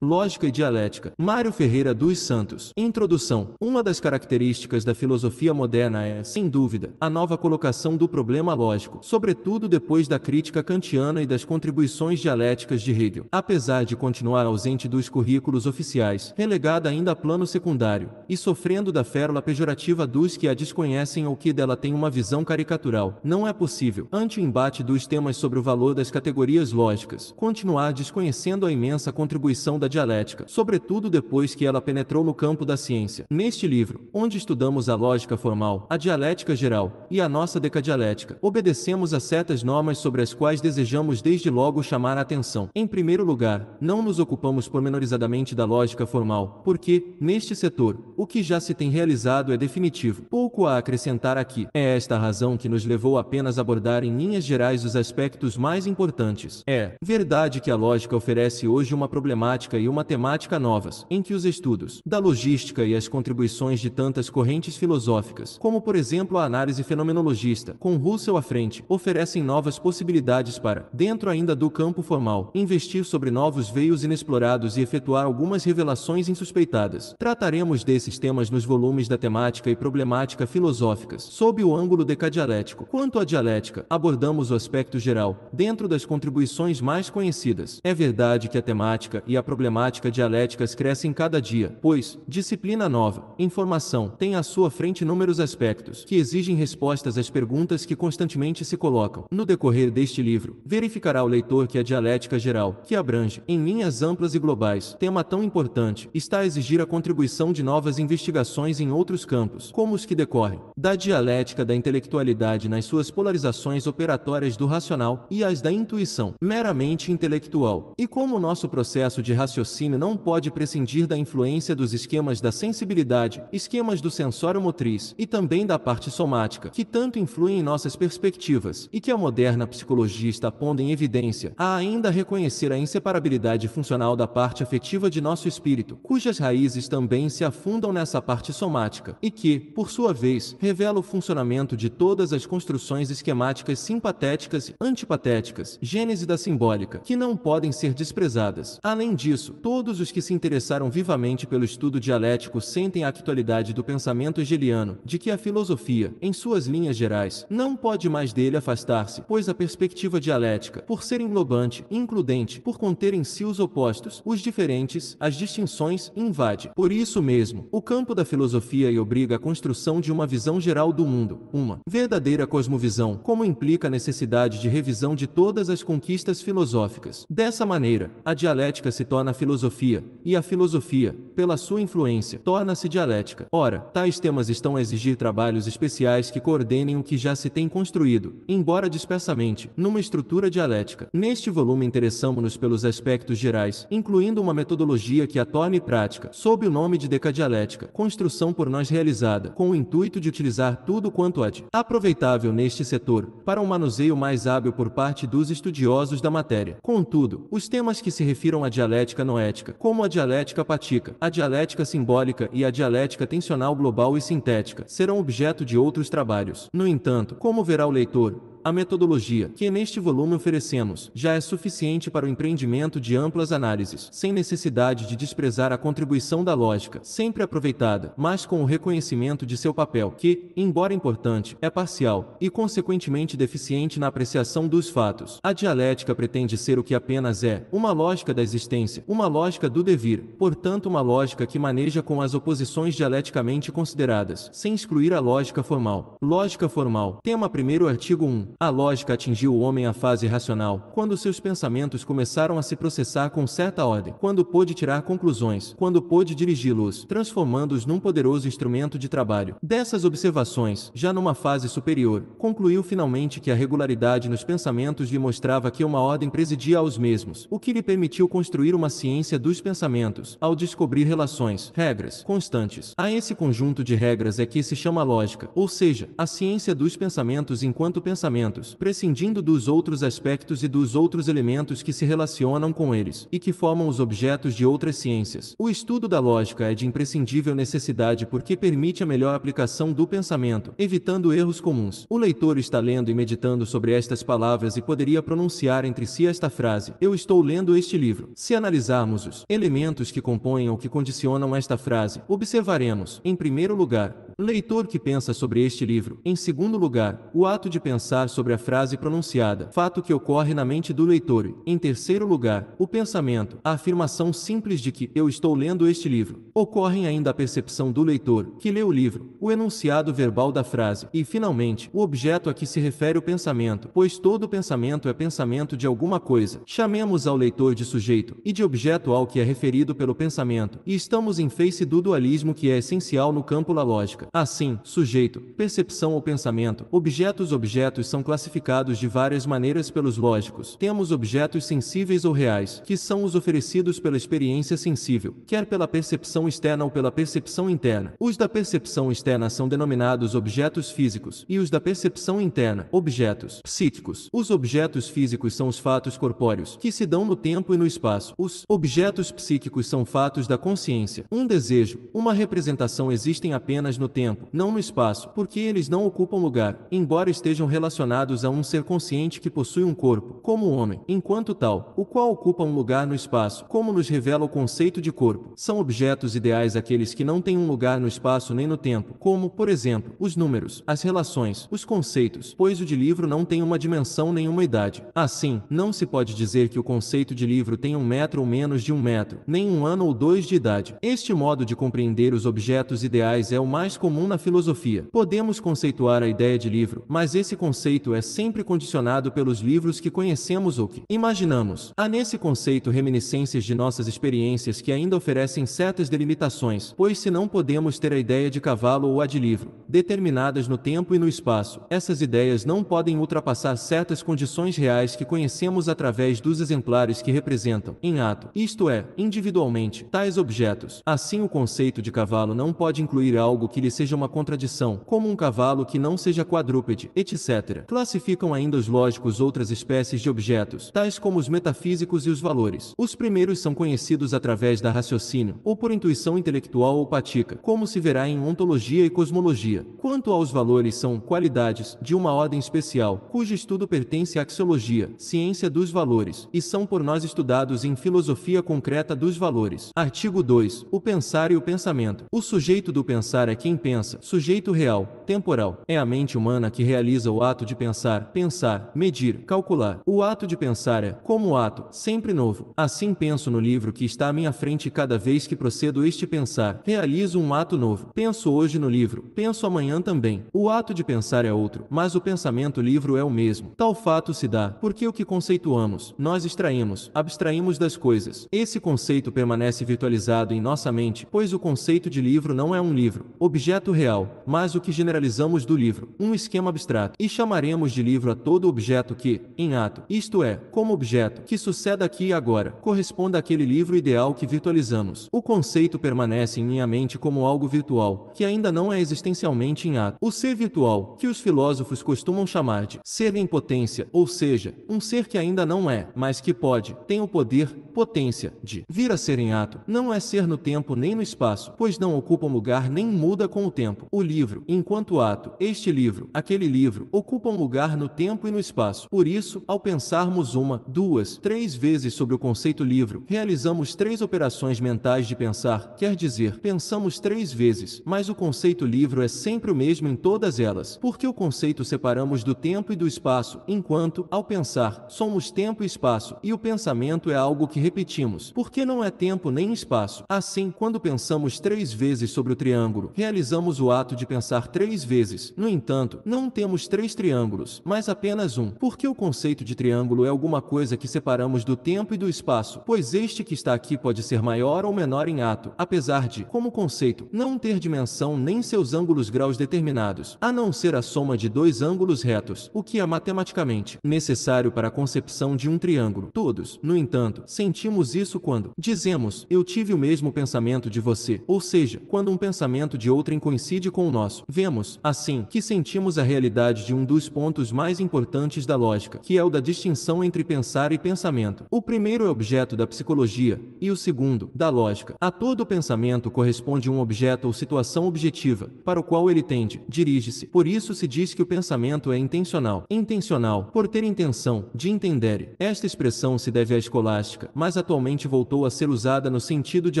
Lógica e dialética. Mário Ferreira dos Santos. Introdução. Uma das características da filosofia moderna é, sem dúvida, a nova colocação do problema lógico, sobretudo depois da crítica kantiana e das contribuições dialéticas de Hegel. Apesar de continuar ausente dos currículos oficiais, relegada ainda a plano secundário, e sofrendo da férula pejorativa dos que a desconhecem ou que dela têm uma visão caricatural, não é possível, ante o embate dos temas sobre o valor das categorias lógicas, continuar desconhecendo a imensa contribuição da dialética, sobretudo depois que ela penetrou no campo da ciência. Neste livro, onde estudamos a lógica formal, a dialética geral e a nossa decadialética, obedecemos a certas normas sobre as quais desejamos desde logo chamar a atenção. Em primeiro lugar, não nos ocupamos pormenorizadamente da lógica formal, porque, neste setor, o que já se tem realizado é definitivo. Pouco a acrescentar aqui. É esta a razão que nos levou apenas a abordar em linhas gerais os aspectos mais importantes. É verdade que a lógica oferece hoje uma problemática e uma temática novas, entre os estudos da logística e as contribuições de tantas correntes filosóficas, como por exemplo a análise fenomenologista, com Russell à frente, oferecem novas possibilidades para, dentro ainda do campo formal, investir sobre novos veios inexplorados e efetuar algumas revelações insuspeitadas. Trataremos desses temas nos volumes da temática e problemática filosóficas, sob o ângulo decadialético. Quanto à dialética, abordamos o aspecto geral, dentro das contribuições mais conhecidas. É verdade que a temática e a problemática problemática dialéticas crescem cada dia, pois, disciplina nova, informação, tem à sua frente inúmeros aspectos que exigem respostas às perguntas que constantemente se colocam. No decorrer deste livro, verificará o leitor que a dialética geral, que abrange, em linhas amplas e globais, tema tão importante, está a exigir a contribuição de novas investigações em outros campos, como os que decorrem da dialética da intelectualidade nas suas polarizações operatórias do racional e as da intuição, meramente intelectual, e como o nosso processo de raciocínio raciocínio não pode prescindir da influência dos esquemas da sensibilidade, esquemas do sensório motriz e também da parte somática, que tanto influem em nossas perspectivas e que a moderna psicologia está pondo em evidência. Há ainda a reconhecer a inseparabilidade funcional da parte afetiva de nosso espírito, cujas raízes também se afundam nessa parte somática e que, por sua vez, revela o funcionamento de todas as construções esquemáticas simpatéticas e antipatéticas, gênese da simbólica, que não podem ser desprezadas. Além disso, isso. Todos os que se interessaram vivamente pelo estudo dialético sentem a atualidade do pensamento hegeliano, de que a filosofia, em suas linhas gerais, não pode mais dele afastar-se, pois a perspectiva dialética, por ser englobante, includente, por conter em si os opostos, os diferentes, as distinções, invade, por isso mesmo, o campo da filosofia e obriga a construção de uma visão geral do mundo, uma verdadeira cosmovisão, como implica a necessidade de revisão de todas as conquistas filosóficas. Dessa maneira, a dialética se torna filosofia, e a filosofia, pela sua influência, torna-se dialética. Ora, tais temas estão a exigir trabalhos especiais que coordenem o que já se tem construído, embora dispersamente, numa estrutura dialética. Neste volume interessamos-nos pelos aspectos gerais, incluindo uma metodologia que a torne prática, sob o nome de decadialética, construção por nós realizada, com o intuito de utilizar tudo quanto há de aproveitável neste setor, para um manuseio mais hábil por parte dos estudiosos da matéria. Contudo, os temas que se refiram à dialética noética, como a dialética patica, a dialética simbólica e a dialética tensional global e sintética, serão objeto de outros trabalhos. No entanto, como verá o leitor, a metodologia que neste volume oferecemos já é suficiente para o empreendimento de amplas análises, sem necessidade de desprezar a contribuição da lógica, sempre aproveitada, mas com o reconhecimento de seu papel, que, embora importante, é parcial e consequentemente deficiente na apreciação dos fatos. A dialética pretende ser o que apenas é, uma lógica da existência, uma lógica do devir, portanto uma lógica que maneja com as oposições dialeticamente consideradas, sem excluir a lógica formal. Lógica formal. Tema 1 artigo 1. A lógica atingiu o homem à fase racional, quando seus pensamentos começaram a se processar com certa ordem, quando pôde tirar conclusões, quando pôde dirigi-los, transformando-os num poderoso instrumento de trabalho. Dessas observações, já numa fase superior, concluiu finalmente que a regularidade nos pensamentos lhe mostrava que uma ordem presidia aos mesmos, o que lhe permitiu construir uma ciência dos pensamentos, ao descobrir relações, regras, constantes. A esse conjunto de regras é que se chama lógica, ou seja, a ciência dos pensamentos enquanto pensamento relacionamentos, prescindindo dos outros aspectos e dos outros elementos que se relacionam com eles e que formam os objetos de outras ciências. O estudo da lógica é de imprescindível necessidade porque permite a melhor aplicação do pensamento, evitando erros comuns. O leitor está lendo e meditando sobre estas palavras e poderia pronunciar entre si esta frase: Eu estou lendo este livro. Se analisarmos os elementos que compõem ou que condicionam esta frase, observaremos, em primeiro lugar, leitor que pensa sobre este livro. Em segundo lugar, o ato de pensar pensar sobre a frase pronunciada, fato que ocorre na mente do leitor. Em terceiro lugar, o pensamento, a afirmação simples de que eu estou lendo este livro. Ocorrem ainda a percepção do leitor, que lê o livro, o enunciado verbal da frase e, finalmente, o objeto a que se refere o pensamento, pois todo pensamento é pensamento de alguma coisa. Chamemos ao leitor de sujeito e de objeto ao que é referido pelo pensamento, e estamos em face do dualismo que é essencial no campo da lógica. Assim, sujeito, percepção ou pensamento, objetos objetos são são classificados de várias maneiras pelos lógicos. Temos objetos sensíveis ou reais, que são os oferecidos pela experiência sensível, quer pela percepção externa ou pela percepção interna. Os da percepção externa são denominados objetos físicos e os da percepção interna, objetos psíquicos. Os objetos físicos são os fatos corpóreos, que se dão no tempo e no espaço. Os objetos psíquicos são fatos da consciência. Um desejo, uma representação existem apenas no tempo, não no espaço, porque eles não ocupam lugar, embora estejam relacionados relacionados a um ser consciente que possui um corpo, como o homem, enquanto tal, o qual ocupa um lugar no espaço, como nos revela o conceito de corpo. São objetos ideais aqueles que não têm um lugar no espaço nem no tempo, como, por exemplo, os números, as relações, os conceitos, pois o de livro não tem uma dimensão nem uma idade. Assim, não se pode dizer que o conceito de livro tem um metro ou menos de um metro, nem um ano ou dois de idade. Este modo de compreender os objetos ideais é o mais comum na filosofia. Podemos conceituar a ideia de livro, mas esse conceito conceito é sempre condicionado pelos livros que conhecemos ou que imaginamos. Há nesse conceito reminiscências de nossas experiências que ainda oferecem certas delimitações, pois se não podemos ter a ideia de cavalo ou a de livro, determinadas no tempo e no espaço, essas ideias não podem ultrapassar certas condições reais que conhecemos através dos exemplares que representam, em ato, isto é, individualmente, tais objetos. Assim, o conceito de cavalo não pode incluir algo que lhe seja uma contradição, como um cavalo que não seja quadrúpede, etc. Classificam ainda os lógicos outras espécies de objetos, tais como os metafísicos e os valores. Os primeiros são conhecidos através da raciocínio, ou por intuição intelectual ou patica, como se verá em ontologia e cosmologia. Quanto aos valores, são qualidades de uma ordem especial, cujo estudo pertence à axiologia, ciência dos valores, e são por nós estudados em filosofia concreta dos valores. Artigo 2. O pensar e o pensamento. O sujeito do pensar é quem pensa, sujeito real, temporal. É a mente humana que realiza o ato de pensar, pensar, medir, calcular. O ato de pensar é, como ato, sempre novo. Assim penso no livro que está à minha frente cada vez que procedo este pensar. Realizo um ato novo. Penso hoje no livro, penso amanhã também. O ato de pensar é outro, mas o pensamento livro é o mesmo. Tal fato se dá porque o que conceituamos, nós extraímos, abstraímos das coisas. Esse conceito permanece virtualizado em nossa mente, pois o conceito de livro não é um livro, objeto real, mas o que generaliza generalizamos do livro um esquema abstrato e chamaremos de livro a todo objeto que, em ato, isto é, como objeto, que suceda aqui e agora, corresponda àquele livro ideal que virtualizamos. O conceito permanece em minha mente como algo virtual, que ainda não é existencialmente em ato. O ser virtual, que os filósofos costumam chamar de ser em potência, ou seja, um ser que ainda não é, mas que pode, tem o poder, potência, de vir a ser em ato, não é ser no tempo nem no espaço, pois não ocupa um lugar nem muda com o tempo. O livro, enquanto ato, este livro, aquele livro, ocupam lugar no tempo e no espaço. Por isso, ao pensarmos uma, duas, três vezes sobre o conceito livro, realizamos três operações mentais de pensar, quer dizer, pensamos três vezes, mas o conceito livro é sempre o mesmo em todas elas, porque o conceito separamos do tempo e do espaço, enquanto, ao pensar, somos tempo e espaço, e o pensamento é algo que repetimos, porque não é tempo nem espaço. Assim, quando pensamos três vezes sobre o triângulo, realizamos o ato de pensar três três vezes. No entanto, não temos três triângulos, mas apenas um. Porque o conceito de triângulo é alguma coisa que separamos do tempo e do espaço, pois este que está aqui pode ser maior ou menor em ato, apesar de, como conceito, não ter dimensão nem seus ângulos graus determinados, a não ser a soma de dois ângulos retos, o que é matematicamente necessário para a concepção de um triângulo. Todos, no entanto, sentimos isso quando dizemos, eu tive o mesmo pensamento de você, ou seja, quando um pensamento de outrem coincide com o nosso. Vemos assim, que sentimos a realidade de um dos pontos mais importantes da lógica, que é o da distinção entre pensar e pensamento. O primeiro é objeto da psicologia, e o segundo, da lógica. A todo pensamento corresponde um objeto ou situação objetiva, para o qual ele tende, dirige-se. Por isso se diz que o pensamento é intencional. Intencional, por ter intenção, de entender. Esta expressão se deve à escolástica, mas atualmente voltou a ser usada no sentido de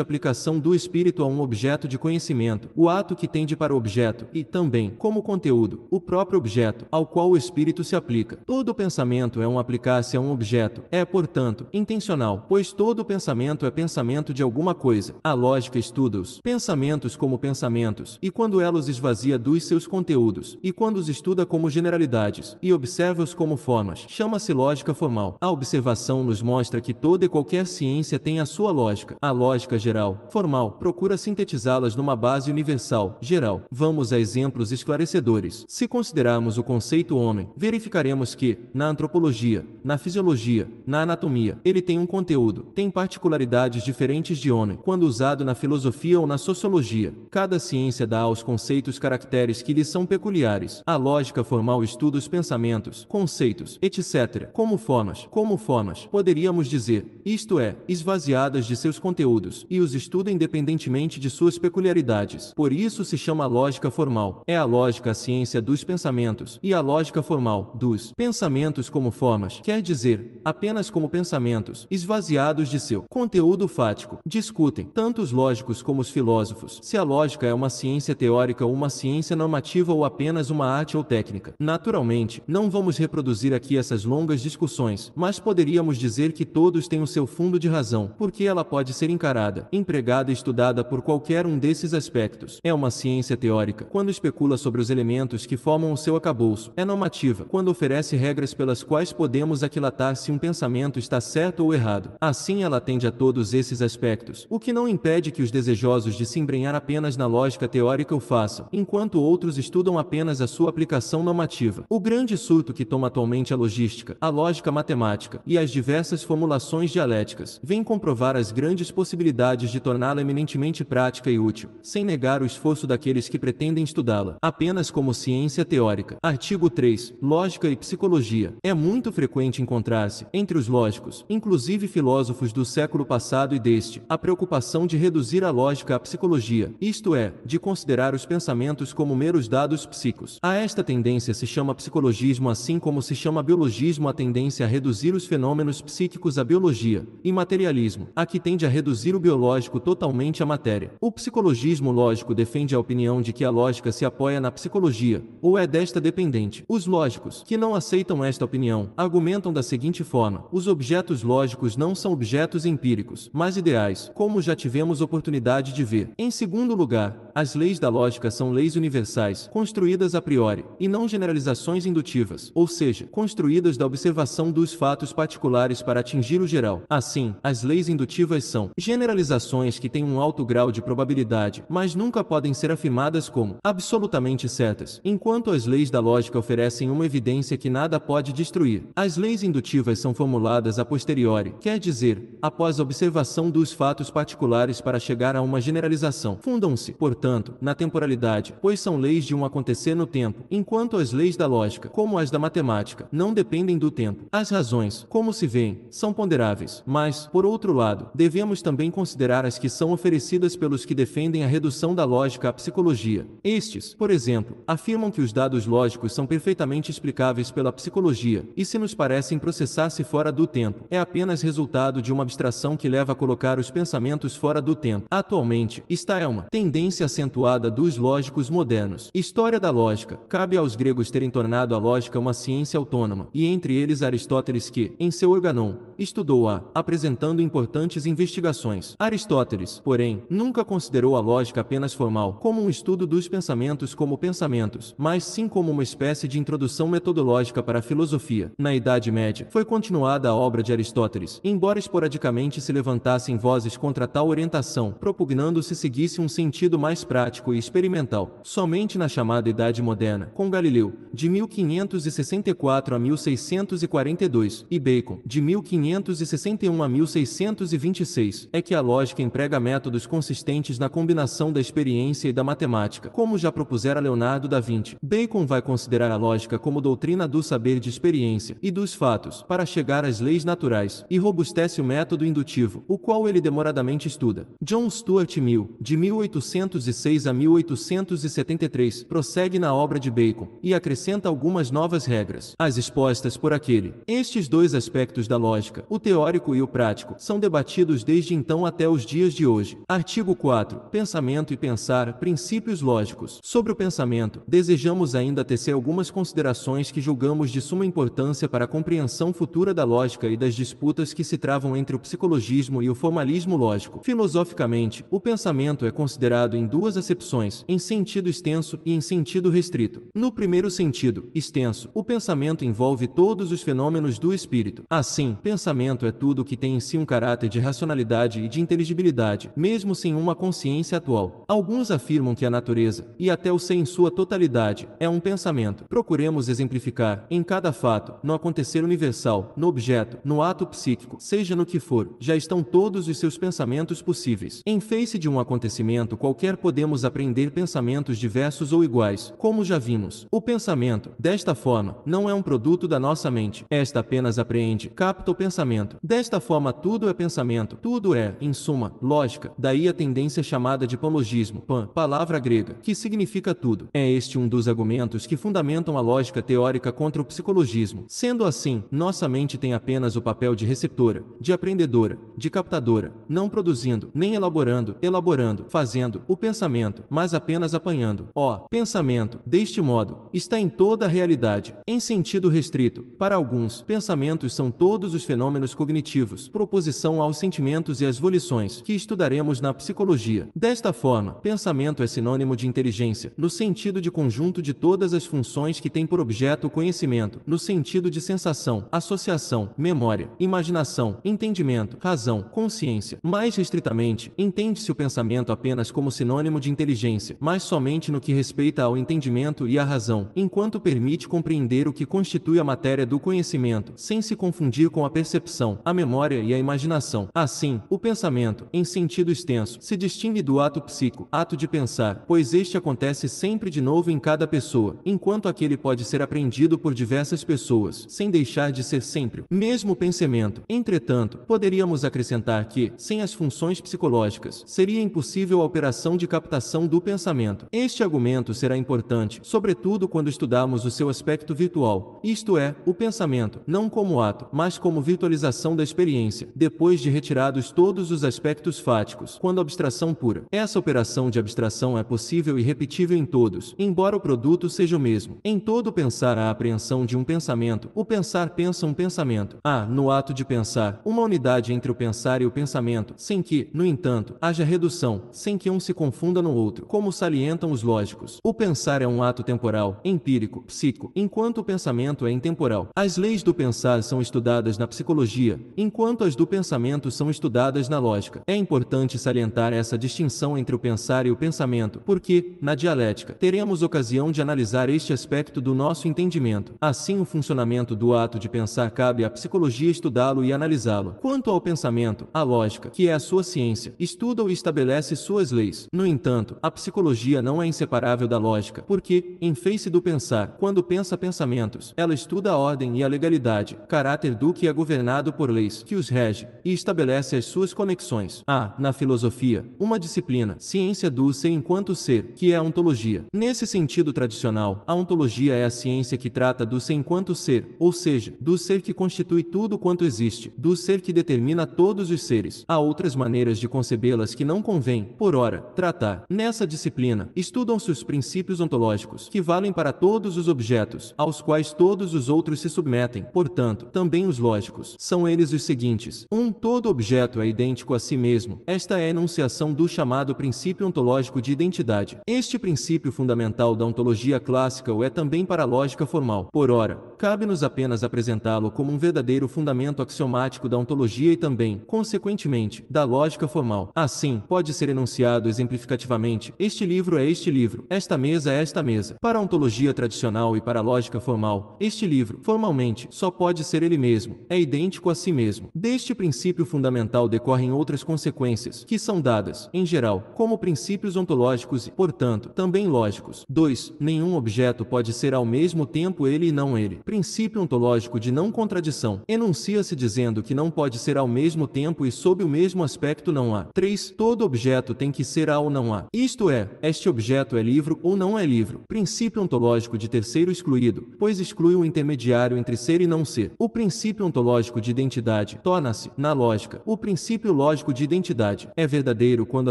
aplicação do espírito a um objeto de conhecimento, o ato que tende para o objeto, e também também, como conteúdo, o próprio objeto ao qual o espírito se aplica. Todo pensamento é um aplicar-se a um objeto, é, portanto, intencional, pois todo pensamento é pensamento de alguma coisa. A lógica estuda os pensamentos como pensamentos, e quando ela os esvazia dos seus conteúdos, e quando os estuda como generalidades, e observa-os como formas, chama-se lógica formal. A observação nos mostra que toda e qualquer ciência tem a sua lógica. A lógica geral, formal, procura sintetizá-las numa base universal, geral. Vamos a exemplo exemplos esclarecedores. Se considerarmos o conceito homem, verificaremos que, na antropologia, na fisiologia, na anatomia, ele tem um conteúdo, tem particularidades diferentes de homem, quando usado na filosofia ou na sociologia. Cada ciência dá aos conceitos caracteres que lhes são peculiares. A lógica formal estuda os pensamentos, conceitos, etc., como formas, como formas, poderíamos dizer, isto é, esvaziadas de seus conteúdos, e os estuda independentemente de suas peculiaridades. Por isso se chama lógica formal é a lógica a ciência dos pensamentos, e a lógica formal, dos pensamentos como formas, quer dizer, apenas como pensamentos, esvaziados de seu conteúdo fático. Discutem, tanto os lógicos como os filósofos, se a lógica é uma ciência teórica ou uma ciência normativa ou apenas uma arte ou técnica. Naturalmente, não vamos reproduzir aqui essas longas discussões, mas poderíamos dizer que todos têm o seu fundo de razão, porque ela pode ser encarada, empregada e estudada por qualquer um desses aspectos. É uma ciência teórica quando especula especula sobre os elementos que formam o seu acabouço. É normativa, quando oferece regras pelas quais podemos aquilatar se um pensamento está certo ou errado. Assim ela atende a todos esses aspectos, o que não impede que os desejosos de se embrenhar apenas na lógica teórica o façam, enquanto outros estudam apenas a sua aplicação normativa. O grande surto que toma atualmente a logística, a lógica matemática e as diversas formulações dialéticas vem comprovar as grandes possibilidades de torná-la eminentemente prática e útil, sem negar o esforço daqueles que pretendem estudá-la apenas como ciência teórica. Artigo 3. Lógica e psicologia. É muito frequente encontrar-se, entre os lógicos, inclusive filósofos do século passado e deste, a preocupação de reduzir a lógica à psicologia, isto é, de considerar os pensamentos como meros dados psíquicos. A esta tendência se chama psicologismo, assim como se chama biologismo a tendência a reduzir os fenômenos psíquicos à biologia, e materialismo, a que tende a reduzir o biológico totalmente à matéria. O psicologismo lógico defende a opinião de que a lógica se aplica apoia na psicologia, ou é desta dependente. Os lógicos, que não aceitam esta opinião, argumentam da seguinte forma: os objetos lógicos não são objetos empíricos, mas ideais, como já tivemos oportunidade de ver. Em segundo lugar, as leis da lógica são leis universais, construídas a priori, e não generalizações indutivas, ou seja, construídas da observação dos fatos particulares para atingir o geral. Assim, as leis indutivas são generalizações que têm um alto grau de probabilidade, mas nunca podem ser afirmadas como absolutamente certas, enquanto as leis da lógica oferecem uma evidência que nada pode destruir. As leis indutivas são formuladas a posteriori, quer dizer, após a observação dos fatos particulares para chegar a uma generalização. Fundam-se, portanto, portanto, na temporalidade, pois são leis de um acontecer no tempo, enquanto as leis da lógica, como as da matemática, não dependem do tempo. As razões, como se veem, são ponderáveis, mas, por outro lado, devemos também considerar as que são oferecidas pelos que defendem a redução da lógica à psicologia. Estes, por exemplo, afirmam que os dados lógicos são perfeitamente explicáveis pela psicologia, e se nos parecem processar-se fora do tempo, é apenas resultado de uma abstração que leva a colocar os pensamentos fora do tempo. Atualmente, está é uma tendência acentuada dos lógicos modernos. História da lógica. Cabe aos gregos terem tornado a lógica uma ciência autônoma, e entre eles Aristóteles que, em seu organon, estudou-a, apresentando importantes investigações. Aristóteles, porém, nunca considerou a lógica apenas formal, como um estudo dos pensamentos como pensamentos, mas sim como uma espécie de introdução metodológica para a filosofia. Na Idade Média, foi continuada a obra de Aristóteles, embora esporadicamente se levantassem vozes contra tal orientação, propugnando se seguisse um sentido mais mais prático e experimental, somente na chamada Idade Moderna, com Galileu, de 1564 a 1642, e Bacon, de 1561 a 1626, é que a lógica emprega métodos consistentes na combinação da experiência e da matemática, como já propusera Leonardo da Vinci. Bacon vai considerar a lógica como doutrina do saber de experiência e dos fatos para chegar às leis naturais, e robustece o método indutivo, o qual ele demoradamente estuda. John Stuart Mill, de 1800 1806 a 1873, prossegue na obra de Bacon e acrescenta algumas novas regras, as expostas por aquele. Estes dois aspectos da lógica, o teórico e o prático, são debatidos desde então até os dias de hoje. Artigo 4. Pensamento e pensar, princípios lógicos. Sobre o pensamento, desejamos ainda tecer algumas considerações que julgamos de suma importância para a compreensão futura da lógica e das disputas que se travam entre o psicologismo e o formalismo lógico. Filosoficamente, o pensamento é considerado em duas duas acepções, em sentido extenso e em sentido restrito. No primeiro sentido, extenso, o pensamento envolve todos os fenômenos do espírito. Assim, pensamento é tudo que tem em si um caráter de racionalidade e de inteligibilidade, mesmo sem uma consciência atual. Alguns afirmam que a natureza, e até o ser em sua totalidade, é um pensamento. Procuremos exemplificar, em cada fato, no acontecer universal, no objeto, no ato psíquico, seja no que for, já estão todos os seus pensamentos possíveis. Em face de um acontecimento qualquer podemos aprender pensamentos diversos ou iguais, como já vimos. O pensamento, desta forma, não é um produto da nossa mente. Esta apenas apreende, capta o pensamento. Desta forma, tudo é pensamento, tudo é, em suma, lógica. Daí a tendência chamada de pologismo, pan, palavra grega, que significa tudo. É este um dos argumentos que fundamentam a lógica teórica contra o psicologismo. Sendo assim, nossa mente tem apenas o papel de receptora, de aprendedora, de captadora, não produzindo, nem elaborando, elaborando, fazendo o pensamento pensamento, mas apenas apanhando. Ó, pensamento, deste modo, está em toda a realidade, em sentido restrito. Para alguns, pensamentos são todos os fenômenos cognitivos, proposição aos sentimentos e às volições, que estudaremos na psicologia. Desta forma, pensamento é sinônimo de inteligência, no sentido de conjunto de todas as funções que tem por objeto o conhecimento, no sentido de sensação, associação, memória, imaginação, entendimento, razão, consciência. Mais restritamente, entende-se o pensamento apenas como sinônimo sinônimo de inteligência, mas somente no que respeita ao entendimento e à razão, enquanto permite compreender o que constitui a matéria do conhecimento, sem se confundir com a percepção, a memória e a imaginação. Assim, o pensamento, em sentido extenso, se distingue do ato psíquico, ato de pensar, pois este acontece sempre de novo em cada pessoa, enquanto aquele pode ser aprendido por diversas pessoas, sem deixar de ser sempre mesmo pensamento. Entretanto, poderíamos acrescentar que, sem as funções psicológicas, seria impossível a operação de captação do pensamento. Este argumento será importante, sobretudo quando estudarmos o seu aspecto virtual, isto é, o pensamento, não como ato, mas como virtualização da experiência, depois de retirados todos os aspectos fáticos, quando abstração pura. Essa operação de abstração é possível e repetível em todos, embora o produto seja o mesmo. Em todo pensar há a apreensão de um pensamento, o pensar pensa um pensamento. Há, ah, no ato de pensar, uma unidade entre o pensar e o pensamento, sem que, no entanto, haja redução, sem que um se confunda funda no outro. Como salientam os lógicos, o pensar é um ato temporal, empírico, psico, enquanto o pensamento é intemporal. As leis do pensar são estudadas na psicologia, enquanto as do pensamento são estudadas na lógica. É importante salientar essa distinção entre o pensar e o pensamento, porque, na dialética, teremos ocasião de analisar este aspecto do nosso entendimento. Assim, o funcionamento do ato de pensar cabe à psicologia estudá-lo e analisá-lo. Quanto ao pensamento, a lógica, que é a sua ciência, estuda ou estabelece suas leis. No entanto, a psicologia não é inseparável da lógica, porque, em face do pensar, quando pensa pensamentos, ela estuda a ordem e a legalidade, caráter do que é governado por leis que os rege, e estabelece as suas conexões. Há, ah, na filosofia, uma disciplina, ciência do ser enquanto ser, que é a ontologia. Nesse sentido tradicional, a ontologia é a ciência que trata do ser enquanto ser, ou seja, do ser que constitui tudo quanto existe, do ser que determina todos os seres. Há outras maneiras de concebê-las que não convém, por ora, tratar tratar. Tá. Nessa disciplina, estudam-se os princípios ontológicos, que valem para todos os objetos, aos quais todos os outros se submetem, portanto, também os lógicos. São eles os seguintes: 1. Um, todo objeto é idêntico a si mesmo. Esta é a enunciação do chamado princípio ontológico de identidade. Este princípio fundamental da ontologia clássica o é também para a lógica formal. Por ora, cabe-nos apenas apresentá-lo como um verdadeiro fundamento axiomático da ontologia e também, consequentemente, da lógica formal. Assim, pode ser enunciado exemplificado significativamente, este livro é este livro, esta mesa é esta mesa. Para a ontologia tradicional e para a lógica formal, este livro, formalmente, só pode ser ele mesmo, é idêntico a si mesmo. Deste princípio fundamental decorrem outras consequências, que são dadas, em geral, como princípios ontológicos e, portanto, também lógicos. 2. Nenhum objeto pode ser ao mesmo tempo ele e não ele. Princípio ontológico de não contradição. Enuncia-se dizendo que não pode ser ao mesmo tempo e sob o mesmo aspecto não há. 3. Todo objeto tem que ser a não não há. Isto é, este objeto é livro ou não é livro. Princípio ontológico de terceiro excluído, pois exclui o intermediário entre ser e não ser. O princípio ontológico de identidade torna-se, na lógica, o princípio lógico de identidade. É verdadeiro quando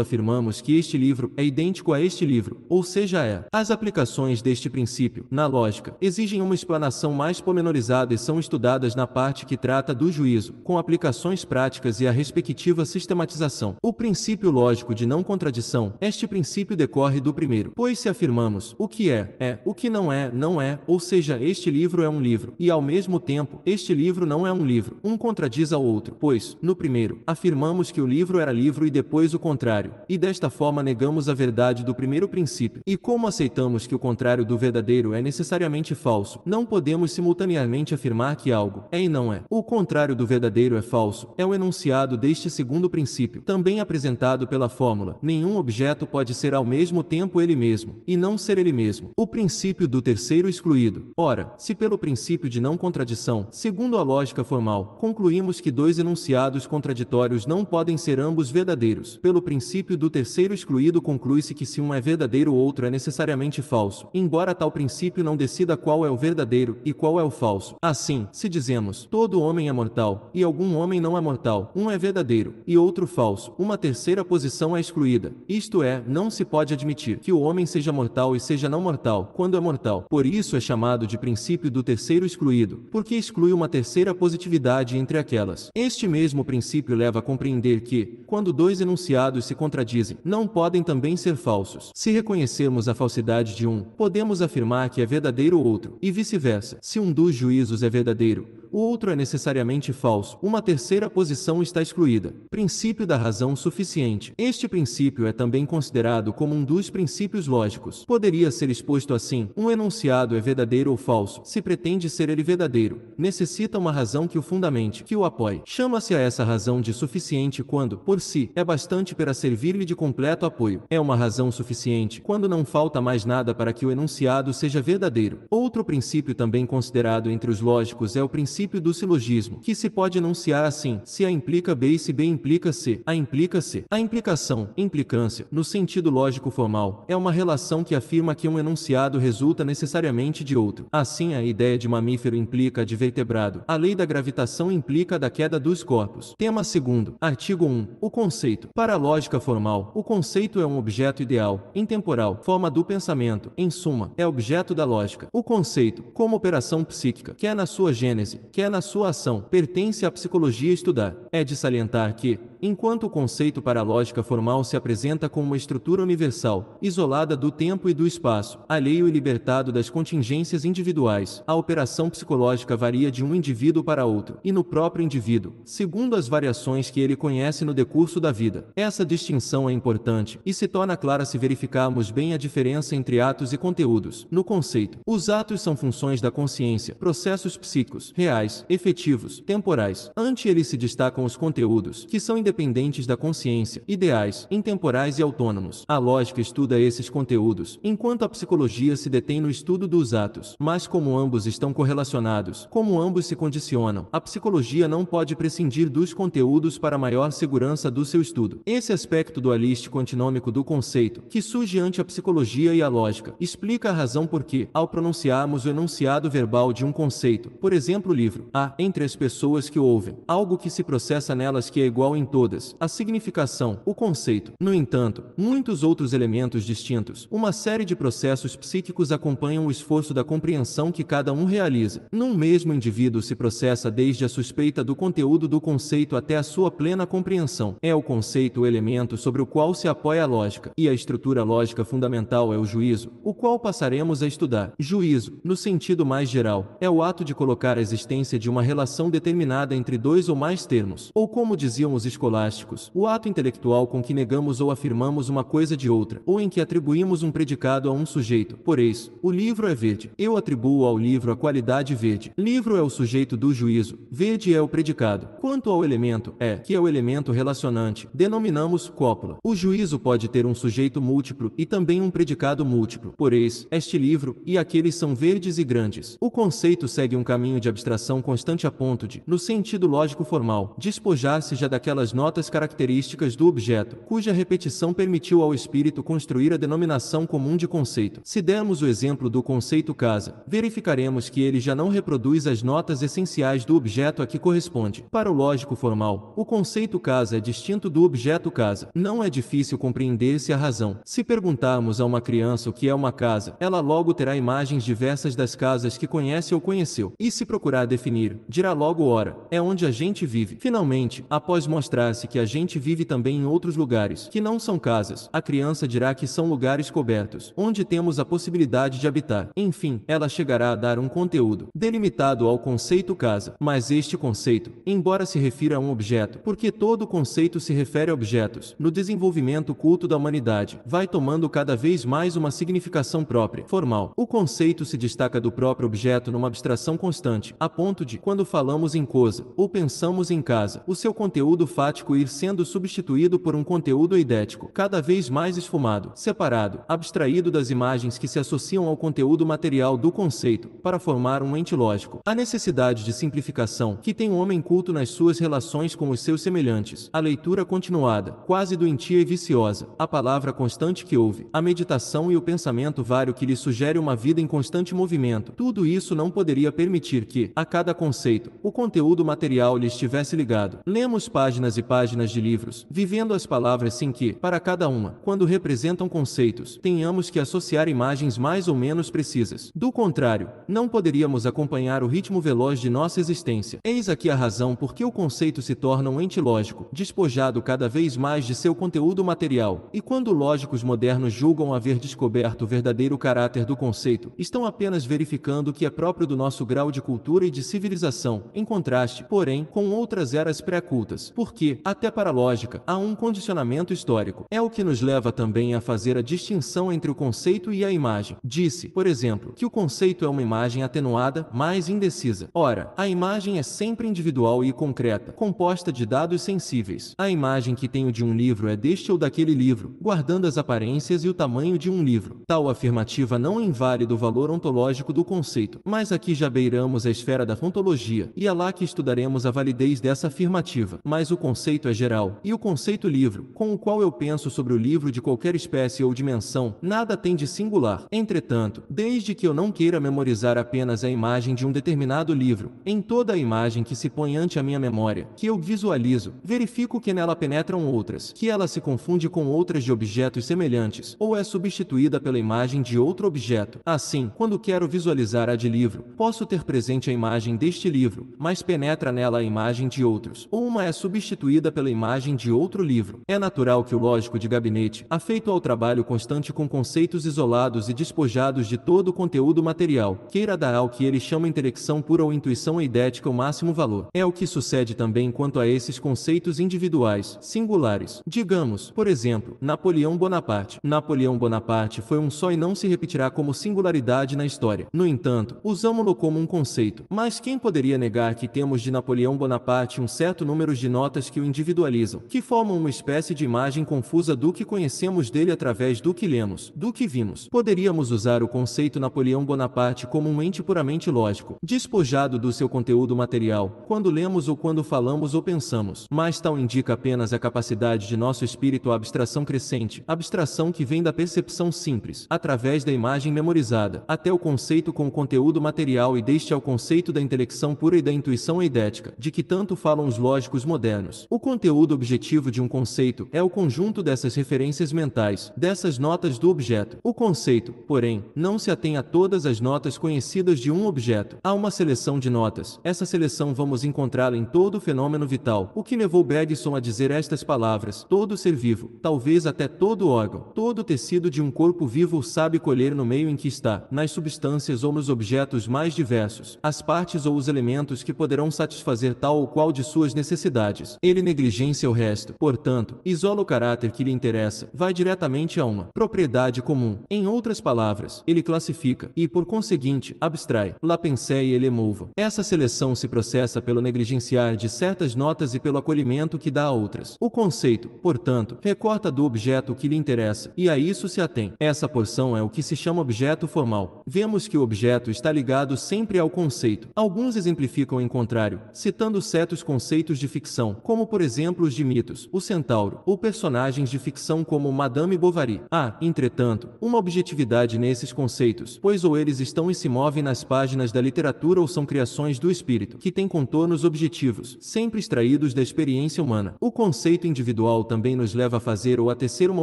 afirmamos que este livro é idêntico a este livro, ou seja, é. As aplicações deste princípio, na lógica, exigem uma explanação mais pormenorizada e são estudadas na parte que trata do juízo, com aplicações práticas e a respectiva sistematização. O princípio lógico de não contradição, este princípio decorre do primeiro, pois se afirmamos o que é, é, o que não é, não é, ou seja, este livro é um livro, e ao mesmo tempo, este livro não é um livro, um contradiz ao outro, pois, no primeiro, afirmamos que o livro era livro e depois o contrário, e desta forma negamos a verdade do primeiro princípio. E como aceitamos que o contrário do verdadeiro é necessariamente falso, não podemos simultaneamente afirmar que algo é e não é. O contrário do verdadeiro é falso, é o enunciado deste segundo princípio, também apresentado pela fórmula: nenhum objeto objeto pode ser ao mesmo tempo ele mesmo, e não ser ele mesmo. O princípio do terceiro excluído. Ora, se pelo princípio de não contradição, segundo a lógica formal, concluímos que dois enunciados contraditórios não podem ser ambos verdadeiros, pelo princípio do terceiro excluído conclui-se que se um é verdadeiro o outro é necessariamente falso, embora tal princípio não decida qual é o verdadeiro e qual é o falso. Assim, se dizemos, todo homem é mortal, e algum homem não é mortal, um é verdadeiro, e outro falso, uma terceira posição é excluída. Isto isto é, não se pode admitir que o homem seja mortal e seja não mortal, quando é mortal. Por isso é chamado de princípio do terceiro excluído, porque exclui uma terceira positividade entre aquelas. Este mesmo princípio leva a compreender que, quando dois enunciados se contradizem, não podem também ser falsos. Se reconhecermos a falsidade de um, podemos afirmar que é verdadeiro o outro, e vice-versa. Se um dos juízos é verdadeiro, o outro é necessariamente falso. Uma terceira posição está excluída. Princípio da razão suficiente. Este princípio é também considerado como um dos princípios lógicos. Poderia ser exposto assim: um enunciado é verdadeiro ou falso. Se pretende ser ele verdadeiro, necessita uma razão que o fundamente, que o apoie. Chama-se a essa razão de suficiente quando, por si, é bastante para servir-lhe de completo apoio. É uma razão suficiente quando não falta mais nada para que o enunciado seja verdadeiro. Outro princípio também considerado entre os lógicos é o princípio princípio do silogismo, que se pode enunciar assim: se A implica B e se B implica C, A implica C. A implicação, implicância, no sentido lógico formal, é uma relação que afirma que um enunciado resulta necessariamente de outro. Assim, a ideia de mamífero implica a de vertebrado. A lei da gravitação implica a da queda dos corpos. Tema 2. Artigo 1. O conceito. Para a lógica formal, o conceito é um objeto ideal, intemporal, forma do pensamento, em suma, é objeto da lógica. O conceito, como operação psíquica, que é na sua gênese, que é na sua ação pertence à psicologia estudar. É de salientar que, enquanto o conceito para a lógica formal se apresenta como uma estrutura universal, isolada do tempo e do espaço, alheio e libertado das contingências individuais, a operação psicológica varia de um indivíduo para outro, e no próprio indivíduo, segundo as variações que ele conhece no decurso da vida. Essa distinção é importante e se torna clara se verificarmos bem a diferença entre atos e conteúdos. No conceito, os atos são funções da consciência, processos psíquicos, reais, efetivos, temporais. Ante eles se destacam os conteúdos, que são independentes da consciência, ideais, intemporais e autônomos. A lógica estuda esses conteúdos, enquanto a psicologia se detém no estudo dos atos. Mas como ambos estão correlacionados, como ambos se condicionam, a psicologia não pode prescindir dos conteúdos para maior segurança do seu estudo. Esse aspecto dualístico antinômico do conceito, que surge ante a psicologia e a lógica, explica a razão por que, ao pronunciarmos o enunciado verbal de um conceito, por exemplo, livro, há, entre as pessoas que ouvem, algo que se processa nelas que é igual em todo todas, a significação, o conceito. No entanto, muitos outros elementos distintos, uma série de processos psíquicos acompanham o esforço da compreensão que cada um realiza. Num mesmo indivíduo se processa desde a suspeita do conteúdo do conceito até a sua plena compreensão. É o conceito o elemento sobre o qual se apoia a lógica, e a estrutura lógica fundamental é o juízo, o qual passaremos a estudar. Juízo, no sentido mais geral, é o ato de colocar a existência de uma relação determinada entre dois ou mais termos, ou como diziam os escolares, escolásticos, o ato intelectual com que negamos ou afirmamos uma coisa de outra, ou em que atribuímos um predicado a um sujeito. Por isso, o livro é verde. Eu atribuo ao livro a qualidade verde. Livro é o sujeito do juízo. Verde é o predicado. Quanto ao elemento, é, que é o elemento relacionante, denominamos cópula. O juízo pode ter um sujeito múltiplo e também um predicado múltiplo. Por isso, este livro e aqueles são verdes e grandes. O conceito segue um caminho de abstração constante a ponto de, no sentido lógico formal, despojar-se já daquelas notas características do objeto, cuja repetição permitiu ao espírito construir a denominação comum de conceito. Se dermos o exemplo do conceito casa, verificaremos que ele já não reproduz as notas essenciais do objeto a que corresponde. Para o lógico formal, o conceito casa é distinto do objeto casa. Não é difícil compreender-se a razão. Se perguntarmos a uma criança o que é uma casa, ela logo terá imagens diversas das casas que conhece ou conheceu. E se procurar definir, dirá logo ora, é onde a gente vive. Finalmente, após mostrar lembrasse que a gente vive também em outros lugares, que não são casas, a criança dirá que são lugares cobertos, onde temos a possibilidade de habitar. Enfim, ela chegará a dar um conteúdo delimitado ao conceito casa, mas este conceito, embora se refira a um objeto, porque todo conceito se refere a objetos, no desenvolvimento culto da humanidade, vai tomando cada vez mais uma significação própria, formal. O conceito se destaca do próprio objeto numa abstração constante, a ponto de, quando falamos em coisa, ou pensamos em casa, o seu conteúdo fático prático ir sendo substituído por um conteúdo eidético, cada vez mais esfumado, separado, abstraído das imagens que se associam ao conteúdo material do conceito, para formar um ente lógico. A necessidade de simplificação que tem o um homem culto nas suas relações com os seus semelhantes, a leitura continuada, quase doentia e viciosa, a palavra constante que ouve, a meditação e o pensamento vário que lhe sugere uma vida em constante movimento, tudo isso não poderia permitir que, a cada conceito, o conteúdo material lhe estivesse ligado. Lemos páginas e páginas de livros, vivendo as palavras sem que, para cada uma, quando representam conceitos, tenhamos que associar imagens mais ou menos precisas. Do contrário, não poderíamos acompanhar o ritmo veloz de nossa existência. Eis aqui a razão por que o conceito se torna um ente lógico, despojado cada vez mais de seu conteúdo material. E quando lógicos modernos julgam haver descoberto o verdadeiro caráter do conceito, estão apenas verificando que é próprio do nosso grau de cultura e de civilização, em contraste, porém, com outras eras pré-cultas. Porque, até para a lógica, há um condicionamento histórico. É o que nos leva também a fazer a distinção entre o conceito e a imagem. Disse, por exemplo, que o conceito é uma imagem atenuada, mais indecisa. Ora, a imagem é sempre individual e concreta, composta de dados sensíveis. A imagem que tenho de um livro é deste ou daquele livro, guardando as aparências e o tamanho de um livro. Tal afirmativa não inválida o valor ontológico do conceito, mas aqui já beiramos a esfera da ontologia, e é lá que estudaremos a validez dessa afirmativa. Mas o conceito conceito é geral, e o conceito livro, com o qual eu penso sobre o livro de qualquer espécie ou dimensão, nada tem de singular. Entretanto, desde que eu não queira memorizar apenas a imagem de um determinado livro, em toda a imagem que se põe ante a minha memória, que eu visualizo, verifico que nela penetram outras, que ela se confunde com outras de objetos semelhantes, ou é substituída pela imagem de outro objeto. Assim, quando quero visualizar a de livro, posso ter presente a imagem deste livro, mas penetra nela a imagem de outros, ou uma é substituída substituída pela imagem de outro livro. É natural que o lógico de gabinete, afeito ao trabalho constante com conceitos isolados e despojados de todo o conteúdo material, queira dar ao que ele chama intelecção pura ou intuição eidética o máximo valor. É o que sucede também quanto a esses conceitos individuais, singulares. Digamos, por exemplo, Napoleão Bonaparte. Napoleão Bonaparte foi um só e não se repetirá como singularidade na história. No entanto, usamos-lo como um conceito. Mas quem poderia negar que temos de Napoleão Bonaparte um certo número de notas que que o individualizam, que formam uma espécie de imagem confusa do que conhecemos dele através do que lemos, do que vimos. Poderíamos usar o conceito Napoleão Bonaparte como um ente puramente lógico, despojado do seu conteúdo material, quando lemos ou quando falamos ou pensamos, mas tal indica apenas a capacidade de nosso espírito à abstração crescente, abstração que vem da percepção simples, através da imagem memorizada, até o conceito com o conteúdo material e deste ao conceito da intelecção pura e da intuição eidética, de que tanto falam os lógicos modernos. O conteúdo objetivo de um conceito é o conjunto dessas referências mentais, dessas notas do objeto. O conceito, porém, não se atém a todas as notas conhecidas de um objeto. Há uma seleção de notas. Essa seleção vamos encontrá-la em todo o fenômeno vital, o que levou Bergson a dizer estas palavras: todo ser vivo, talvez até todo órgão, todo tecido de um corpo vivo sabe colher no meio em que está, nas substâncias ou nos objetos mais diversos, as partes ou os elementos que poderão satisfazer tal ou qual de suas necessidades. Ele ele negligencia o resto. Portanto, isola o caráter que lhe interessa, vai diretamente a uma propriedade comum. Em outras palavras, ele classifica e, por conseguinte, abstrai, pensée e lemouva. Essa seleção se processa pelo negligenciar de certas notas e pelo acolhimento que dá a outras. O conceito, portanto, recorta do objeto que lhe interessa e a isso se atém. Essa porção é o que se chama objeto formal. Vemos que o objeto está ligado sempre ao conceito. Alguns exemplificam em contrário, citando certos conceitos de ficção, como por exemplo os de mitos, o centauro, ou personagens de ficção como Madame Bovary. Há, ah, entretanto, uma objetividade nesses conceitos, pois ou eles estão e se movem nas páginas da literatura ou são criações do espírito, que têm contornos objetivos, sempre extraídos da experiência humana. O conceito individual também nos leva a fazer ou a tecer uma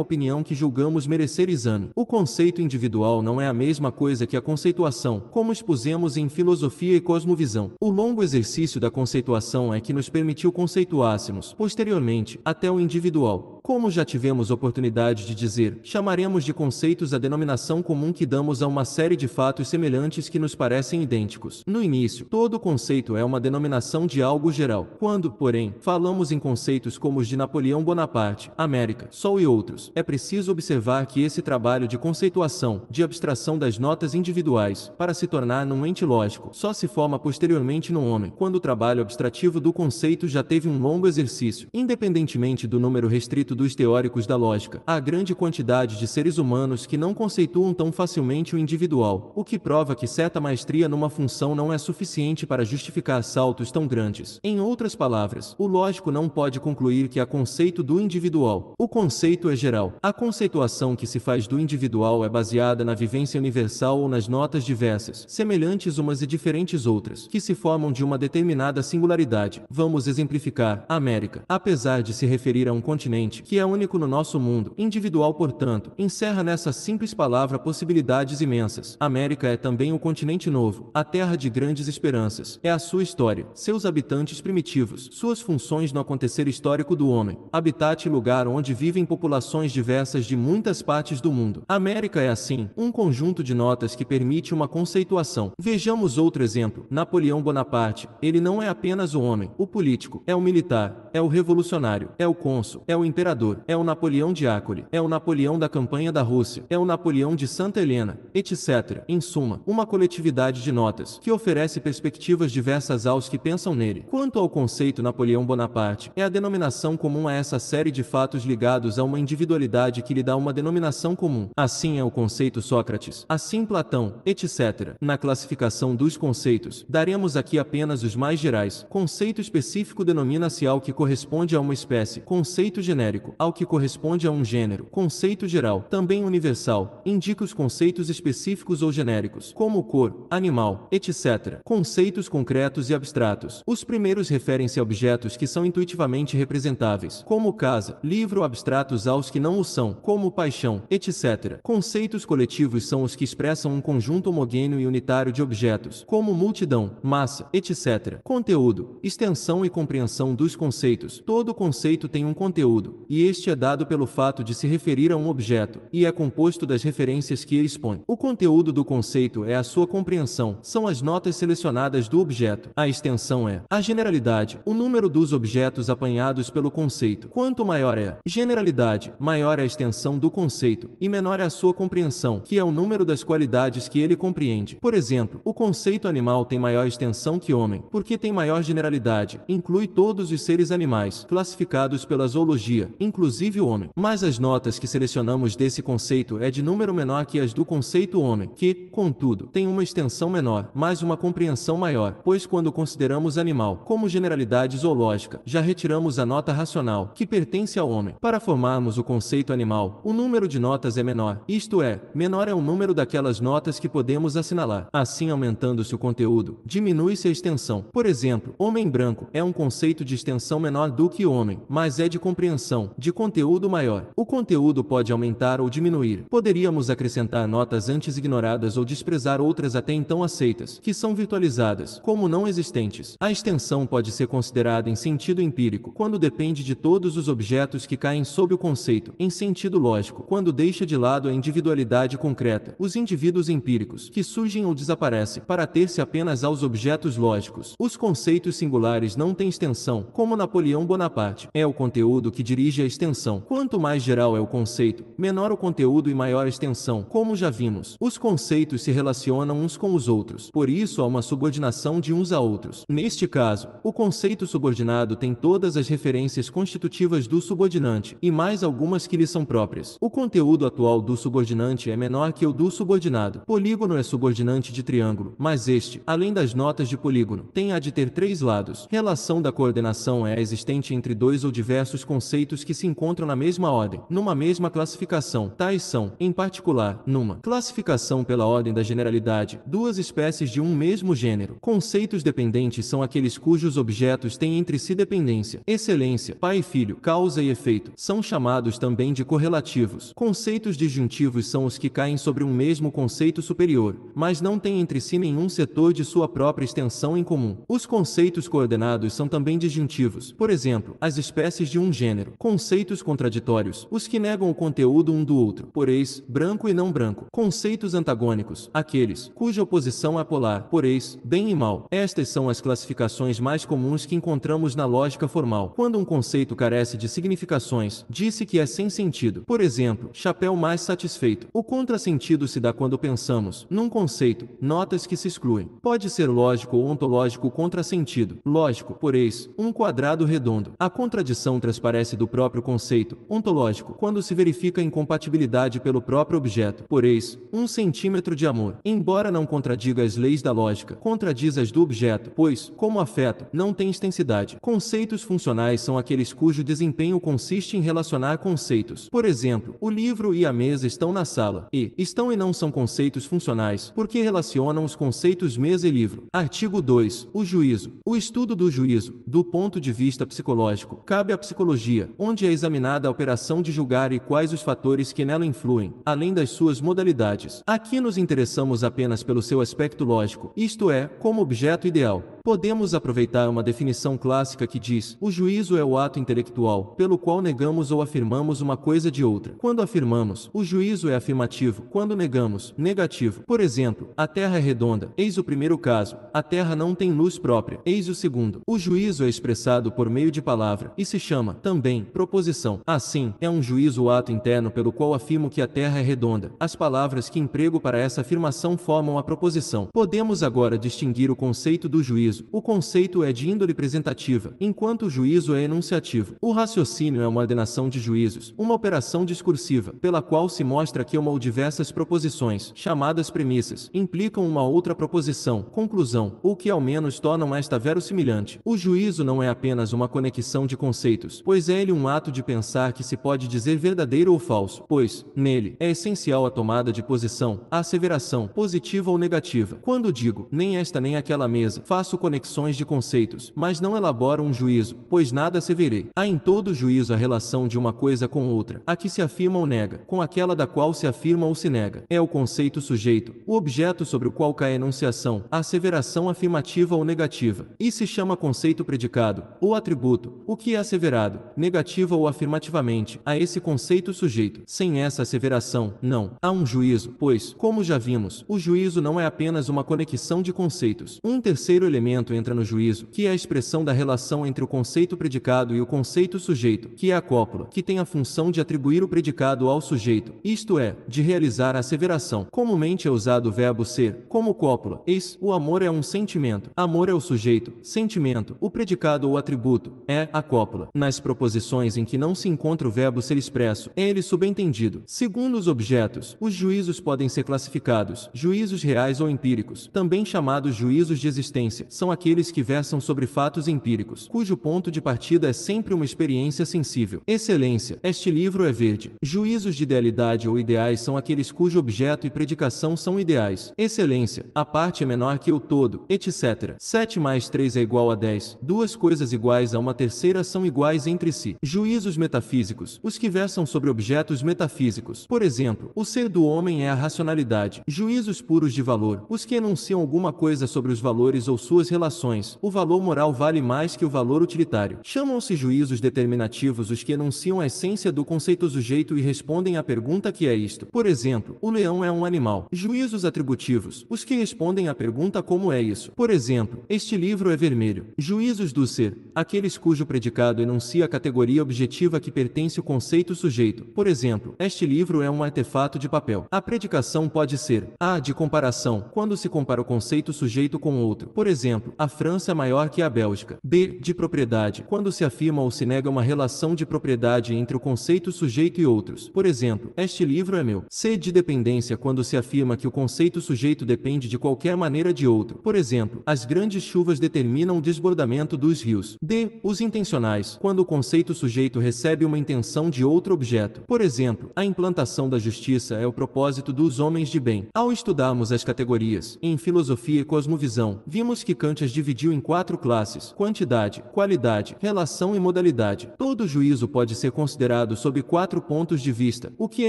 opinião que julgamos merecer exame. O conceito individual não é a mesma coisa que a conceituação, como expusemos em filosofia e cosmovisão. O longo exercício da conceituação é que nos permitiu conceituássemos posteriormente, até o individual. Como já tivemos oportunidade de dizer, chamaremos de conceitos a denominação comum que damos a uma série de fatos semelhantes que nos parecem idênticos. No início, todo conceito é uma denominação de algo geral. Quando, porém, falamos em conceitos como os de Napoleão Bonaparte, América, Sol e outros, é preciso observar que esse trabalho de conceituação, de abstração das notas individuais, para se tornar num ente lógico, só se forma posteriormente no homem, quando o trabalho abstrativo do conceito já teve um longo exercício, independentemente do número restrito dos teóricos da lógica, há grande quantidade de seres humanos que não conceituam tão facilmente o individual, o que prova que certa maestria numa função não é suficiente para justificar saltos tão grandes. Em outras palavras, o lógico não pode concluir que há conceito do individual. O conceito é geral. A conceituação que se faz do individual é baseada na vivência universal ou nas notas diversas, semelhantes umas e diferentes outras, que se formam de uma determinada singularidade. Vamos exemplificar: América. Apesar de se referir a um continente, que é único no nosso mundo, individual portanto, encerra nessa simples palavra possibilidades imensas. América é também o continente novo, a terra de grandes esperanças. É a sua história, seus habitantes primitivos, suas funções no acontecer histórico do homem, habitat e lugar onde vivem populações diversas de muitas partes do mundo. América é assim, um conjunto de notas que permite uma conceituação. Vejamos outro exemplo. Napoleão Bonaparte, ele não é apenas o homem, o político, é o militar, é o revolucionário, é o cônsul, é o imperador imperador, é o Napoleão de Acre, é o Napoleão da campanha da Rússia, é o Napoleão de Santa Helena, etc. Em suma, uma coletividade de notas que oferece perspectivas diversas aos que pensam nele. Quanto ao conceito Napoleão Bonaparte, é a denominação comum a essa série de fatos ligados a uma individualidade que lhe dá uma denominação comum. Assim é o conceito Sócrates, assim Platão, etc. Na classificação dos conceitos, daremos aqui apenas os mais gerais. Conceito específico denomina-se ao que corresponde a uma espécie, conceito genérico genérico, ao que corresponde a um gênero, conceito geral, também universal, indica os conceitos específicos ou genéricos, como cor, animal, etc. Conceitos concretos e abstratos. Os primeiros referem-se a objetos que são intuitivamente representáveis, como casa, livro, abstratos aos que não o são, como paixão, etc. Conceitos coletivos são os que expressam um conjunto homogêneo e unitário de objetos, como multidão, massa, etc. Conteúdo, extensão e compreensão dos conceitos. Todo conceito tem um conteúdo, e este é dado pelo fato de se referir a um objeto, e é composto das referências que expõe. O conteúdo do conceito é a sua compreensão, são as notas selecionadas do objeto. A extensão é a generalidade, o número dos objetos apanhados pelo conceito. Quanto maior é a generalidade, maior é a extensão do conceito, e menor é a sua compreensão, que é o número das qualidades que ele compreende. Por exemplo, o conceito animal tem maior extensão que homem, porque tem maior generalidade, inclui todos os seres animais, classificados pela zoologia, inclusive o homem. Mas as notas que selecionamos desse conceito é de número menor que as do conceito homem, que, contudo, tem uma extensão menor, mas uma compreensão maior, pois quando consideramos animal como generalidade zoológica, já retiramos a nota racional, que pertence ao homem. Para formarmos o conceito animal, o número de notas é menor, isto é, menor é o número daquelas notas que podemos assinalar. Assim, aumentando-se o conteúdo, diminui-se a extensão. Por exemplo, homem branco é um conceito de extensão menor do que homem, mas é de compreensão de conteúdo maior. O conteúdo pode aumentar ou diminuir. Poderíamos acrescentar notas antes ignoradas ou desprezar outras até então aceitas, que são virtualizadas como não existentes. A extensão pode ser considerada em sentido empírico, quando depende de todos os objetos que caem sob o conceito, em sentido lógico, quando deixa de lado a individualidade concreta, os indivíduos empíricos, que surgem ou desaparecem, para ter-se apenas aos objetos lógicos. Os conceitos singulares não têm extensão, como Napoleão Bonaparte. É o conteúdo que dirige exige a extensão. Quanto mais geral é o conceito, menor o conteúdo e maior a extensão. Como já vimos, os conceitos se relacionam uns com os outros, por isso há uma subordinação de uns a outros. Neste caso, o conceito subordinado tem todas as referências constitutivas do subordinante e mais algumas que lhe são próprias. O conteúdo atual do subordinante é menor que o do subordinado. Polígono é subordinante de triângulo, mas este, além das notas de polígono, tem a de ter três lados. Relação da coordenação é a existente entre dois ou diversos conceitos que se encontram na mesma ordem, numa mesma classificação. Tais são, em particular, numa classificação pela ordem da generalidade, duas espécies de um mesmo gênero. Conceitos dependentes são aqueles cujos objetos têm entre si dependência, excelência, pai e filho, causa e efeito. São chamados também de correlativos. Conceitos disjuntivos são os que caem sobre um mesmo conceito superior, mas não têm entre si nenhum setor de sua própria extensão em comum. Os conceitos coordenados são também disjuntivos, por exemplo, as espécies de um gênero. Com Conceitos contraditórios, os que negam o conteúdo um do outro, por eis, branco e não branco. Conceitos antagônicos, aqueles cuja oposição é polar, por eis, bem e mal. Estas são as classificações mais comuns que encontramos na lógica formal. Quando um conceito carece de significações, disse que é sem sentido. Por exemplo, chapéu mais satisfeito. O contrassentido se dá quando pensamos, num conceito, notas que se excluem. Pode ser lógico ou ontológico contrassentido. Lógico, por eis, um quadrado redondo. A contradição transparece do próprio próprio conceito ontológico quando se verifica incompatibilidade pelo próprio objeto. Por isso, um centímetro de amor, embora não contradiga as leis da lógica, contradiz as do objeto, pois, como afeto, não tem extensidade. Conceitos funcionais são aqueles cujo desempenho consiste em relacionar conceitos. Por exemplo, o livro e a mesa estão na sala, e estão e não são conceitos funcionais, porque relacionam os conceitos mesa e livro. Artigo 2. O juízo. O estudo do juízo, do ponto de vista psicológico, cabe à psicologia, onde onde é examinada a operação de julgar e quais os fatores que nela influem, além das suas modalidades. Aqui nos interessamos apenas pelo seu aspecto lógico, isto é, como objeto ideal, Podemos aproveitar uma definição clássica que diz: o juízo é o ato intelectual pelo qual negamos ou afirmamos uma coisa de outra. Quando afirmamos, o juízo é afirmativo, quando negamos, negativo. Por exemplo, a Terra é redonda, eis o primeiro caso, a Terra não tem luz própria, eis o segundo. O juízo é expressado por meio de palavra e se chama, também, proposição. Assim, é um juízo o ato interno pelo qual afirmo que a Terra é redonda. As palavras que emprego para essa afirmação formam a proposição. Podemos agora distinguir o conceito do juízo juízo. O conceito é de índole presentativa, enquanto o juízo é enunciativo. O raciocínio é uma ordenação de juízos, uma operação discursiva, pela qual se mostra que uma ou diversas proposições, chamadas premissas, implicam uma outra proposição, conclusão, ou que ao menos tornam esta verossimilhante. O juízo não é apenas uma conexão de conceitos, pois é ele um ato de pensar que se pode dizer verdadeiro ou falso, pois, nele, é essencial a tomada de posição, a asseveração, positiva ou negativa. Quando digo, nem esta nem aquela mesa, faço conexões de conceitos, mas não elabora um juízo, pois nada se verei. Há em todo juízo a relação de uma coisa com outra, a que se afirma ou nega, com aquela da qual se afirma ou se nega. É o conceito sujeito, o objeto sobre o qual cai a enunciação, a asseveração afirmativa ou negativa. E se chama conceito predicado, ou atributo, o que é asseverado, negativa ou afirmativamente, a esse conceito sujeito. Sem essa asseveração, não, há um juízo, pois, como já vimos, o juízo não é apenas uma conexão de conceitos. Um terceiro elemento entra no juízo, que é a expressão da relação entre o conceito predicado e o conceito sujeito, que é a cópula, que tem a função de atribuir o predicado ao sujeito, isto é, de realizar a asseveração. Comumente é usado o verbo ser, como cópula. Eis, o amor é um sentimento. Amor é o sujeito, sentimento, o predicado ou atributo, é a cópula. Nas proposições em que não se encontra o verbo ser expresso, é ele subentendido. Segundo os objetos, os juízos podem ser classificados, juízos reais ou empíricos, também chamados juízos de existência, são são aqueles que versam sobre fatos empíricos, cujo ponto de partida é sempre uma experiência sensível. Excelência. Este livro é verde. Juízos de idealidade ou ideais são aqueles cujo objeto e predicação são ideais. Excelência. A parte é menor que o todo, etc. 7 mais 3 é igual a 10. Duas coisas iguais a uma terceira são iguais entre si. Juízos metafísicos. Os que versam sobre objetos metafísicos. Por exemplo, o ser do homem é a racionalidade. Juízos puros de valor. Os que enunciam alguma coisa sobre os valores ou suas suas relações. O valor moral vale mais que o valor utilitário. Chamam-se juízos determinativos os que enunciam a essência do conceito sujeito e respondem à pergunta que é isto. Por exemplo, o leão é um animal. Juízos atributivos, os que respondem à pergunta como é isso. Por exemplo, este livro é vermelho. Juízos do ser, aqueles cujo predicado enuncia a categoria objetiva que pertence o conceito sujeito. Por exemplo, este livro é um artefato de papel. A predicação pode ser a de comparação, quando se compara o conceito sujeito com outro. Por exemplo, exemplo, a França é maior que a Bélgica. b De propriedade. Quando se afirma ou se nega uma relação de propriedade entre o conceito sujeito e outros. Por exemplo, este livro é meu. C. De dependência. Quando se afirma que o conceito sujeito depende de qualquer maneira de outro. Por exemplo, as grandes chuvas determinam o desbordamento dos rios. D. Os intencionais. Quando o conceito sujeito recebe uma intenção de outro objeto. Por exemplo, a implantação da justiça é o propósito dos homens de bem. Ao estudarmos as categorias em filosofia e cosmovisão, vimos que Kant as dividiu em quatro classes: quantidade, qualidade, relação e modalidade. Todo juízo pode ser considerado sob quatro pontos de vista, o que é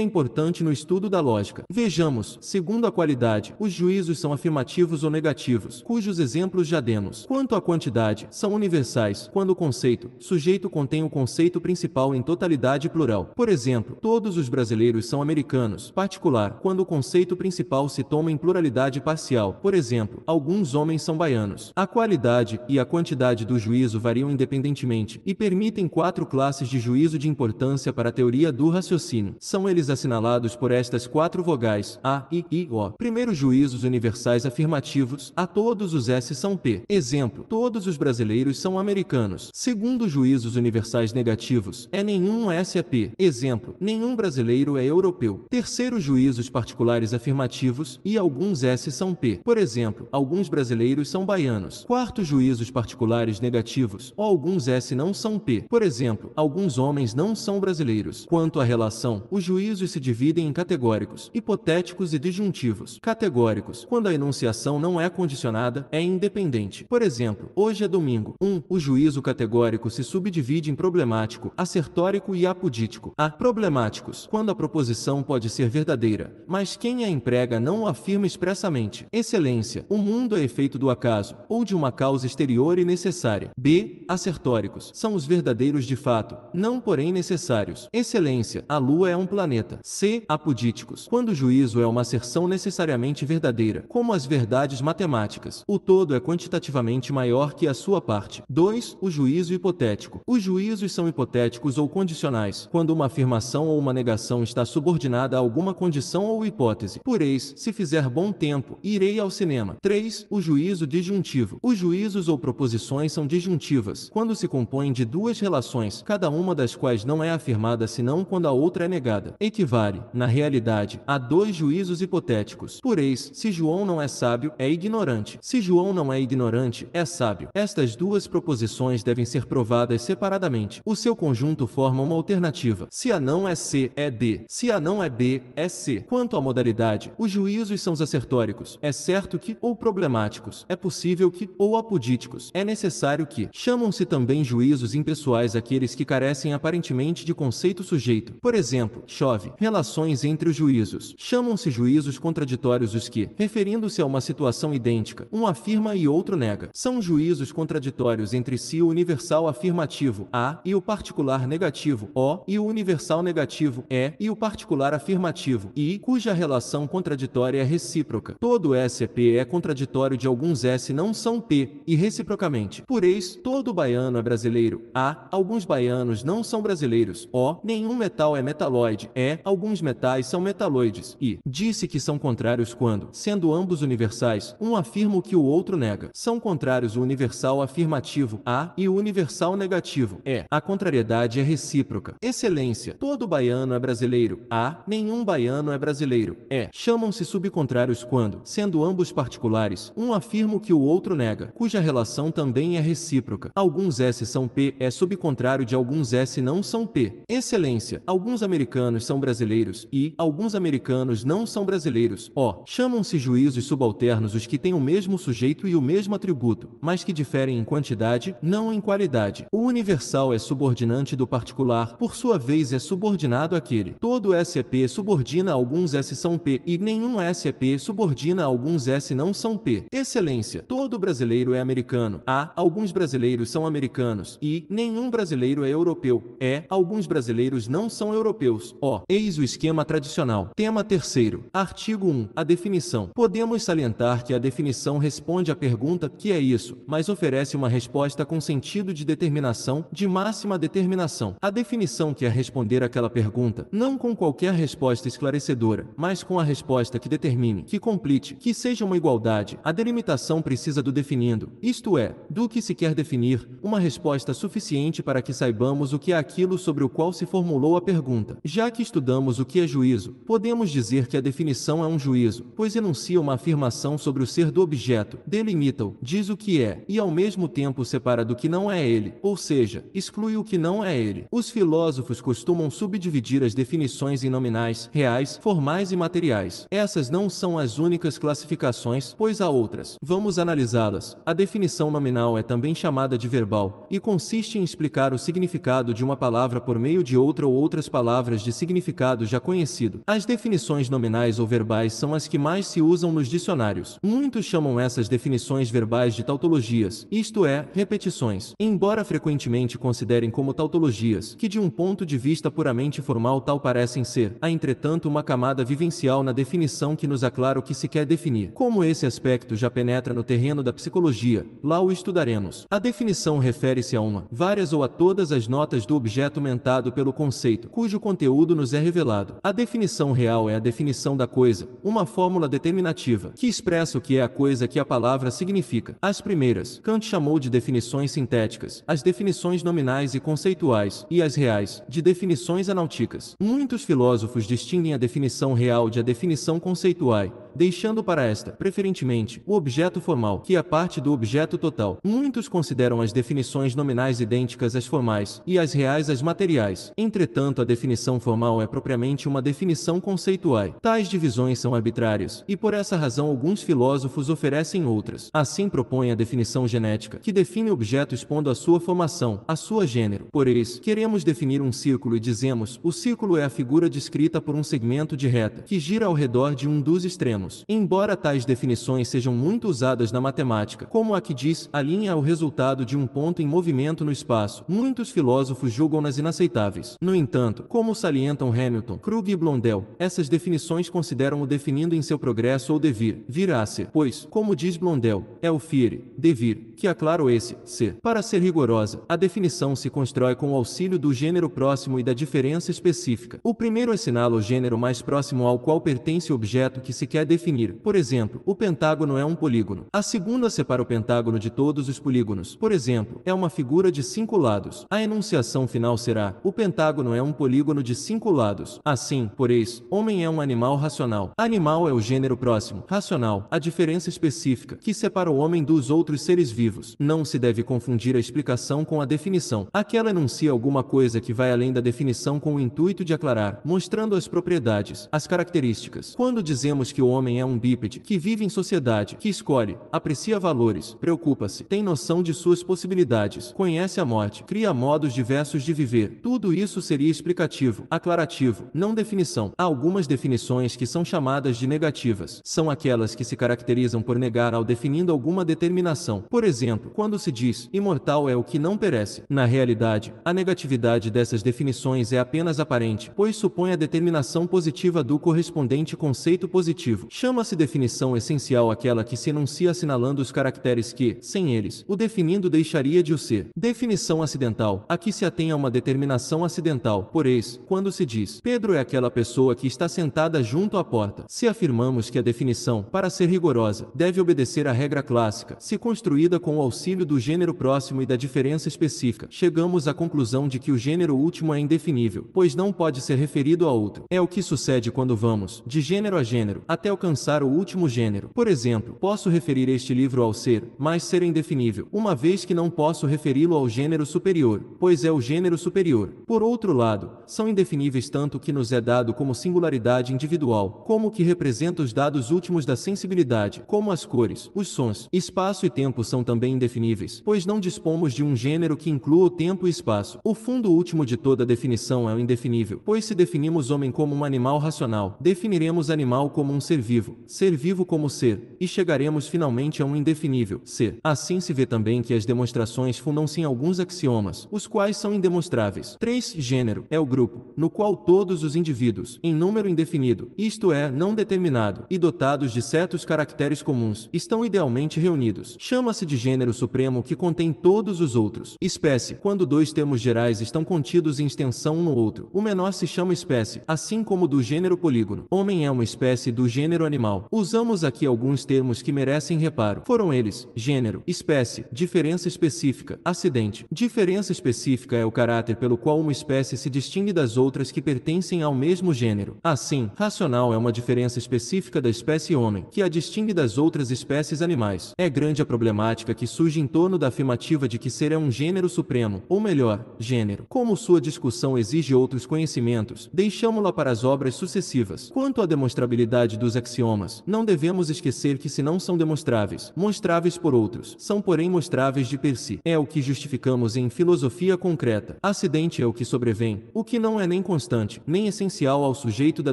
importante no estudo da lógica. Vejamos, segundo a qualidade, os juízos são afirmativos ou negativos, cujos exemplos já demos. Quanto à quantidade, são universais, quando o conceito, sujeito contém o conceito principal em totalidade plural. Por exemplo, todos os brasileiros são americanos, particular, quando o conceito principal se toma em pluralidade parcial. Por exemplo, alguns homens são baianos. A qualidade e a quantidade do juízo variam independentemente e permitem quatro classes de juízo de importância para a teoria do raciocínio. São eles assinalados por estas quatro vogais, A, I, I, O. Primeiro, juízos universais afirmativos, a todos os S são P. Exemplo, todos os brasileiros são americanos. Segundo, juízos universais negativos, é nenhum S é P. Exemplo, nenhum brasileiro é europeu. Terceiro, juízos particulares afirmativos e alguns S são P. Por exemplo, alguns brasileiros são baianos anos. Quarto, juízos particulares negativos, ou alguns S não são P. Por exemplo, alguns homens não são brasileiros. Quanto à relação, os juízos se dividem em categóricos, hipotéticos e disjuntivos. Categóricos, quando a enunciação não é condicionada, é independente. Por exemplo, hoje é domingo. 1. Um, o juízo categórico se subdivide em problemático, acertórico e apodítico. A. Problemáticos, quando a proposição pode ser verdadeira, mas quem a emprega não o afirma expressamente. Excelência, o mundo é efeito do acaso ou de uma causa exterior e necessária. B. Acertóricos. São os verdadeiros de fato, não porém necessários. Excelência. A Lua é um planeta. C. Apodíticos. Quando o juízo é uma asserção necessariamente verdadeira, como as verdades matemáticas, o todo é quantitativamente maior que a sua parte. 2. O juízo hipotético. Os juízos são hipotéticos ou condicionais, quando uma afirmação ou uma negação está subordinada a alguma condição ou hipótese. Por eis, se fizer bom tempo, irei ao cinema. 3. O juízo disjuntivo os juízos ou proposições são disjuntivas quando se compõem de duas relações, cada uma das quais não é afirmada senão quando a outra é negada. Equivale, na realidade, a dois juízos hipotéticos. Por eis, se João não é sábio, é ignorante. Se João não é ignorante, é sábio. Estas duas proposições devem ser provadas separadamente. O seu conjunto forma uma alternativa. Se A não é C, é D. Se A não é B, é C. Quanto à modalidade, os juízos são acertóricos. É certo que, ou problemáticos, é possível Seleuque ou apodíticos. É necessário que chamam-se também juízos impessoais aqueles que carecem aparentemente de conceito sujeito. Por exemplo, chove, relações entre os juízos. Chamam-se juízos contraditórios os que, referindo-se a uma situação idêntica, um afirma e outro nega. São juízos contraditórios entre si o universal afirmativo A e o particular negativo O e o universal negativo E e o particular afirmativo I, cuja relação contraditória é recíproca. Todo S-P é contraditório de alguns S não são P, e reciprocamente. Por eis, todo baiano é brasileiro. A, alguns baianos não são brasileiros. O, nenhum metal é metaloide. E, alguns metais são metaloides. E, disse que são contrários quando, sendo ambos universais, um afirma o que o outro nega. São contrários o universal afirmativo A e o universal negativo E. A contrariedade é recíproca. Excelência. Todo baiano é brasileiro. A, nenhum baiano é brasileiro. E. Chamam-se subcontrários quando, sendo ambos particulares, um afirma o que o outro outro nega, cuja relação também é recíproca. Alguns S são P, é subcontrário de alguns S não são P. Excelência, alguns americanos são brasileiros e alguns americanos não são brasileiros. O, chamam-se juízos subalternos os que têm o mesmo sujeito e o mesmo atributo, mas que diferem em quantidade, não em qualidade. O universal é subordinante do particular, por sua vez é subordinado àquele. Todo S é P subordina alguns S são P e nenhum S é P subordina alguns S não são P. Excelência, todo todo brasileiro é americano. A, alguns brasileiros são americanos. E, nenhum brasileiro é europeu. É, alguns brasileiros não são europeus. O, eis o esquema tradicional. Tema terceiro. Artigo 1. A definição. Podemos salientar que a definição responde à pergunta que é isso, mas oferece uma resposta com sentido de determinação, de máxima determinação. A definição quer responder àquela pergunta, não com qualquer resposta esclarecedora, mas com a resposta que determine, que complete, que seja uma igualdade. A delimitação precisa do definindo, isto é, do que se quer definir, uma resposta suficiente para que saibamos o que é aquilo sobre o qual se formulou a pergunta. Já que estudamos o que é juízo, podemos dizer que a definição é um juízo, pois enuncia uma afirmação sobre o ser do objeto, delimita-o, diz o que é, e ao mesmo tempo separa do que não é ele, ou seja, exclui o que não é ele. Os filósofos costumam subdividir as definições em nominais, reais, formais e materiais. Essas não são as únicas classificações, pois há outras. Vamos analisar analisá-las, a definição nominal é também chamada de verbal, e consiste em explicar o significado de uma palavra por meio de outra ou outras palavras de significado já conhecido. As definições nominais ou verbais são as que mais se usam nos dicionários. Muitos chamam essas definições verbais de tautologias, isto é, repetições. Embora frequentemente considerem como tautologias, que de um ponto de vista puramente formal tal parecem ser, há entretanto uma camada vivencial na definição que nos aclara o que se quer definir. Como esse aspecto já penetra no terreno da Psicologia. Lá o estudaremos. A definição refere-se a uma, várias ou a todas as notas do objeto mentado pelo conceito, cujo conteúdo nos é revelado. A definição real é a definição da coisa, uma fórmula determinativa, que expressa o que é a coisa que a palavra significa. As primeiras, Kant chamou de definições sintéticas, as definições nominais e conceituais, e as reais, de definições analíticas. Muitos filósofos distinguem a definição real de a definição conceitual deixando para esta, preferentemente, o objeto formal, que é parte do objeto total. Muitos consideram as definições nominais idênticas às formais e as reais às materiais. Entretanto, a definição formal é propriamente uma definição conceitual. Tais divisões são arbitrárias e por essa razão alguns filósofos oferecem outras. Assim propõe a definição genética, que define o objeto expondo a sua formação, a sua gênero. Por isso, queremos definir um círculo e dizemos: o círculo é a figura descrita por um segmento de reta que gira ao redor de um dos extremos. Embora tais definições sejam muito usadas na matemática, como a que diz a linha é o resultado de um ponto em movimento no espaço, muitos filósofos julgam-nas inaceitáveis. No entanto, como salientam Hamilton, Krug e Blondel, essas definições consideram o definindo em seu progresso ou devir, vir a ser, pois, como diz Blondel, é o fiere, devir, que aclaro é esse ser. Para ser rigorosa, a definição se constrói com o auxílio do gênero próximo e da diferença específica. O primeiro assinala é o gênero mais próximo ao qual pertence o objeto que se quer definir. Por exemplo, o pentágono é um polígono. A segunda separa o pentágono de todos os polígonos. Por exemplo, é uma figura de cinco lados. A enunciação final será: o pentágono é um polígono de cinco lados. Assim, por isso, homem é um animal racional. Animal é o gênero próximo, racional, a diferença específica que separa o homem dos outros seres vivos. Não se deve confundir a explicação com a definição. Aquela enuncia alguma coisa que vai além da definição com o intuito de aclarar, mostrando as propriedades, as características. Quando dizemos que o homem é um bípede, que vive em sociedade, que escolhe, aprecia valores, preocupa-se, tem noção de suas possibilidades, conhece a morte, cria modos diversos de viver, tudo isso seria explicativo, aclarativo, não definição. Há algumas definições que são chamadas de negativas. São aquelas que se caracterizam por negar ao definindo alguma determinação. Por exemplo, exemplo, quando se diz imortal é o que não perece, na realidade, a negatividade dessas definições é apenas aparente, pois supõe a determinação positiva do correspondente conceito positivo. Chama-se definição essencial aquela que se enuncia assinalando os caracteres que, sem eles, o definindo deixaria de o ser. Definição acidental, a que se atenha a uma determinação acidental, por eis, quando se diz Pedro é aquela pessoa que está sentada junto à porta. Se afirmamos que a definição, para ser rigorosa, deve obedecer à regra clássica, se construída com com o auxílio do gênero próximo e da diferença específica, chegamos à conclusão de que o gênero último é indefinível, pois não pode ser referido a outro. É o que sucede quando vamos, de gênero a gênero, até alcançar o último gênero. Por exemplo, posso referir este livro ao ser, mas ser indefinível, uma vez que não posso referi-lo ao gênero superior, pois é o gênero superior. Por outro lado, são indefiníveis tanto o que nos é dado como singularidade individual, como o que representa os dados últimos da sensibilidade, como as cores, os sons, espaço e tempo são também também indefiníveis, pois não dispomos de um gênero que inclua o tempo e espaço. O fundo último de toda definição é o indefinível, pois se definimos homem como um animal racional, definiremos animal como um ser vivo, ser vivo como ser, e chegaremos finalmente a um indefinível ser. Assim se vê também que as demonstrações fundam-se em alguns axiomas, os quais são indemonstráveis. 3. Gênero é o grupo, no qual todos os indivíduos, em número indefinido, isto é, não determinado, e dotados de certos caracteres comuns, estão idealmente reunidos. Chama-se de gênero gênero supremo que contém todos os outros. Espécie. Quando dois termos gerais estão contidos em extensão um no outro, o menor se chama espécie, assim como do gênero polígono. Homem é uma espécie do gênero animal. Usamos aqui alguns termos que merecem reparo. Foram eles: gênero, espécie, diferença específica, acidente. Diferença específica é o caráter pelo qual uma espécie se distingue das outras que pertencem ao mesmo gênero. Assim, racional é uma diferença específica da espécie homem, que a distingue das outras espécies animais. É grande a problemática que surge em torno da afirmativa de que ser é um gênero supremo, ou melhor, gênero. Como sua discussão exige outros conhecimentos, deixámo-la para as obras sucessivas. Quanto à demonstrabilidade dos axiomas, não devemos esquecer que se não são demonstráveis, mostráveis por outros, são porém mostráveis de per si. É o que justificamos em filosofia concreta. Acidente é o que sobrevém, o que não é nem constante, nem essencial ao sujeito da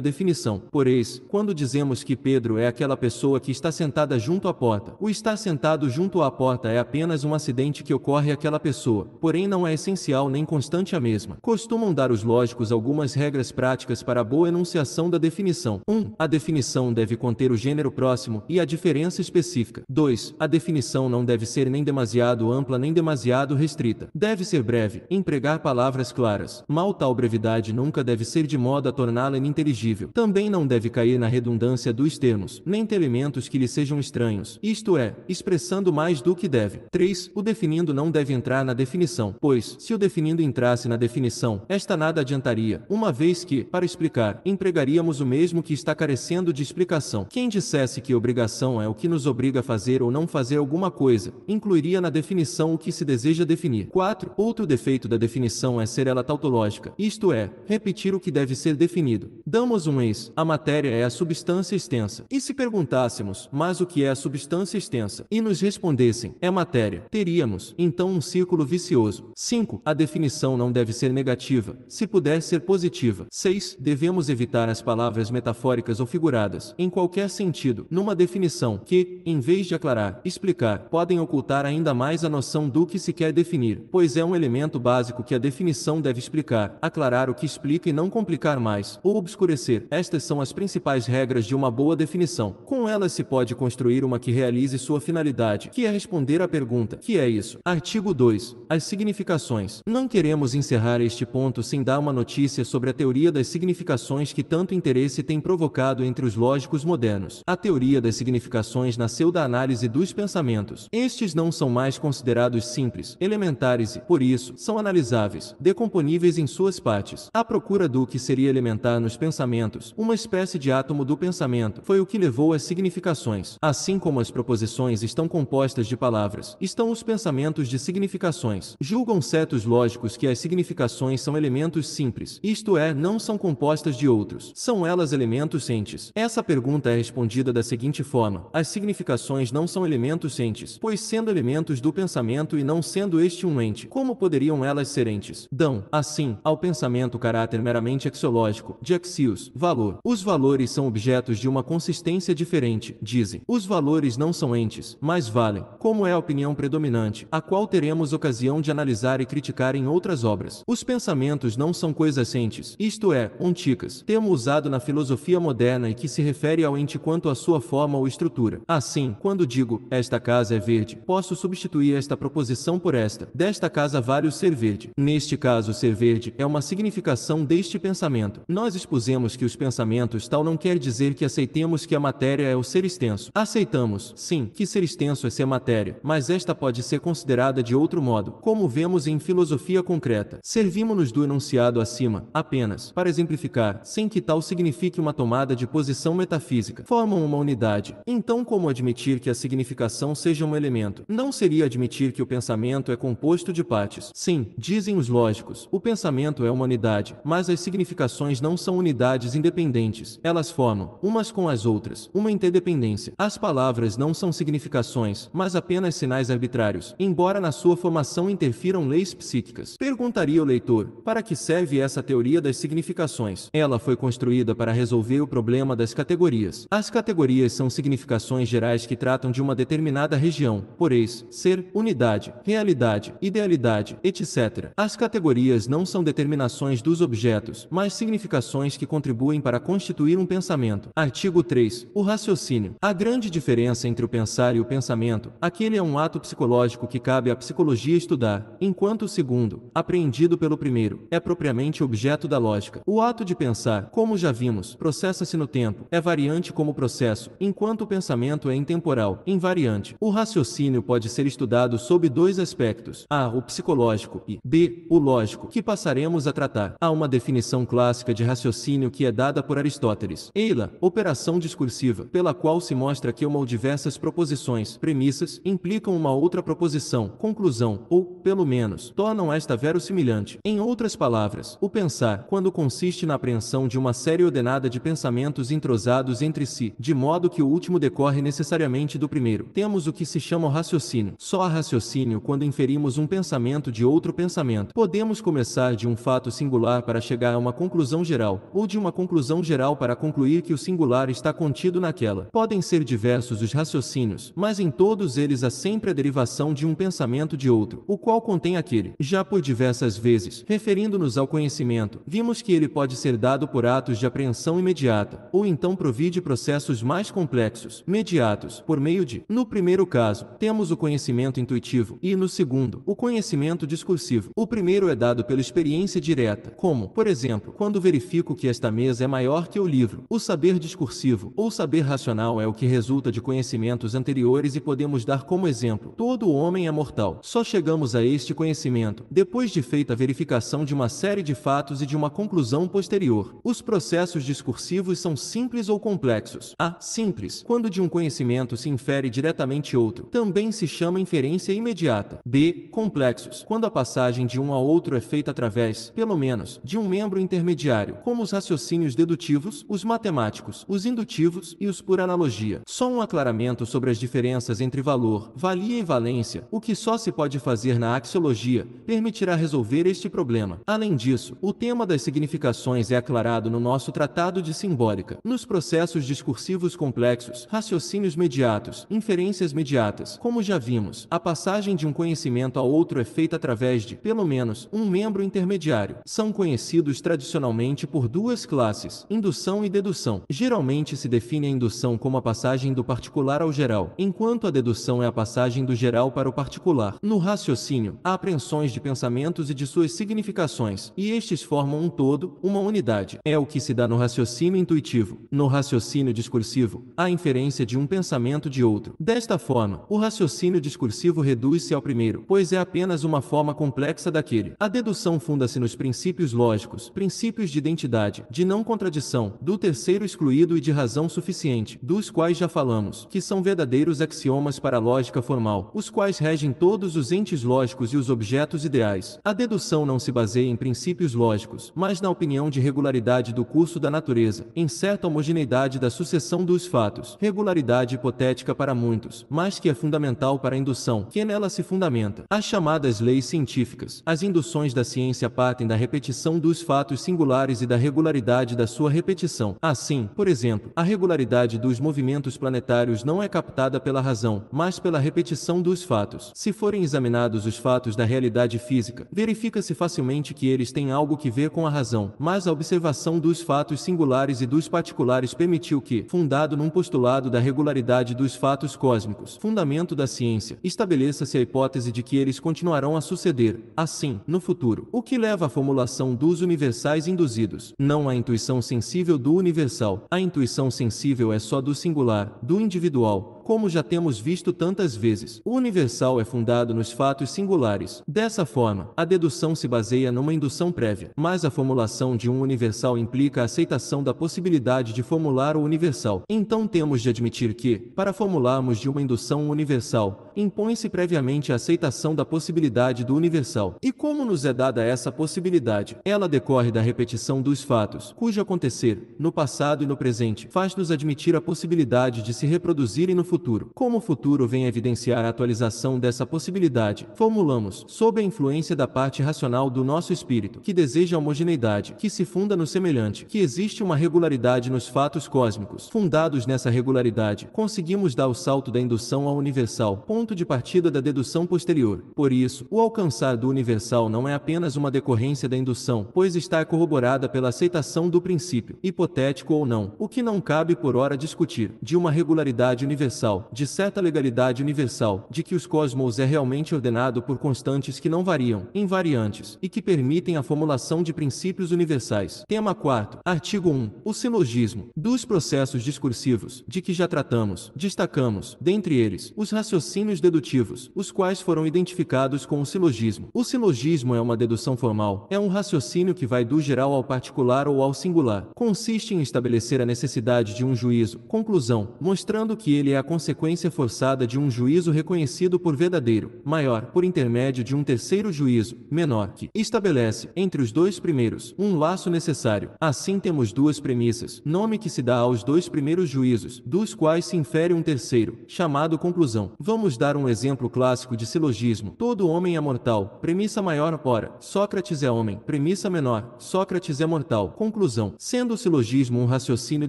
definição. Por eis, quando dizemos que Pedro é aquela pessoa que está sentada junto à porta, o estar sentado junto à porta importa é apenas um acidente que ocorre àquela pessoa, porém não é essencial nem constante a mesma. Costumam dar os lógicos algumas regras práticas para a boa enunciação da definição. 1. a definição deve conter o gênero próximo e a diferença específica. 2. A definição não deve ser nem demasiado ampla nem demasiado restrita. Deve ser breve, empregar palavras claras. Mal tal brevidade nunca deve ser de modo a torná-la ininteligível. Também não deve cair na redundância dos termos, nem ter elementos que lhe sejam estranhos, isto é, expressando mais do que deve. 3. O definindo não deve entrar na definição, pois, se o definindo entrasse na definição, esta nada adiantaria, uma vez que, para explicar, empregaríamos o mesmo que está carecendo de explicação. Quem dissesse que obrigação é o que nos obriga a fazer ou não fazer alguma coisa, incluiria na definição o que se deseja definir. 4. Outro defeito da definição é ser ela tautológica, isto é, repetir o que deve ser definido. Damos um ex, a matéria é a substância extensa. E se perguntássemos, mas o que é a substância extensa? E nos respondessem, dizem assim, é matéria, teríamos, então, um círculo vicioso. 5. A definição não deve ser negativa, se puder ser positiva. 6. Devemos evitar as palavras metafóricas ou figuradas, em qualquer sentido, numa definição que, em vez de aclarar, explicar, podem ocultar ainda mais a noção do que se quer definir, pois é um elemento básico que a definição deve explicar, aclarar o que explica e não complicar mais, ou obscurecer. Estas são as principais regras de uma boa definição. Com elas se pode construir uma que realize sua finalidade, que é responsável responder à pergunta: que é isso? Artigo 2. As significações. Não queremos encerrar este ponto sem dar uma notícia sobre a teoria das significações que tanto interesse tem provocado entre os lógicos modernos. A teoria das significações nasceu da análise dos pensamentos. Estes não são mais considerados simples, elementares e, por isso, são analisáveis, decomponíveis em suas partes. A procura do que seria elementar nos pensamentos, uma espécie de átomo do pensamento, foi o que levou às significações. Assim como as proposições estão compostas de palavras, estão os pensamentos de significações. Julgam certos lógicos que as significações são elementos simples, isto é, não são compostas de outros. São elas elementos sentes? Essa pergunta é respondida da seguinte forma: as significações não são elementos sentes, pois sendo elementos do pensamento e não sendo este um ente, como poderiam elas ser entes? Dão, assim, ao pensamento caráter meramente axiológico, de axios, valor. Os valores são objetos de uma consistência diferente, dizem. Os valores não são entes, mas valem, como como é a opinião predominante, a qual teremos ocasião de analisar e criticar em outras obras. Os pensamentos não são coisas coexistentes, isto é, onticas, termo usado na filosofia moderna e que se refere ao ente quanto à sua forma ou estrutura. Assim, quando digo, esta casa é verde, posso substituir esta proposição por esta, desta casa vale o ser verde. Neste caso, ser verde é uma significação deste pensamento. Nós expusemos que os pensamentos tal não quer dizer que aceitemos que a matéria é o ser extenso. Aceitamos, sim, que ser extenso é ser matéria matéria, mas esta pode ser considerada de outro modo, como vemos em filosofia concreta. Servimos-nos do enunciado acima, apenas, para exemplificar, sem que tal signifique uma tomada de posição metafísica. Formam uma unidade. Então, como admitir que a significação seja um elemento? Não seria admitir que o pensamento é composto de partes. Sim, dizem os lógicos, o pensamento é uma unidade, mas as significações não são unidades independentes. Elas formam, umas com as outras, uma interdependência. As palavras não são significações, mas a apenas sinais arbitrários, embora na sua formação interfiram leis psíquicas. Perguntaria o leitor: para que serve essa teoria das significações? Ela foi construída para resolver o problema das categorias. As categorias são significações gerais que tratam de uma determinada região, por ex, ser, unidade, realidade, idealidade, etc. As categorias não são determinações dos objetos, mas significações que contribuem para constituir um pensamento. Artigo 3. O raciocínio. A grande diferença entre o pensar e o pensamento, a Aquele é um ato psicológico que cabe à psicologia estudar, enquanto o segundo, apreendido pelo primeiro, é propriamente objeto da lógica. O ato de pensar, como já vimos, processa-se no tempo, é variante como processo, enquanto o pensamento é intemporal, invariante. O raciocínio pode ser estudado sob dois aspectos: a, o psicológico e b, o lógico, que passaremos a tratar. Há uma definição clássica de raciocínio que é dada por Aristóteles. Eila, operação discursiva, pela qual se mostra que uma ou diversas proposições, premissas, implicam uma outra proposição, conclusão, ou, pelo menos, tornam esta verossimilhante. Em outras palavras, o pensar, quando consiste na apreensão de uma série ordenada de pensamentos entrosados entre si, de modo que o último decorre necessariamente do primeiro, temos o que se chama raciocínio. Só há raciocínio quando inferimos um pensamento de outro pensamento. Podemos começar de um fato singular para chegar a uma conclusão geral, ou de uma conclusão geral para concluir que o singular está contido naquela. Podem ser diversos os raciocínios, mas em todos eles utiliza sempre a derivação de um pensamento de outro, o qual contém aquele. Já por diversas vezes, referindo-nos ao conhecimento, vimos que ele pode ser dado por atos de apreensão imediata, ou então provide processos mais complexos, mediatos, por meio de. No primeiro caso, temos o conhecimento intuitivo, e no segundo, o conhecimento discursivo. O primeiro é dado pela experiência direta, como, por exemplo, quando verifico que esta mesa é maior que o livro. O saber discursivo ou saber racional é o que resulta de conhecimentos anteriores e podemos dar como exemplo. Todo homem é mortal. Só chegamos a este conhecimento depois de feita a verificação de uma série de fatos e de uma conclusão posterior. Os processos discursivos são simples ou complexos. A ah, simples, quando de um conhecimento se infere diretamente outro, também se chama inferência imediata. B. Complexos, quando a passagem de um a outro é feita através, pelo menos, de um membro intermediário, como os raciocínios dedutivos, os matemáticos, os indutivos e os por analogia. Só um aclaramento sobre as diferenças entre valor valor, valia e valência, o que só se pode fazer na axiologia, permitirá resolver este problema. Além disso, o tema das significações é aclarado no nosso Tratado de Simbólica. Nos processos discursivos complexos, raciocínios mediatos, inferências mediatas, como já vimos, a passagem de um conhecimento a outro é feita através de, pelo menos, um membro intermediário. São conhecidos tradicionalmente por duas classes, indução e dedução. Geralmente se define a indução como a passagem do particular ao geral, enquanto a dedução é é a passagem do geral para o particular. No raciocínio, há apreensões de pensamentos e de suas significações, e estes formam um todo, uma unidade. É o que se dá no raciocínio intuitivo. No raciocínio discursivo, há inferência de um pensamento de outro. Desta forma, o raciocínio discursivo reduz-se ao primeiro, pois é apenas uma forma complexa daquele. A dedução funda-se nos princípios lógicos, princípios de identidade, de não contradição, do terceiro excluído e de razão suficiente, dos quais já falamos, que são verdadeiros axiomas para a lógica lógica formal, os quais regem todos os entes lógicos e os objetos ideais. A dedução não se baseia em princípios lógicos, mas na opinião de regularidade do curso da natureza, em certa homogeneidade da sucessão dos fatos, regularidade hipotética para muitos, mas que é fundamental para a indução, que nela se fundamenta. As chamadas leis científicas, as induções da ciência partem da repetição dos fatos singulares e da regularidade da sua repetição. Assim, por exemplo, a regularidade dos movimentos planetários não é captada pela razão, mas mas pela repetição dos fatos. Se forem examinados os fatos da realidade física, verifica-se facilmente que eles têm algo que ver com a razão, mas a observação dos fatos singulares e dos particulares permitiu que, fundado num postulado da regularidade dos fatos cósmicos, fundamento da ciência, estabeleça-se a hipótese de que eles continuarão a suceder, assim, no futuro, o que leva à formulação dos universais induzidos. Não a intuição sensível do universal, a intuição sensível é só do singular, do individual, como já temos visto tantas vezes. O universal é fundado nos fatos singulares. Dessa forma, a dedução se baseia numa indução prévia, mas a formulação de um universal implica a aceitação da possibilidade de formular o universal. Então temos de admitir que, para formularmos de uma indução universal, impõe-se previamente a aceitação da possibilidade do universal. E como nos é dada essa possibilidade? Ela decorre da repetição dos fatos, cujo acontecer, no passado e no presente, faz-nos admitir a possibilidade de se reproduzirem no futuro futuro. Como o futuro vem evidenciar a atualização dessa possibilidade, formulamos, sob a influência da parte racional do nosso espírito, que deseja homogeneidade, que se funda no semelhante, que existe uma regularidade nos fatos cósmicos. Fundados nessa regularidade, conseguimos dar o salto da indução ao universal, ponto de partida da dedução posterior. Por isso, o alcançar do universal não é apenas uma decorrência da indução, pois está corroborada pela aceitação do princípio, hipotético ou não, o que não cabe por hora discutir, de uma regularidade universal universal, de certa legalidade universal, de que os cosmos é realmente ordenado por constantes que não variam, invariantes, e que permitem a formulação de princípios universais. Tema 4. Artigo 1. O silogismo. Dos processos discursivos, de que já tratamos, destacamos, dentre eles, os raciocínios dedutivos, os quais foram identificados com o silogismo. O silogismo é uma dedução formal, é um raciocínio que vai do geral ao particular ou ao singular. Consiste em estabelecer a necessidade de um juízo, conclusão, mostrando que ele é a consequência forçada de um juízo reconhecido por verdadeiro, maior, por intermédio de um terceiro juízo, menor, que estabelece, entre os dois primeiros, um laço necessário. Assim temos duas premissas, nome que se dá aos dois primeiros juízos, dos quais se infere um terceiro, chamado conclusão. Vamos dar um exemplo clássico de silogismo. Todo homem é mortal, premissa maior, ora, Sócrates é homem, premissa menor, Sócrates é mortal. Conclusão. Sendo o silogismo um raciocínio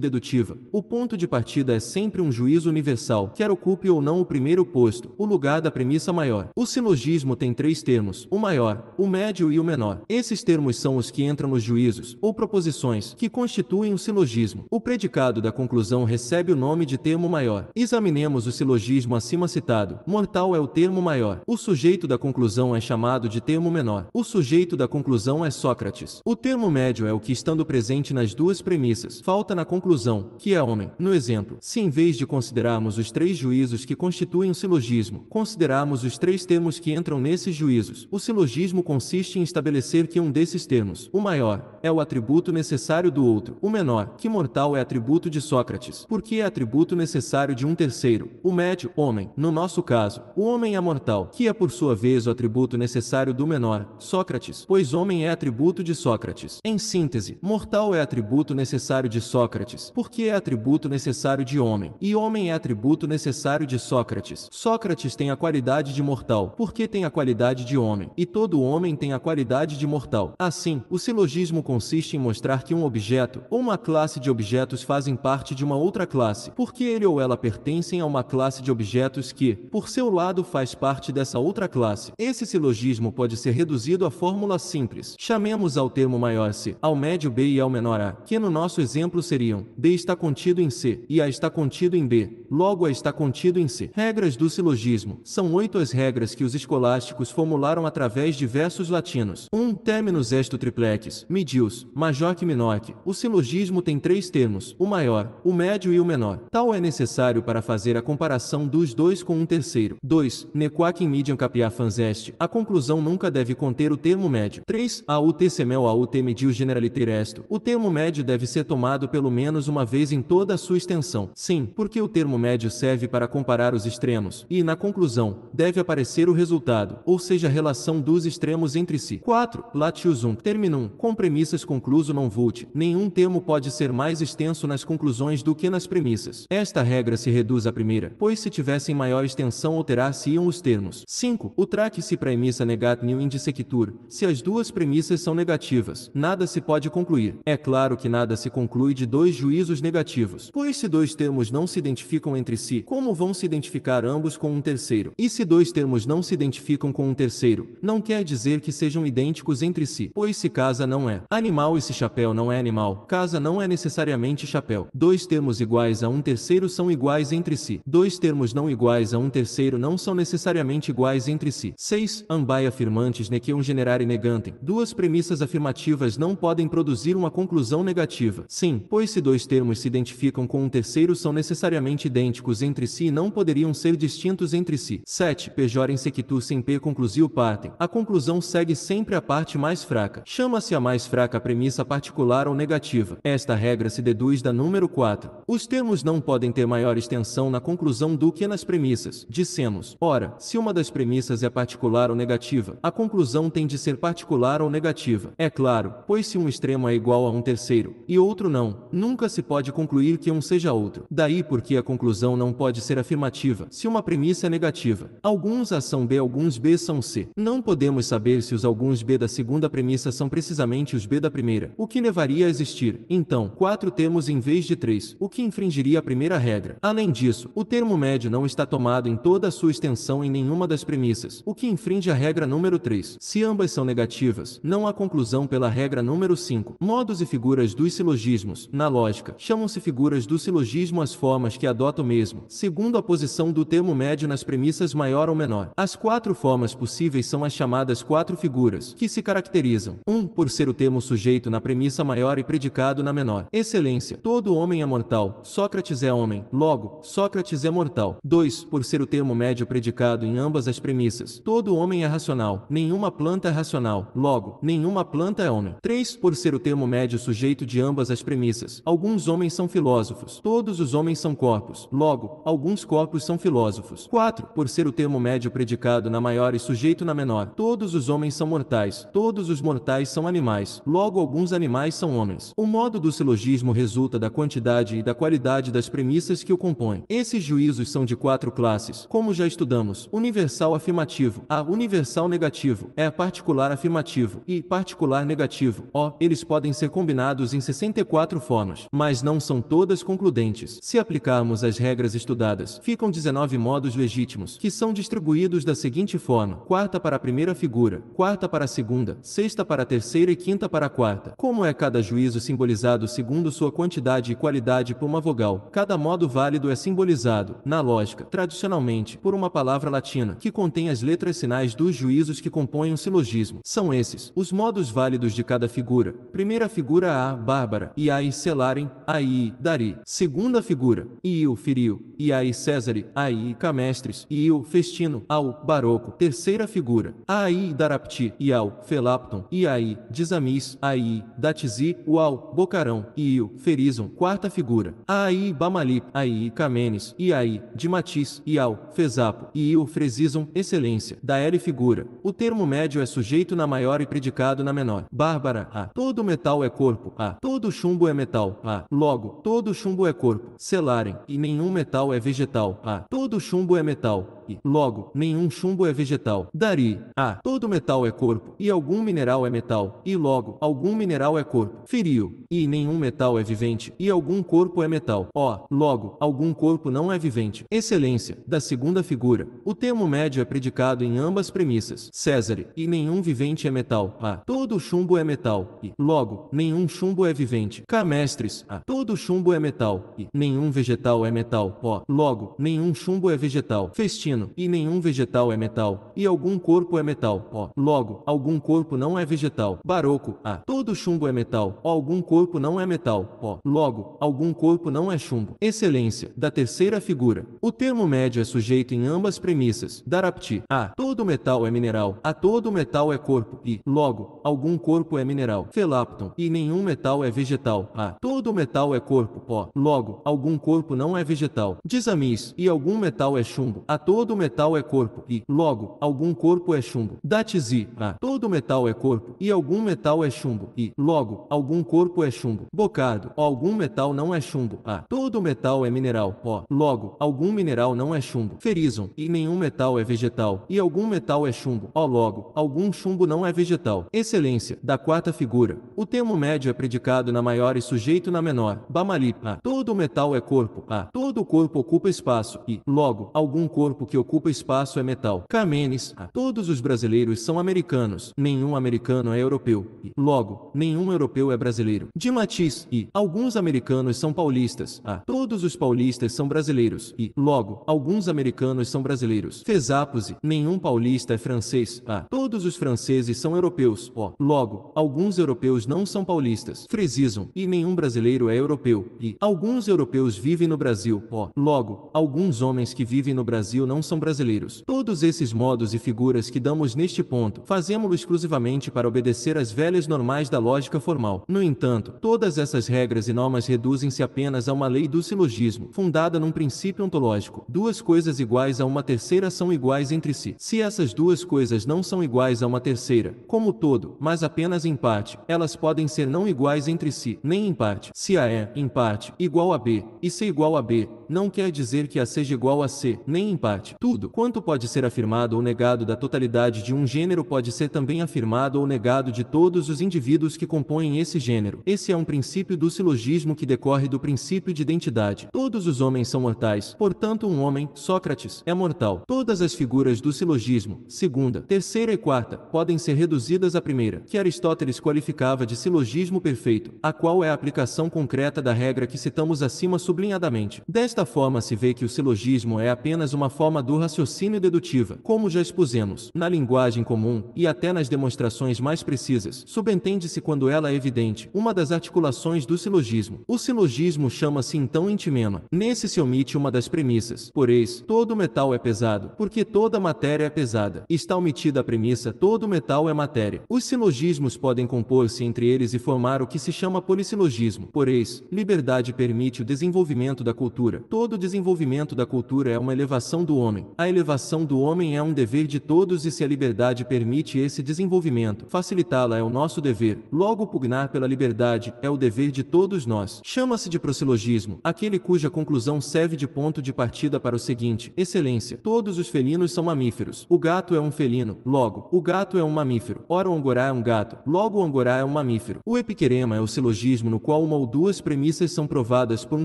dedutivo, o ponto de partida é sempre um juízo universal casal, quer ocupe ou não o primeiro posto, o lugar da premissa maior. O silogismo tem três termos, o maior, o médio e o menor. Esses termos são os que entram nos juízos, ou proposições, que constituem o silogismo. O predicado da conclusão recebe o nome de termo maior. Examinemos o silogismo acima citado. Mortal é o termo maior. O sujeito da conclusão é chamado de termo menor. O sujeito da conclusão é Sócrates. O termo médio é o que, estando presente nas duas premissas, falta na conclusão, que é homem. No exemplo, se em vez de considerarmos os os três juízos que constituem o silogismo, consideramos os três termos que entram nesses juízos. O silogismo consiste em estabelecer que um desses termos, o maior, é o atributo necessário do outro. O menor, que mortal é atributo de Sócrates, porque é atributo necessário de um terceiro. O médio, homem, no nosso caso, o homem é mortal, que é por sua vez o atributo necessário do menor, Sócrates, pois homem é atributo de Sócrates. Em síntese, mortal é atributo necessário de Sócrates, porque é atributo necessário de homem, e homem é atributo necessário de Sócrates. Sócrates tem a qualidade de mortal, porque tem a qualidade de homem, e todo homem tem a qualidade de mortal. Assim, o silogismo consiste em mostrar que um objeto ou uma classe de objetos fazem parte de uma outra classe, porque ele ou ela pertencem a uma classe de objetos que, por seu lado, faz parte dessa outra classe. Esse silogismo pode ser reduzido à fórmula simples. Chamemos ao termo maior C, ao médio B e ao menor A, que no nosso exemplo seriam D está contido em C e A está contido em B, logo A está contido em C. Regras do silogismo. São oito as regras que os escolásticos formularam através de versos latinos. 1. Um, terminus est triplex, mediu Major que e O silogismo tem três termos, o maior, o médio e o menor. Tal é necessário para fazer a comparação dos dois com um terceiro. 2. Nequac medium capiafanzest. A conclusão nunca deve conter o termo médio. 3. AUT semel AUT mediu generaliter esto. O termo médio deve ser tomado pelo menos uma vez em toda a sua extensão. Sim, porque o termo médio serve para comparar os extremos. E, na conclusão, deve aparecer o resultado, ou seja, a relação dos extremos entre si. 4. Latius 1. Terminum. Comprimido premissas concluso não vult. Nenhum termo pode ser mais extenso nas conclusões do que nas premissas. Esta regra se reduz à primeira, pois se tivessem maior extensão alterar-se-iam os termos. 5. O traque se premissa negat new indissectur. Se as duas premissas são negativas, nada se pode concluir. É claro que nada se conclui de dois juízos negativos, pois se dois termos não se identificam entre si, como vão se identificar ambos com um terceiro? E se dois termos não se identificam com um terceiro, não quer dizer que sejam idênticos entre si, pois se casa não é. A Animal Esse chapéu não é animal. Casa não é necessariamente chapéu. Dois termos iguais a um terceiro são iguais entre si. Dois termos não iguais a um terceiro não são necessariamente iguais entre si. 6. Ambai afirmantes nequiam generare negantem. Duas premissas afirmativas não podem produzir uma conclusão negativa. Sim, pois se dois termos se identificam com um terceiro são necessariamente idênticos entre si e não poderiam ser distintos entre si. 7. Pejorem sequitur sem p conclusio partem. A conclusão segue sempre a parte mais fraca. Chama-se a mais fraca ataca a premissa particular ou negativa. Esta regra se deduz da número 4. Os termos não podem ter maior extensão na conclusão do que nas premissas. Dissemos, ora, se uma das premissas é particular ou negativa, a conclusão tem de ser particular ou negativa. É claro, pois se um extremo é igual a um terceiro e outro não, nunca se pode concluir que um seja outro. Daí porque a conclusão não pode ser afirmativa se uma premissa é negativa. Alguns A são B, alguns B são C. Não podemos saber se os alguns B da segunda premissa são precisamente os B da primeira, o que levaria a existir, então, quatro termos em vez de três, o que infringiria a primeira regra. Além disso, o termo médio não está tomado em toda a sua extensão em nenhuma das premissas, o que infringe a regra número 3. Se ambas são negativas, não há conclusão pela regra número 5. Modos e figuras dos silogismos, na lógica, chamam-se figuras do silogismo as formas que adotam o mesmo, segundo a posição do termo médio nas premissas maior ou menor. As quatro formas possíveis são as chamadas quatro figuras, que se caracterizam 1. Um, por ser o termo sujeito na premissa maior e predicado na menor. Excelência. Todo homem é mortal. Sócrates é homem. Logo, Sócrates é mortal. 2. Por ser o termo médio predicado em ambas as premissas. Todo homem é racional. Nenhuma planta é racional. Logo, nenhuma planta é homem. 3. Por ser o termo médio sujeito de ambas as premissas. Alguns homens são filósofos. Todos os homens são corpos. Logo, alguns corpos são filósofos. 4. Por ser o termo médio predicado na maior e sujeito na menor. Todos os homens são mortais. Todos os mortais são animais. Logo, logo alguns animais são homens. O modo do silogismo resulta da quantidade e da qualidade das premissas que o compõem. Esses juízos são de quatro classes, como já estudamos: universal afirmativo, a universal negativo, é particular afirmativo e particular negativo. O, eles podem ser combinados em 64 formas, mas não são todas concludentes. Se aplicarmos as regras estudadas, ficam 19 modos legítimos, que são distribuídos da seguinte forma: quarta para a primeira figura, quarta para a segunda, sexta para a terceira e quinta para a a quarta. Como é cada juízo simbolizado segundo sua quantidade e qualidade por uma vogal, cada modo válido é simbolizado, na lógica, tradicionalmente, por uma palavra latina, que contém as letras sinais dos juízos que compõem o um silogismo. São esses os modos válidos de cada figura. Primeira figura A, Bárbara, e aí Celarem, aí Dari. Segunda figura, Iu, Firio, e aí Césare, aí Camestres, Iu, Festino, ao Baroco. Terceira figura, aí Darapti, e ao Felapton, e aí Dizamis, Aí, Datizi, Uau, Bocarão, iu, Ferizon, quarta figura, Aí, Bamali, Aí, Camenes, aí, de Matiz, Iau, Fezapo, iu, Fresizon, excelência, da L figura. O termo médio é sujeito na maior e predicado na menor. Bárbara, A, todo metal é corpo, A, todo chumbo é metal, A, logo, todo chumbo é corpo, selarem, e nenhum metal é vegetal, A, todo chumbo é metal, e logo, nenhum chumbo é vegetal. Dari, a, todo metal é corpo, e algum mineral é metal, e logo, algum mineral é corpo. Feriu. E nenhum metal é vivente, e algum corpo é metal. Ó, logo, algum corpo não é vivente. Excelência. Da segunda figura. O termo médio é predicado em ambas premissas. César. E nenhum vivente é metal. A. Ah, todo chumbo é metal. E, logo, nenhum chumbo é vivente. Camestres. A. Ah, todo chumbo é metal. E, nenhum vegetal é metal. Ó, logo, nenhum chumbo é vegetal. Festino. E nenhum vegetal é metal. E algum corpo é metal. Ó, logo, algum corpo não é vegetal. Baroco. A a. Ah, todo chumbo é metal. Algum corpo não é metal. O. Logo, algum corpo não é chumbo. Excelência. Da terceira figura. O termo médio é sujeito em ambas premissas. Darapti. A. Ah, todo metal é mineral. A. Todo metal é corpo. E. Logo, algum corpo é mineral. Felapton. E nenhum metal é vegetal. A. Ah, todo metal é corpo. O. Logo, algum corpo não é vegetal. Dizamis. E algum metal é chumbo. A. Todo metal é corpo. E. Logo, algum corpo é chumbo. Datizi. A. Todo metal é corpo. E algum metal é chumbo chumbo, e, logo, algum corpo é chumbo. Bocado, algum metal não é chumbo. A, todo metal é mineral. O, logo, algum mineral não é chumbo. Ferizon, e nenhum metal é vegetal, e algum metal é chumbo. O, logo, algum chumbo não é vegetal. Excelência, da quarta figura. O termo médio é predicado na maior e sujeito na menor. Bamali, a, todo metal é corpo. A, todo corpo ocupa espaço, e, logo, algum corpo que ocupa espaço é metal. camenes a, todos os brasileiros são americanos, nenhum americano é europeu, e, Logo, nenhum europeu é brasileiro. De matiz, e alguns americanos são paulistas. A ah, todos os paulistas são brasileiros. E logo, alguns americanos são brasileiros. Fesapose, nenhum paulista é francês. A ah, todos os franceses são europeus. ó logo, alguns europeus não são paulistas. Fresismo, e nenhum brasileiro é europeu. E alguns europeus vivem no Brasil. ó logo, alguns homens que vivem no Brasil não são brasileiros. Todos esses modos e figuras que damos neste ponto, fazemos-lo exclusivamente para obedecer às velhas normas normais da lógica formal. No entanto, todas essas regras e normas reduzem-se apenas a uma lei do silogismo, fundada num princípio ontológico. Duas coisas iguais a uma terceira são iguais entre si. Se essas duas coisas não são iguais a uma terceira, como todo, mas apenas em parte, elas podem ser não iguais entre si, nem em parte. Se A é, em parte, igual a B, e C igual a B, não quer dizer que A seja igual a C, nem em parte. Tudo quanto pode ser afirmado ou negado da totalidade de um gênero pode ser também afirmado ou negado de todos os indivíduos que compõem esse gênero. Esse é um princípio do silogismo que decorre do princípio de identidade. Todos os homens são mortais, portanto um homem, Sócrates, é mortal. Todas as figuras do silogismo, segunda, terceira e quarta, podem ser reduzidas à primeira, que Aristóteles qualificava de silogismo perfeito, a qual é a aplicação concreta da regra que citamos acima sublinhadamente. Desta forma se vê que o silogismo é apenas uma forma do raciocínio dedutiva, como já expusemos, na linguagem comum e até nas demonstrações mais precisas, subentende entende-se quando ela é evidente, uma das articulações do silogismo. O silogismo chama-se então intimema. Nesse se omite uma das premissas. Por eis, todo metal é pesado, porque toda matéria é pesada. Está omitida a premissa todo metal é matéria. Os silogismos podem compor-se entre eles e formar o que se chama polissilogismo. Por eis, liberdade permite o desenvolvimento da cultura. Todo desenvolvimento da cultura é uma elevação do homem. A elevação do homem é um dever de todos e se a liberdade permite esse desenvolvimento, facilitá-la é o nosso nosso dever, logo pugnar pela liberdade é o dever de todos nós. Chama-se de prosilogismo aquele cuja conclusão serve de ponto de partida para o seguinte: excelência, todos os felinos são mamíferos. O gato é um felino, logo, o gato é um mamífero. Ora, o angorá é um gato, logo, o angorá é um mamífero. O epiquerema é o silogismo no qual uma ou duas premissas são provadas por um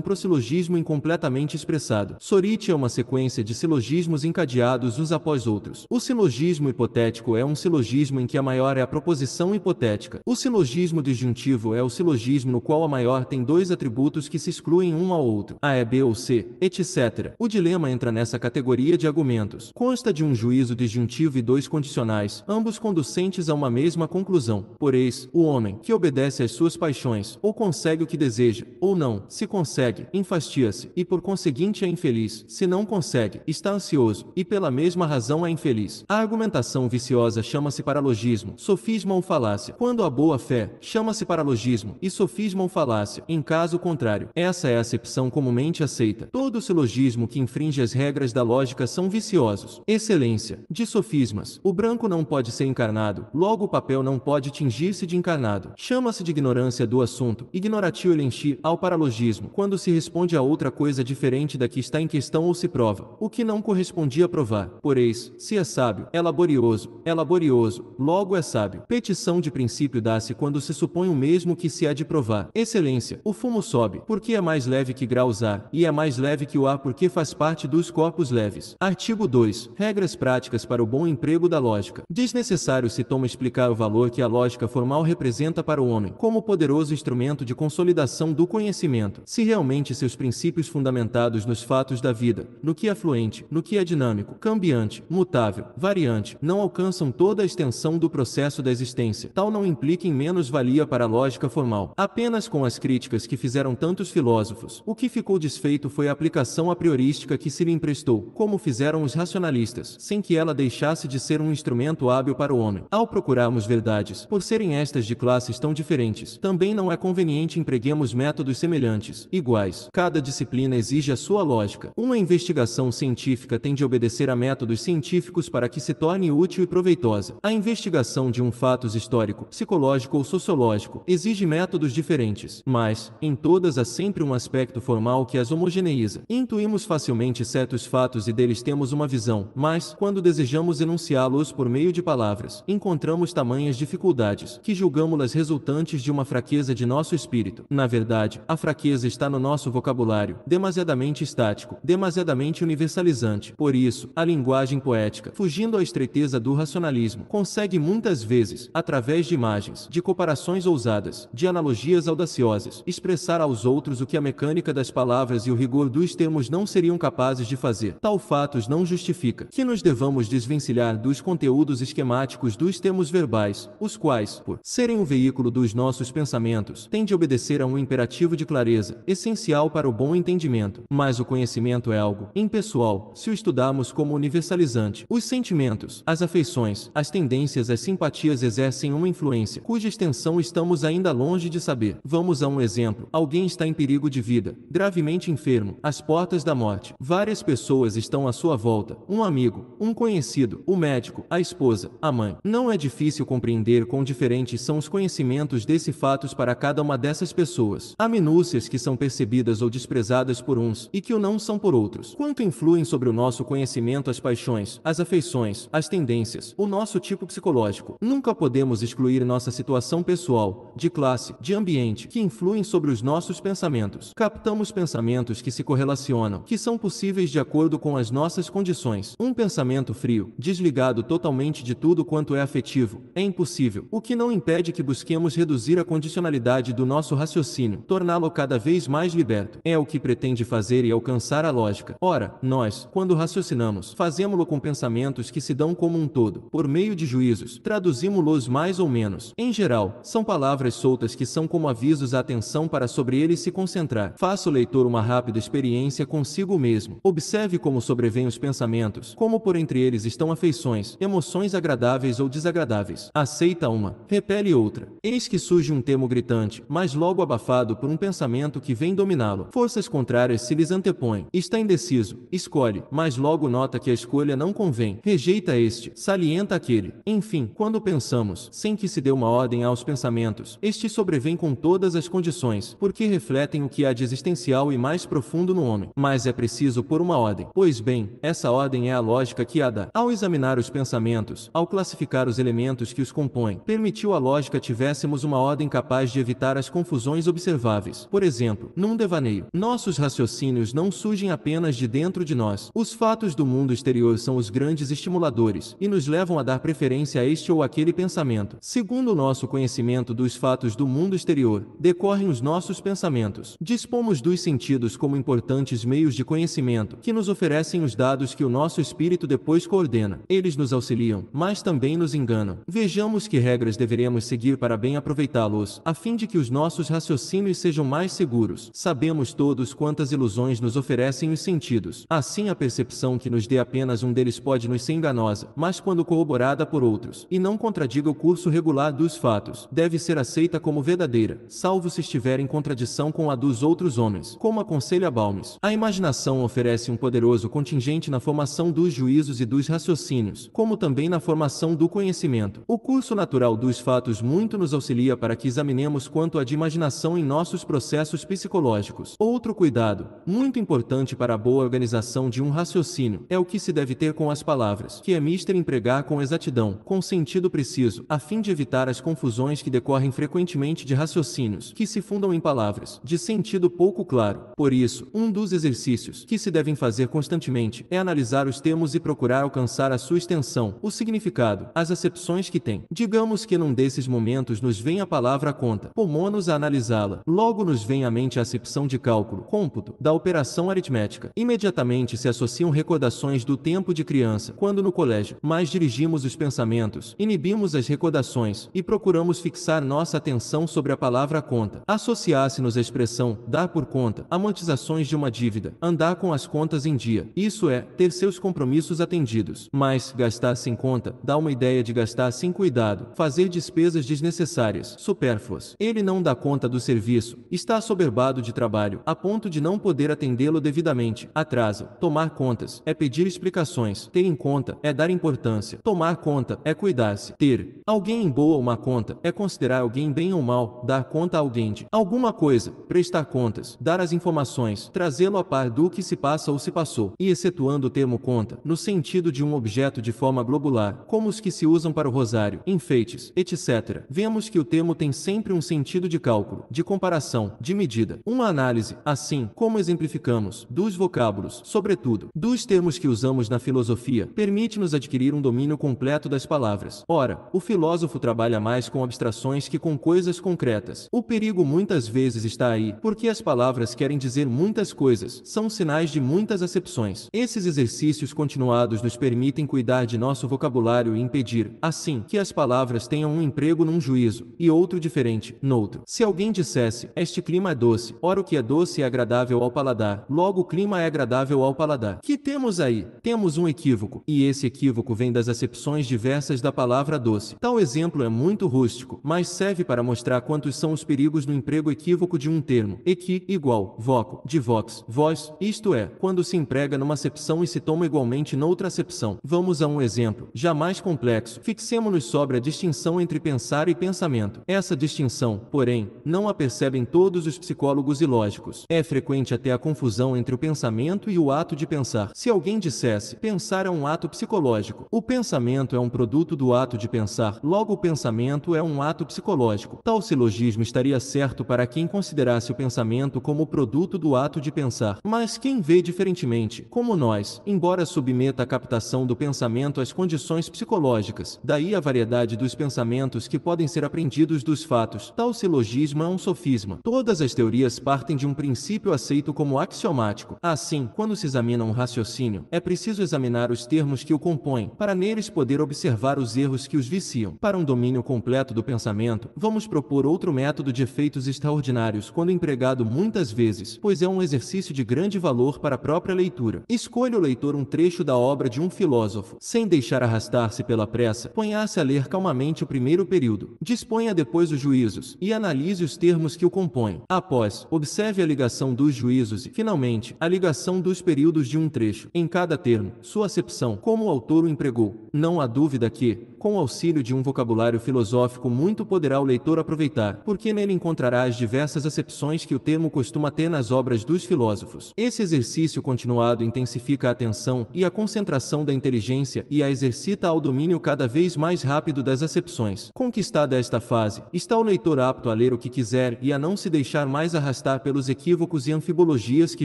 prosilogismo incompletamente expressado. Sorite é uma sequência de silogismos encadeados uns após outros. O silogismo hipotético é um silogismo em que a maior é a proposição hipotética o silogismo disjuntivo é o silogismo no qual a maior tem dois atributos que se excluem um ao outro, A é B ou C, etc. O dilema entra nessa categoria de argumentos. Consta de um juízo disjuntivo e dois condicionais, ambos conducentes a uma mesma conclusão. eis, o homem que obedece às suas paixões, ou consegue o que deseja, ou não, se consegue, enfastia-se, e por conseguinte é infeliz, se não consegue, está ansioso, e pela mesma razão é infeliz. A argumentação viciosa chama-se paralogismo, sofisma ou falácia. Quando quando a boa-fé chama-se paralogismo e sofisma ou falácia, em caso contrário, essa é a acepção comumente aceita. Todo silogismo que infringe as regras da lógica são viciosos. Excelência de sofismas. O branco não pode ser encarnado, logo o papel não pode tingir-se de encarnado. Chama-se de ignorância do assunto, ignoratio elenchi ao paralogismo, quando se responde a outra coisa diferente da que está em questão ou se prova, o que não correspondia provar. Por eis, se é sábio, é laborioso, é laborioso, logo é sábio. Petição de princípio princípio dá-se quando se supõe o mesmo que se há de provar. Excelência, o fumo sobe, porque é mais leve que graus A, e é mais leve que o ar porque faz parte dos corpos leves. Artigo 2. Regras práticas para o bom emprego da lógica. Desnecessário se toma explicar o valor que a lógica formal representa para o homem, como poderoso instrumento de consolidação do conhecimento. Se realmente seus princípios fundamentados nos fatos da vida, no que é fluente, no que é dinâmico, cambiante, mutável, variante, não alcançam toda a extensão do processo da existência, tal não implica em menos-valia para a lógica formal. Apenas com as críticas que fizeram tantos filósofos, o que ficou desfeito foi a aplicação a priorística que se lhe emprestou, como fizeram os racionalistas, sem que ela deixasse de ser um instrumento hábil para o homem. Ao procurarmos verdades, por serem estas de classes tão diferentes, também não é conveniente empreguemos métodos semelhantes, iguais. Cada disciplina exige a sua lógica. Uma investigação científica tem de obedecer a métodos científicos para que se torne útil e proveitosa. A investigação de um fato histórico se psicológico ou sociológico, exige métodos diferentes, mas, em todas há sempre um aspecto formal que as homogeneiza. Intuímos facilmente certos fatos e deles temos uma visão, mas, quando desejamos enunciá-los por meio de palavras, encontramos tamanhas dificuldades, que julgamos-las resultantes de uma fraqueza de nosso espírito. Na verdade, a fraqueza está no nosso vocabulário, demasiadamente estático, demasiadamente universalizante. Por isso, a linguagem poética, fugindo à estreiteza do racionalismo, consegue muitas vezes, através de imagens, imagens, de comparações ousadas, de analogias audaciosas, expressar aos outros o que a mecânica das palavras e o rigor dos termos não seriam capazes de fazer. Tal fatos não justifica que nos devamos desvencilhar dos conteúdos esquemáticos dos termos verbais, os quais, por serem o veículo dos nossos pensamentos, têm de obedecer a um imperativo de clareza, essencial para o bom entendimento. Mas o conhecimento é algo impessoal, se o estudarmos como universalizante. Os sentimentos, as afeições, as tendências, as simpatias exercem uma influência cujas cuja extensão estamos ainda longe de saber. Vamos a um exemplo. Alguém está em perigo de vida, gravemente enfermo, às portas da morte. Várias pessoas estão à sua volta: um amigo, um conhecido, o médico, a esposa, a mãe. Não é difícil compreender quão diferentes são os conhecimentos desse fatos para cada uma dessas pessoas. Há minúcias que são percebidas ou desprezadas por uns e que o não são por outros. Quanto influem sobre o nosso conhecimento as paixões, as afeições, as tendências, o nosso tipo psicológico? Nunca podemos excluir nossa situação pessoal, de classe, de ambiente, que influem sobre os nossos pensamentos. Captamos pensamentos que se correlacionam, que são possíveis de acordo com as nossas condições. Um pensamento frio, desligado totalmente de tudo quanto é afetivo, é impossível, o que não impede que busquemos reduzir a condicionalidade do nosso raciocínio, torná-lo cada vez mais liberto. É o que pretende fazer e alcançar a lógica. Ora, nós, quando raciocinamos, fazemos-lo com pensamentos que se dão como um todo, por meio de juízos, traduzimos-los mais ou menos em geral, são palavras soltas que são como avisos à atenção para sobre eles se concentrar. Faça o leitor uma rápida experiência consigo mesmo. Observe como sobrevêm os pensamentos, como por entre eles estão afeições, emoções agradáveis ou desagradáveis. Aceita uma, repele outra. Eis que surge um temo gritante, mas logo abafado por um pensamento que vem dominá-lo. Forças contrárias se lhes antepõem. Está indeciso, escolhe, mas logo nota que a escolha não convém. Rejeita este, salienta aquele. Enfim, quando pensamos, sem que se deu uma ordem aos pensamentos. Este sobrevém com todas as condições, porque refletem o que há de existencial e mais profundo no homem. Mas é preciso pôr uma ordem. Pois bem, essa ordem é a lógica que da. ao examinar os pensamentos, ao classificar os elementos que os compõem, permitiu a lógica tivéssemos uma ordem capaz de evitar as confusões observáveis. Por exemplo, num devaneio, nossos raciocínios não surgem apenas de dentro de nós. Os fatos do mundo exterior são os grandes estimuladores e nos levam a dar preferência a este ou aquele pensamento. Segundo Segundo o nosso conhecimento dos fatos do mundo exterior, decorrem os nossos pensamentos. Dispomos dos sentidos como importantes meios de conhecimento, que nos oferecem os dados que o nosso espírito depois coordena. Eles nos auxiliam, mas também nos enganam. Vejamos que regras deveremos seguir para bem aproveitá-los, a fim de que os nossos raciocínios sejam mais seguros. Sabemos todos quantas ilusões nos oferecem os sentidos. Assim, a percepção que nos dê apenas um deles pode nos ser enganosa, mas quando corroborada por outros, e não contradiga o curso regular lá dos fatos, deve ser aceita como verdadeira, salvo se estiver em contradição com a dos outros homens, como aconselha Balmes. A imaginação oferece um poderoso contingente na formação dos juízos e dos raciocínios, como também na formação do conhecimento. O curso natural dos fatos muito nos auxilia para que examinemos quanto à de imaginação em nossos processos psicológicos. Outro cuidado, muito importante para a boa organização de um raciocínio, é o que se deve ter com as palavras, que é mister empregar com exatidão, com sentido preciso, a fim de evitar evitar as confusões que decorrem frequentemente de raciocínios que se fundam em palavras de sentido pouco claro. Por isso, um dos exercícios que se devem fazer constantemente é analisar os termos e procurar alcançar a sua extensão, o significado, as acepções que têm. Digamos que num desses momentos nos vem a palavra conta, pomo-nos a analisá-la. Logo nos vem à mente a acepção de cálculo, cômputo, da operação aritmética. Imediatamente se associam recordações do tempo de criança, quando no colégio, mais dirigimos os pensamentos, inibimos as recordações, e procuramos fixar nossa atenção sobre a palavra conta. Associar-se-nos à expressão dar por conta, amortizações de uma dívida, andar com as contas em dia, isso é, ter seus compromissos atendidos. Mas, gastar sem conta, dá uma ideia de gastar sem cuidado, fazer despesas desnecessárias, supérfluas. Ele não dá conta do serviço, está soberbado de trabalho, a ponto de não poder atendê-lo devidamente. Atraso, tomar contas, é pedir explicações, ter em conta, é dar importância, tomar conta, é cuidar-se, ter alguém em boa ou uma conta é considerar alguém bem ou mal, dar conta a alguém de alguma coisa, prestar contas, dar as informações, trazê-lo a par do que se passa ou se passou, e excetuando o termo conta, no sentido de um objeto de forma globular, como os que se usam para o rosário, enfeites, etc. Vemos que o termo tem sempre um sentido de cálculo, de comparação, de medida, uma análise, assim como exemplificamos, dos vocábulos, sobretudo, dos termos que usamos na filosofia, permite-nos adquirir um domínio completo das palavras. Ora, o filósofo trabalha trabalha mais com abstrações que com coisas concretas. O perigo muitas vezes está aí, porque as palavras querem dizer muitas coisas, são sinais de muitas acepções. Esses exercícios continuados nos permitem cuidar de nosso vocabulário e impedir, assim, que as palavras tenham um emprego num juízo e outro diferente, noutro. Se alguém dissesse, este clima é doce, ora o que é doce é agradável ao paladar, logo o clima é agradável ao paladar. Que temos aí? Temos um equívoco, e esse equívoco vem das acepções diversas da palavra doce. Tal exemplo é muito rústico, mas serve para mostrar quantos são os perigos no emprego equívoco de um termo. Equi, igual, voco, de vox, voz, isto é, quando se emprega numa acepção e se toma igualmente noutra acepção. Vamos a um exemplo, já mais complexo. fixemos nos sobre a distinção entre pensar e pensamento. Essa distinção, porém, não a percebem todos os psicólogos e lógicos. É frequente até a confusão entre o pensamento e o ato de pensar. Se alguém dissesse, pensar é um ato psicológico, o pensamento é um produto do ato de pensar, logo o pensamento pensamento é um ato psicológico. Tal silogismo estaria certo para quem considerasse o pensamento como produto do ato de pensar. Mas quem vê diferentemente, como nós, embora submeta a captação do pensamento às condições psicológicas, daí a variedade dos pensamentos que podem ser aprendidos dos fatos, tal silogismo é um sofisma. Todas as teorias partem de um princípio aceito como axiomático. Assim, quando se examina um raciocínio, é preciso examinar os termos que o compõem, para neles poder observar os erros que os viciam. Para um domínio domínio completo do pensamento, vamos propor outro método de efeitos extraordinários quando empregado muitas vezes, pois é um exercício de grande valor para a própria leitura. Escolha o leitor um trecho da obra de um filósofo, sem deixar arrastar-se pela pressa, ponha-se a ler calmamente o primeiro período. Disponha depois os juízos e analise os termos que o compõem. Após, observe a ligação dos juízos e, finalmente, a ligação dos períodos de um trecho. Em cada termo, sua acepção, como o autor o empregou. Não há dúvida que, com o auxílio de um vocabulário filosófico muito poderá o leitor aproveitar, porque nele encontrará as diversas acepções que o termo costuma ter nas obras dos filósofos. Esse exercício continuado intensifica a atenção e a concentração da inteligência e a exercita ao domínio cada vez mais rápido das acepções. Conquistada esta fase, está o leitor apto a ler o que quiser e a não se deixar mais arrastar pelos equívocos e anfibologias que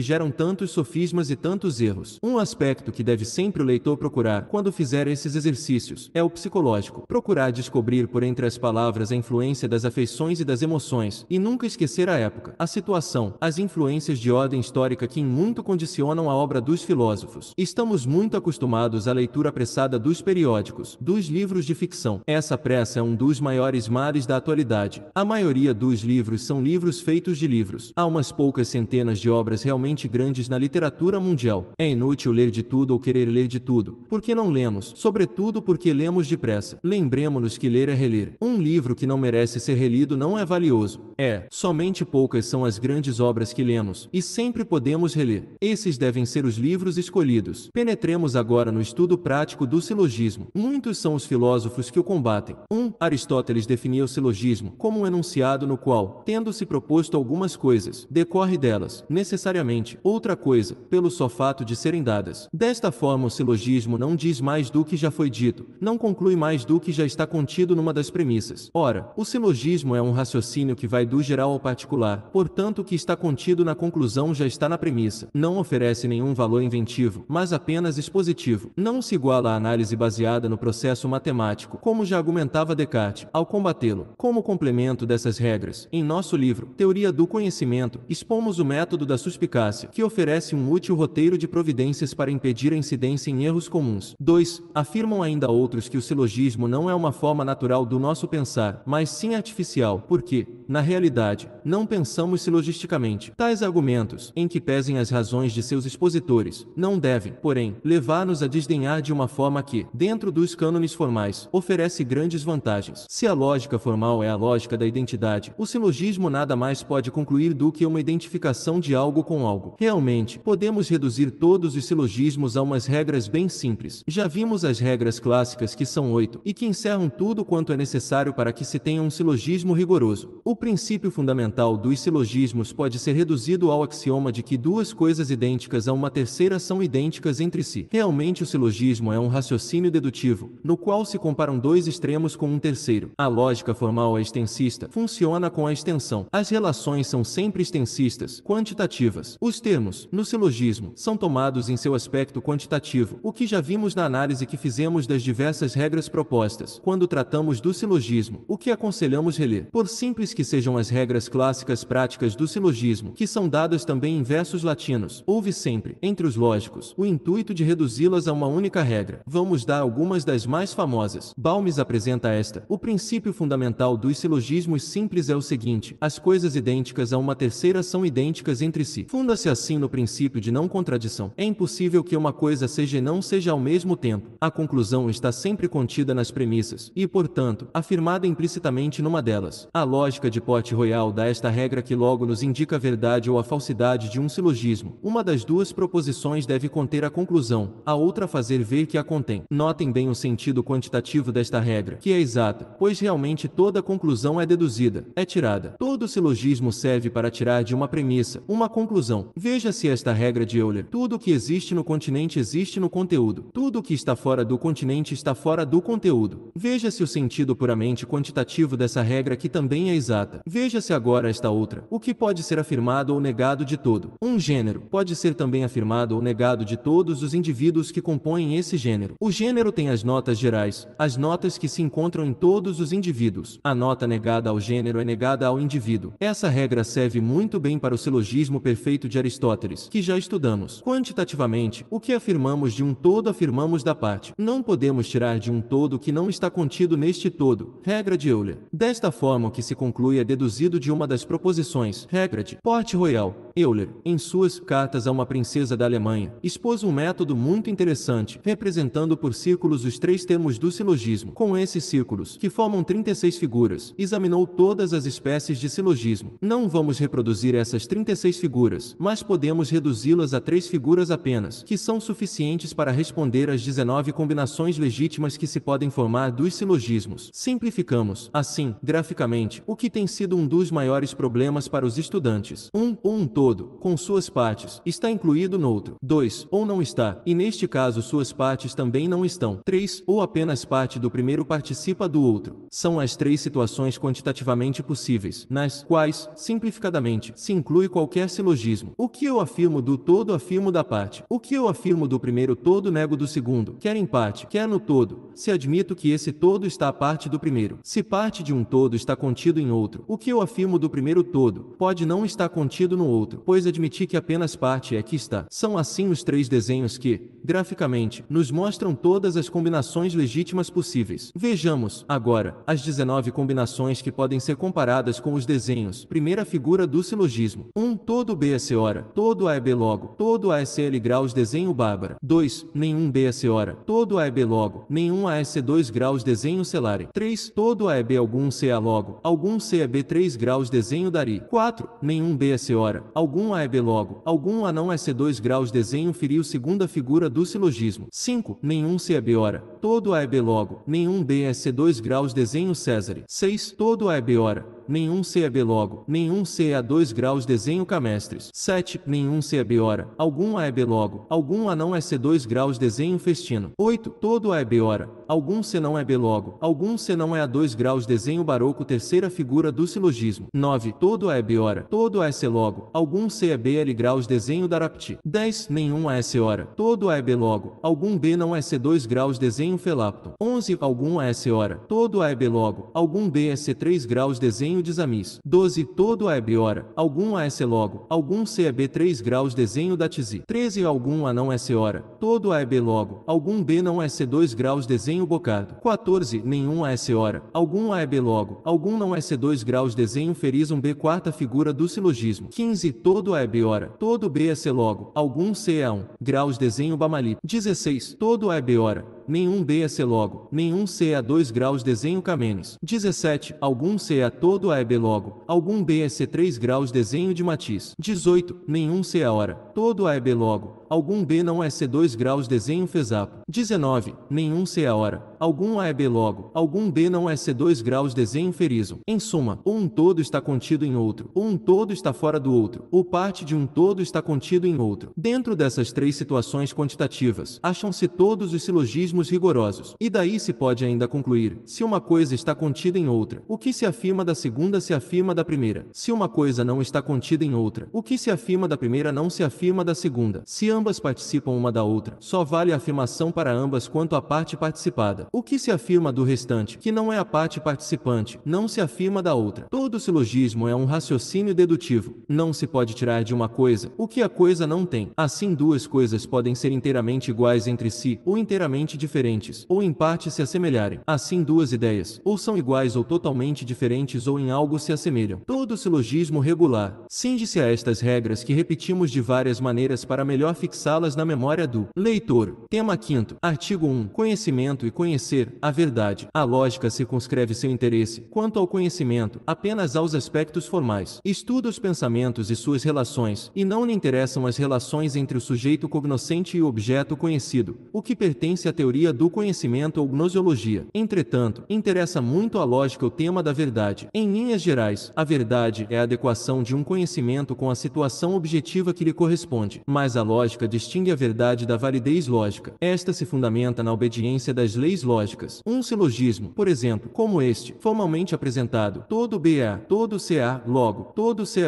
geram tantos sofismas e tantos erros. Um aspecto que deve sempre o leitor procurar quando fizer esses exercícios é o psicológico psicológico, procurar descobrir por entre as palavras a influência das afeições e das emoções, e nunca esquecer a época, a situação, as influências de ordem histórica que em muito condicionam a obra dos filósofos. Estamos muito acostumados à leitura apressada dos periódicos, dos livros de ficção. Essa pressa é um dos maiores males da atualidade. A maioria dos livros são livros feitos de livros. Há umas poucas centenas de obras realmente grandes na literatura mundial. É inútil ler de tudo ou querer ler de tudo, porque não lemos, sobretudo porque lemos depressa. Lembremos-nos que ler é reler. Um livro que não merece ser relido não é valioso. É, somente poucas são as grandes obras que lemos, e sempre podemos reler. Esses devem ser os livros escolhidos. Penetremos agora no estudo prático do silogismo. Muitos são os filósofos que o combatem. 1. Um, Aristóteles definia o silogismo como um enunciado no qual, tendo-se proposto algumas coisas, decorre delas, necessariamente, outra coisa, pelo só fato de serem dadas. Desta forma, o silogismo não diz mais do que já foi dito, não conclui mais mais do que já está contido numa das premissas. Ora, o silogismo é um raciocínio que vai do geral ao particular, portanto o que está contido na conclusão já está na premissa. Não oferece nenhum valor inventivo, mas apenas expositivo. Não se iguala à análise baseada no processo matemático, como já argumentava Descartes, ao combatê-lo. Como complemento dessas regras, em nosso livro, Teoria do Conhecimento, expomos o método da suspicácia, que oferece um útil roteiro de providências para impedir a incidência em erros comuns. 2. Afirmam ainda outros que o silogismo silogismo não é uma forma natural do nosso pensar, mas sim artificial, porque, na realidade, não pensamos silogisticamente. Tais argumentos, em que pesem as razões de seus expositores, não devem, porém, levar-nos a desdenhar de uma forma que, dentro dos cânones formais, oferece grandes vantagens. Se a lógica formal é a lógica da identidade, o silogismo nada mais pode concluir do que uma identificação de algo com algo. Realmente, podemos reduzir todos os silogismos a umas regras bem simples. Já vimos as regras clássicas que são hoje e que encerram tudo quanto é necessário para que se tenha um silogismo rigoroso. O princípio fundamental dos silogismos pode ser reduzido ao axioma de que duas coisas idênticas a uma terceira são idênticas entre si. Realmente, o silogismo é um raciocínio dedutivo, no qual se comparam dois extremos com um terceiro. A lógica formal é extensista, funciona com a extensão. As relações são sempre extensistas, quantitativas. Os termos, no silogismo, são tomados em seu aspecto quantitativo, o que já vimos na análise que fizemos das diversas regras propostas. Quando tratamos do silogismo, o que aconselhamos reler? Por simples que sejam as regras clássicas práticas do silogismo, que são dadas também em versos latinos, houve sempre, entre os lógicos, o intuito de reduzi-las a uma única regra. Vamos dar algumas das mais famosas. Balmes apresenta esta. O princípio fundamental dos silogismos simples é o seguinte: as coisas idênticas a uma terceira são idênticas entre si. Funda-se assim no princípio de não contradição. É impossível que uma coisa seja e não seja ao mesmo tempo. A conclusão está sempre contida contida nas premissas, e, portanto, afirmada implicitamente numa delas. A lógica de porte Royal dá esta regra que logo nos indica a verdade ou a falsidade de um silogismo. Uma das duas proposições deve conter a conclusão, a outra fazer ver que a contém. Notem bem o sentido quantitativo desta regra, que é exata, pois realmente toda conclusão é deduzida, é tirada. Todo silogismo serve para tirar de uma premissa uma conclusão. Veja se esta regra de Euler. Tudo o que existe no continente existe no conteúdo. Tudo o que está fora do continente está fora do conteúdo. Veja-se o sentido puramente quantitativo dessa regra que também é exata. Veja-se agora esta outra. O que pode ser afirmado ou negado de todo? Um gênero pode ser também afirmado ou negado de todos os indivíduos que compõem esse gênero. O gênero tem as notas gerais, as notas que se encontram em todos os indivíduos. A nota negada ao gênero é negada ao indivíduo. Essa regra serve muito bem para o silogismo perfeito de Aristóteles, que já estudamos. Quantitativamente, o que afirmamos de um todo afirmamos da parte. Não podemos tirar de um todo todo que não está contido neste todo, regra de Euler. Desta forma o que se conclui é deduzido de uma das proposições, regra de Porte Royal, Euler, em suas cartas a uma princesa da Alemanha, expôs um método muito interessante, representando por círculos os três termos do silogismo. Com esses círculos, que formam 36 figuras, examinou todas as espécies de silogismo. Não vamos reproduzir essas 36 figuras, mas podemos reduzi-las a três figuras apenas, que são suficientes para responder às 19 combinações legítimas que se podem formar dos silogismos. Simplificamos, assim, graficamente, o que tem sido um dos maiores problemas para os estudantes. Um, um todo, com suas partes, está incluído no outro. 2. Ou não está, e neste caso suas partes também não estão. 3. Ou apenas parte do primeiro participa do outro. São as três situações quantitativamente possíveis, nas quais, simplificadamente, se inclui qualquer silogismo. O que eu afirmo do todo afirmo da parte. O que eu afirmo do primeiro todo nego do segundo, quer em parte, quer no todo, se admito que esse todo está a parte do primeiro. Se parte de um todo está contido em outro, o que eu afirmo do primeiro todo pode não estar contido no outro outro, pois admiti que apenas parte é que está. São assim os três desenhos que, graficamente, nos mostram todas as combinações legítimas possíveis. Vejamos, agora, as 19 combinações que podem ser comparadas com os desenhos. Primeira figura do silogismo. 1. Um, todo B é Seora. Todo A é B logo. Todo A é CL graus desenho Bárbara. 2. Nenhum B é Seora. Todo A é B logo. Nenhum A é C2 graus desenho Celare. 3. Todo A é B algum C A logo. Algum C é B3 graus desenho Dari. 4. Nenhum B é Seora algum A é B logo, algum A não é C 2 graus desenho feriu segunda figura do silogismo. 5. Nenhum C é B ora, todo A é B logo, nenhum B é C 2 graus desenho César. 6. Todo A é B ora, nenhum CAB logo, nenhum CA 2 graus desenho camestres. 7. Nenhum CAB hora, algum AEB logo, algum A não c 2 graus desenho festino. 8. Todo AEB hora, algum C não EB logo, algum C não é a 2 graus desenho baroco terceira figura do silogismo. 9. Todo AEB hora, todo AEC logo, algum CEBL graus desenho da Arapti. 10. Nenhum AEC hora, todo AEB logo, algum B não c 2 graus desenho felapto. 11. Algum AEC hora, todo AEB logo, algum B c 3 graus desenho de Zamis. 12. Todo a é Biora. Algum a é esse logo. Algum C é B 3 graus desenho da tizi. 13. Algum a não é se hora. Todo a é B logo. Algum B não é C 2 graus desenho bocado. 14. Nenhum a é se hora. Algum a é B logo. Algum não é C 2 graus desenho feriz um B quarta figura do silogismo. 15. Todo a é Biora. Todo B é C logo. Algum C é 1. Graus desenho bamali. 16. Todo a é Biora nenhum B é C logo, nenhum C é a 2 graus desenho K 17. Algum C é a todo A é B logo, algum B é C 3 graus desenho de matiz. 18. Nenhum C é a hora, Todo A é B logo, algum B não é C2 graus desenho fezapo. 19. Nenhum C é hora, algum A é B logo, algum B não é C2 graus desenho ferizo. Em suma, um todo está contido em outro, um todo está fora do outro, ou parte de um todo está contido em outro. Dentro dessas três situações quantitativas, acham-se todos os silogismos rigorosos. E daí se pode ainda concluir, se uma coisa está contida em outra, o que se afirma da segunda se afirma da primeira. Se uma coisa não está contida em outra, o que se afirma da primeira não se afirma afirma da segunda. Se ambas participam uma da outra, só vale a afirmação para ambas quanto à parte participada. O que se afirma do restante, que não é a parte participante, não se afirma da outra. Todo silogismo é um raciocínio dedutivo. Não se pode tirar de uma coisa o que a coisa não tem. Assim, duas coisas podem ser inteiramente iguais entre si, ou inteiramente diferentes, ou em parte se assemelharem. Assim, duas ideias, ou são iguais ou totalmente diferentes, ou em algo se assemelham. Todo silogismo regular cinge-se a estas regras que repetimos de várias várias maneiras para melhor fixá-las na memória do leitor. Tema 5. Artigo 1. Conhecimento e conhecer a verdade. A lógica circunscreve seu interesse, quanto ao conhecimento, apenas aos aspectos formais. Estuda os pensamentos e suas relações, e não lhe interessam as relações entre o sujeito cognoscente e o objeto conhecido, o que pertence à teoria do conhecimento ou gnosiologia. Entretanto, interessa muito à lógica o tema da verdade. Em linhas gerais, a verdade é a adequação de um conhecimento com a situação objetiva que lhe corresponde corresponde, mas a lógica distingue a verdade da validez lógica. Esta se fundamenta na obediência das leis lógicas. Um silogismo, por exemplo, como este, formalmente apresentado, todo B é A. todo C é A. logo, todo C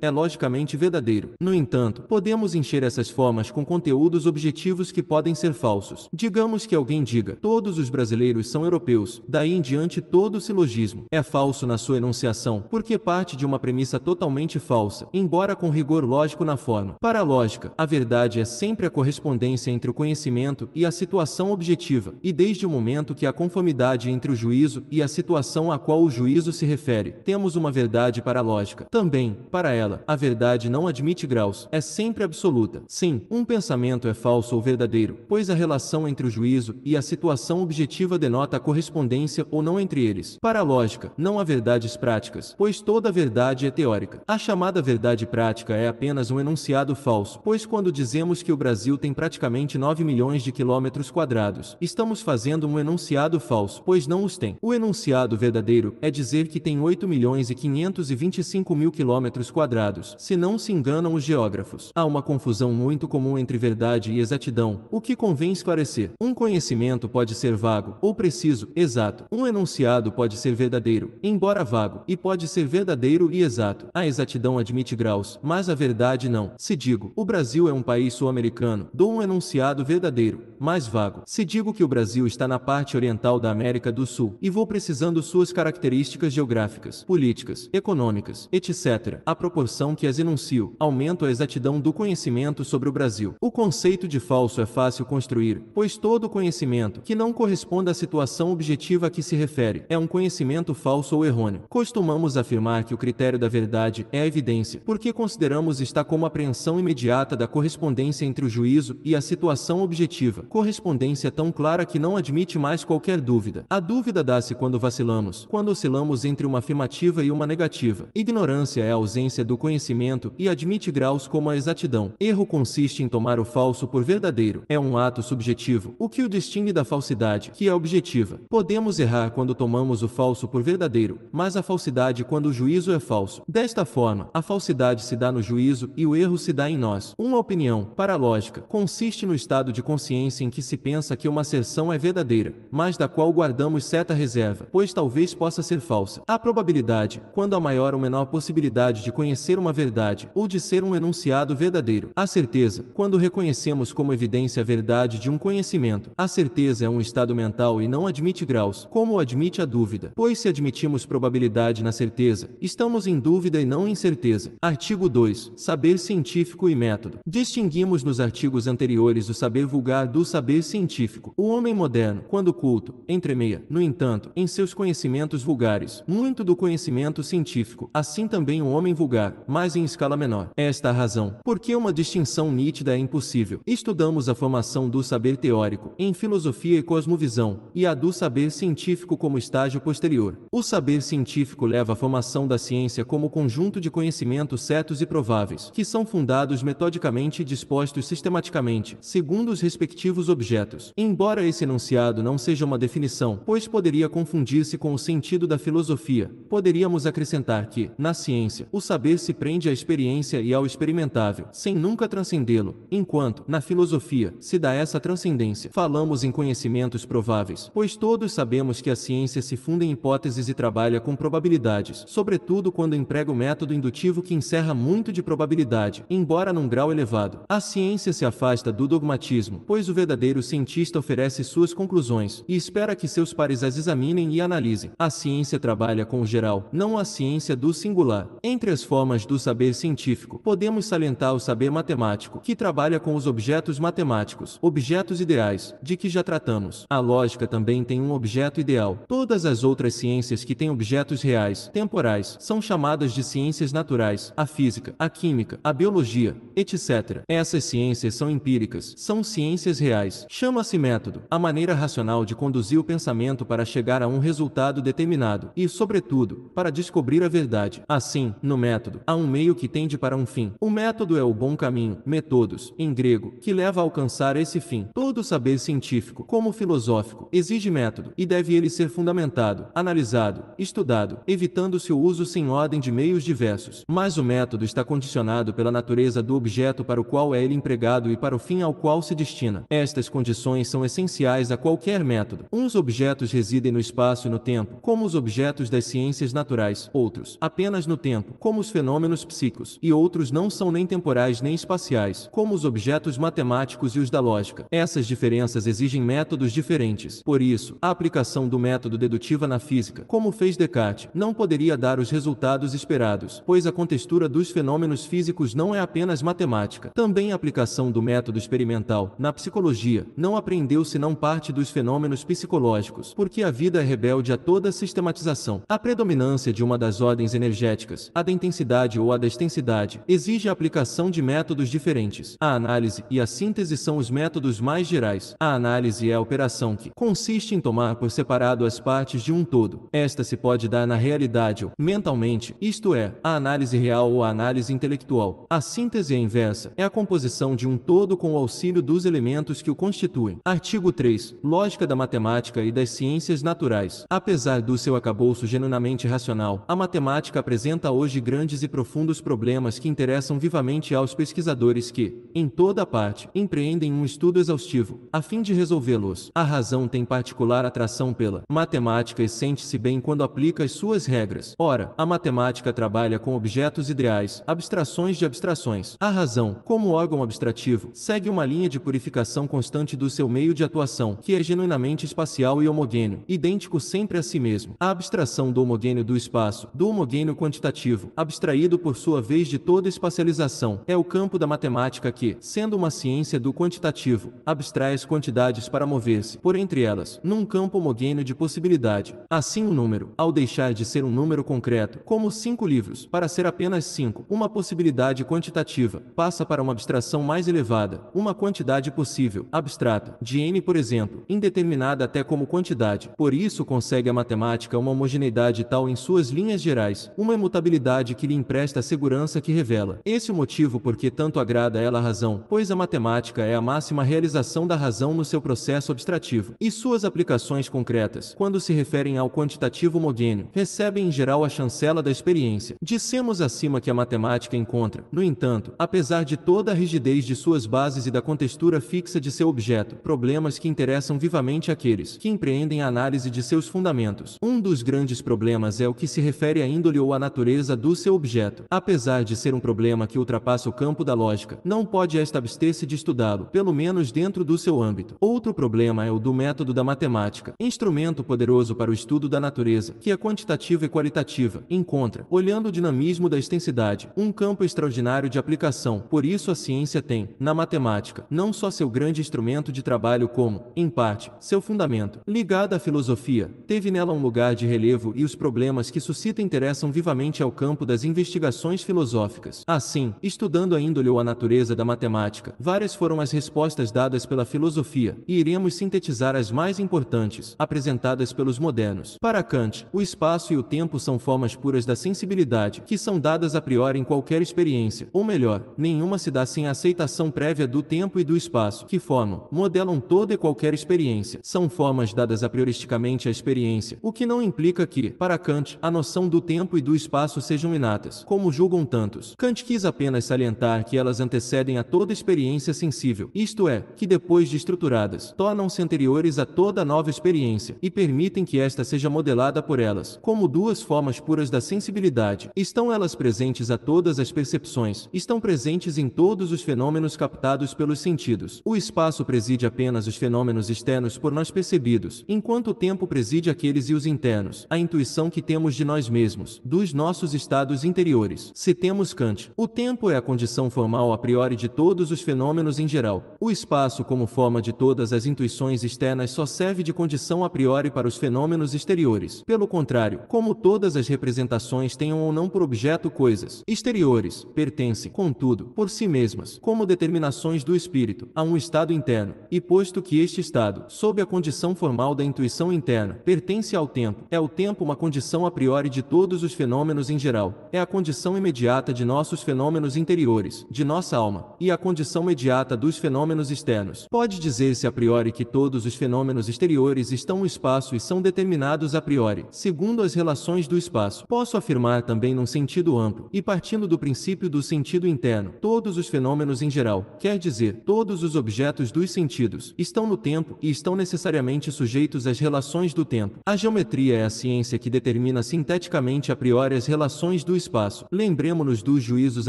é logicamente verdadeiro. No entanto, podemos encher essas formas com conteúdos objetivos que podem ser falsos. Digamos que alguém diga, todos os brasileiros são europeus, daí em diante todo silogismo é falso na sua enunciação, porque parte de uma premissa totalmente falsa, embora com rigor lógico na forma. Para para a lógica, a verdade é sempre a correspondência entre o conhecimento e a situação objetiva, e desde o momento que há conformidade entre o juízo e a situação a qual o juízo se refere, temos uma verdade para a lógica. Também, para ela, a verdade não admite graus, é sempre absoluta. Sim, um pensamento é falso ou verdadeiro, pois a relação entre o juízo e a situação objetiva denota a correspondência ou não entre eles. Para a lógica, não há verdades práticas, pois toda verdade é teórica. A chamada verdade prática é apenas um enunciado falso, pois quando dizemos que o Brasil tem praticamente 9 milhões de quilômetros quadrados, estamos fazendo um enunciado falso, pois não os tem. O enunciado verdadeiro é dizer que tem 8 milhões e 525 mil quilômetros quadrados, se não se enganam os geógrafos. Há uma confusão muito comum entre verdade e exatidão, o que convém esclarecer. Um conhecimento pode ser vago, ou preciso, exato. Um enunciado pode ser verdadeiro, embora vago, e pode ser verdadeiro e exato. A exatidão admite graus, mas a verdade não. Se digo digo, o Brasil é um país sul-americano, dou um enunciado verdadeiro, mais vago. Se digo que o Brasil está na parte oriental da América do Sul, e vou precisando suas características geográficas, políticas, econômicas, etc., a proporção que as enuncio, aumento a exatidão do conhecimento sobre o Brasil. O conceito de falso é fácil construir, pois todo conhecimento que não corresponda à situação objetiva a que se refere é um conhecimento falso ou errôneo. Costumamos afirmar que o critério da verdade é a evidência, porque consideramos está como apreensão imediata imediata da correspondência entre o juízo e a situação objetiva. Correspondência tão clara que não admite mais qualquer dúvida. A dúvida dá-se quando vacilamos, quando oscilamos entre uma afirmativa e uma negativa. Ignorância é a ausência do conhecimento e admite graus como a exatidão. Erro consiste em tomar o falso por verdadeiro. É um ato subjetivo, o que o distingue da falsidade, que é objetiva. Podemos errar quando tomamos o falso por verdadeiro, mas a falsidade quando o juízo é falso. Desta forma, a falsidade se dá no juízo e o erro se dá em em nós. Uma opinião, para a lógica, consiste no estado de consciência em que se pensa que uma asserção é verdadeira, mas da qual guardamos certa reserva, pois talvez possa ser falsa. A probabilidade, quando a maior ou menor possibilidade de conhecer uma verdade ou de ser um enunciado verdadeiro. A certeza, quando reconhecemos como evidência a verdade de um conhecimento. A certeza é um estado mental e não admite graus, como admite a dúvida, pois se admitimos probabilidade na certeza, estamos em dúvida e não em certeza. Artigo 2. Saber científico e método. Distinguimos nos artigos anteriores o saber vulgar do saber científico. O homem moderno, quando culto, entremeia, no entanto, em seus conhecimentos vulgares, muito do conhecimento científico, assim também o homem vulgar, mas em escala menor. Esta é a razão, porque uma distinção nítida é impossível. Estudamos a formação do saber teórico, em filosofia e cosmovisão, e a do saber científico como estágio posterior. O saber científico leva à formação da ciência como conjunto de conhecimentos certos e prováveis, que são fundados metodicamente e dispostos sistematicamente, segundo os respectivos objetos. Embora esse enunciado não seja uma definição, pois poderia confundir-se com o sentido da filosofia, poderíamos acrescentar que, na ciência, o saber se prende à experiência e ao experimentável, sem nunca transcendê-lo, enquanto, na filosofia, se dá essa transcendência. Falamos em conhecimentos prováveis, pois todos sabemos que a ciência se funda em hipóteses e trabalha com probabilidades, sobretudo quando emprega o método indutivo que encerra muito de probabilidade, embora agora num grau elevado. A ciência se afasta do dogmatismo, pois o verdadeiro cientista oferece suas conclusões e espera que seus pares as examinem e analisem. A ciência trabalha com o geral, não a ciência do singular. Entre as formas do saber científico, podemos salientar o saber matemático, que trabalha com os objetos matemáticos, objetos ideais, de que já tratamos. A lógica também tem um objeto ideal. Todas as outras ciências que têm objetos reais, temporais, são chamadas de ciências naturais, a física, a química, a biologia, teoria, etc. Essas ciências são empíricas, são ciências reais. Chama-se método, a maneira racional de conduzir o pensamento para chegar a um resultado determinado e, sobretudo, para descobrir a verdade. Assim, no método, há um meio que tende para um fim. O método é o bom caminho, metodos, em grego, que leva a alcançar esse fim. Todo saber científico, como filosófico, exige método e deve ele ser fundamentado, analisado, estudado, evitando-se o uso sem ordem de meios diversos. Mas o método está condicionado pela natureza natureza do objeto para o qual é ele empregado e para o fim ao qual se destina. Estas condições são essenciais a qualquer método. Uns objetos residem no espaço e no tempo, como os objetos das ciências naturais, outros apenas no tempo, como os fenômenos psíquicos, e outros não são nem temporais nem espaciais, como os objetos matemáticos e os da lógica. Essas diferenças exigem métodos diferentes. Por isso, a aplicação do método dedutiva na física, como fez Descartes, não poderia dar os resultados esperados, pois a contextura dos fenômenos físicos não é apenas apenas matemática, também a aplicação do método experimental na psicologia. Não aprendeu senão parte dos fenômenos psicológicos, porque a vida é rebelde a toda sistematização. A predominância de uma das ordens energéticas, a da intensidade ou a da extensidade, exige a aplicação de métodos diferentes. A análise e a síntese são os métodos mais gerais. A análise é a operação que consiste em tomar por separado as partes de um todo. Esta se pode dar na realidade ou mentalmente, isto é, a análise real ou a análise intelectual. A síntese síntese é inversa é a composição de um todo com o auxílio dos elementos que o constituem. Artigo 3. Lógica da matemática e das ciências naturais. Apesar do seu acabouço genuinamente racional, a matemática apresenta hoje grandes e profundos problemas que interessam vivamente aos pesquisadores que, em toda parte, empreendem um estudo exaustivo, a fim de resolvê-los. A razão tem particular atração pela matemática e sente-se bem quando aplica as suas regras. Ora, a matemática trabalha com objetos ideais, abstrações de abstrações ações. A razão, como órgão abstrativo, segue uma linha de purificação constante do seu meio de atuação, que é genuinamente espacial e homogêneo, idêntico sempre a si mesmo. A abstração do homogêneo do espaço, do homogêneo quantitativo, abstraído por sua vez de toda espacialização, é o campo da matemática que, sendo uma ciência do quantitativo, abstrai as quantidades para mover-se, por entre elas, num campo homogêneo de possibilidade. Assim, o número, ao deixar de ser um número concreto, como cinco livros, para ser apenas cinco, uma possibilidade quantitativa passa para uma abstração mais elevada, uma quantidade possível, abstrata, de n por exemplo, indeterminada até como quantidade. Por isso consegue a matemática uma homogeneidade tal em suas linhas gerais, uma imutabilidade que lhe empresta a segurança que revela. Esse é o motivo por que tanto agrada a ela a razão, pois a matemática é a máxima realização da razão no seu processo abstrativo. E suas aplicações concretas, quando se referem ao quantitativo homogêneo, recebem em geral a chancela da experiência. Dissemos acima que a matemática encontra, no entanto, apesar de toda a rigidez de suas bases e da contextura fixa de seu objeto, problemas que interessam vivamente aqueles que empreendem a análise de seus fundamentos. Um dos grandes problemas é o que se refere à índole ou à natureza do seu objeto. Apesar de ser um problema que ultrapassa o campo da lógica, não pode esta abster-se de estudá-lo, pelo menos dentro do seu âmbito. Outro problema é o do método da matemática, instrumento poderoso para o estudo da natureza, que é quantitativa e qualitativa, encontra, olhando o dinamismo da extensidade, um campo extraordinário de aplicação. Por isso a ciência tem, na matemática, não só seu grande instrumento de trabalho como, em parte, seu fundamento. Ligada à filosofia, teve nela um lugar de relevo e os problemas que suscita interessam vivamente ao campo das investigações filosóficas. Assim, estudando a índole ou a natureza da matemática, várias foram as respostas dadas pela filosofia, e iremos sintetizar as mais importantes, apresentadas pelos modernos. Para Kant, o espaço e o tempo são formas puras da sensibilidade, que são dadas a priori em qualquer experiência, uma melhor, nenhuma se dá sem a aceitação prévia do tempo e do espaço, que formam, modelam toda e qualquer experiência. São formas dadas a prioristicamente à experiência, o que não implica que, para Kant, a noção do tempo e do espaço sejam inatas, como julgam tantos. Kant quis apenas salientar que elas antecedem a toda experiência sensível, isto é, que depois de estruturadas, tornam-se anteriores a toda nova experiência e permitem que esta seja modelada por elas, como duas formas puras da sensibilidade. Estão elas presentes a todas as percepções, estão presentes em todos os fenômenos captados pelos sentidos. O espaço preside apenas os fenômenos externos por nós percebidos, enquanto o tempo preside aqueles e os internos, a intuição que temos de nós mesmos, dos nossos estados interiores. Citemos Kant. O tempo é a condição formal a priori de todos os fenômenos em geral. O espaço, como forma de todas as intuições externas, só serve de condição a priori para os fenômenos exteriores. Pelo contrário, como todas as representações tenham ou não por objeto coisas exteriores, pertence contudo, por si mesmas, como determinações do espírito, a um estado interno, e posto que este estado, sob a condição formal da intuição interna, pertence ao tempo, é o tempo uma condição a priori de todos os fenômenos em geral, é a condição imediata de nossos fenômenos interiores, de nossa alma, e a condição imediata dos fenômenos externos. Pode dizer-se a priori que todos os fenômenos exteriores estão no espaço e são determinados a priori, segundo as relações do espaço. Posso afirmar também num sentido amplo, e partindo do princípio do sentido sentido interno. Todos os fenômenos em geral, quer dizer, todos os objetos dos sentidos, estão no tempo e estão necessariamente sujeitos às relações do tempo. A geometria é a ciência que determina sinteticamente a priori as relações do espaço. Lembremos-nos dos juízos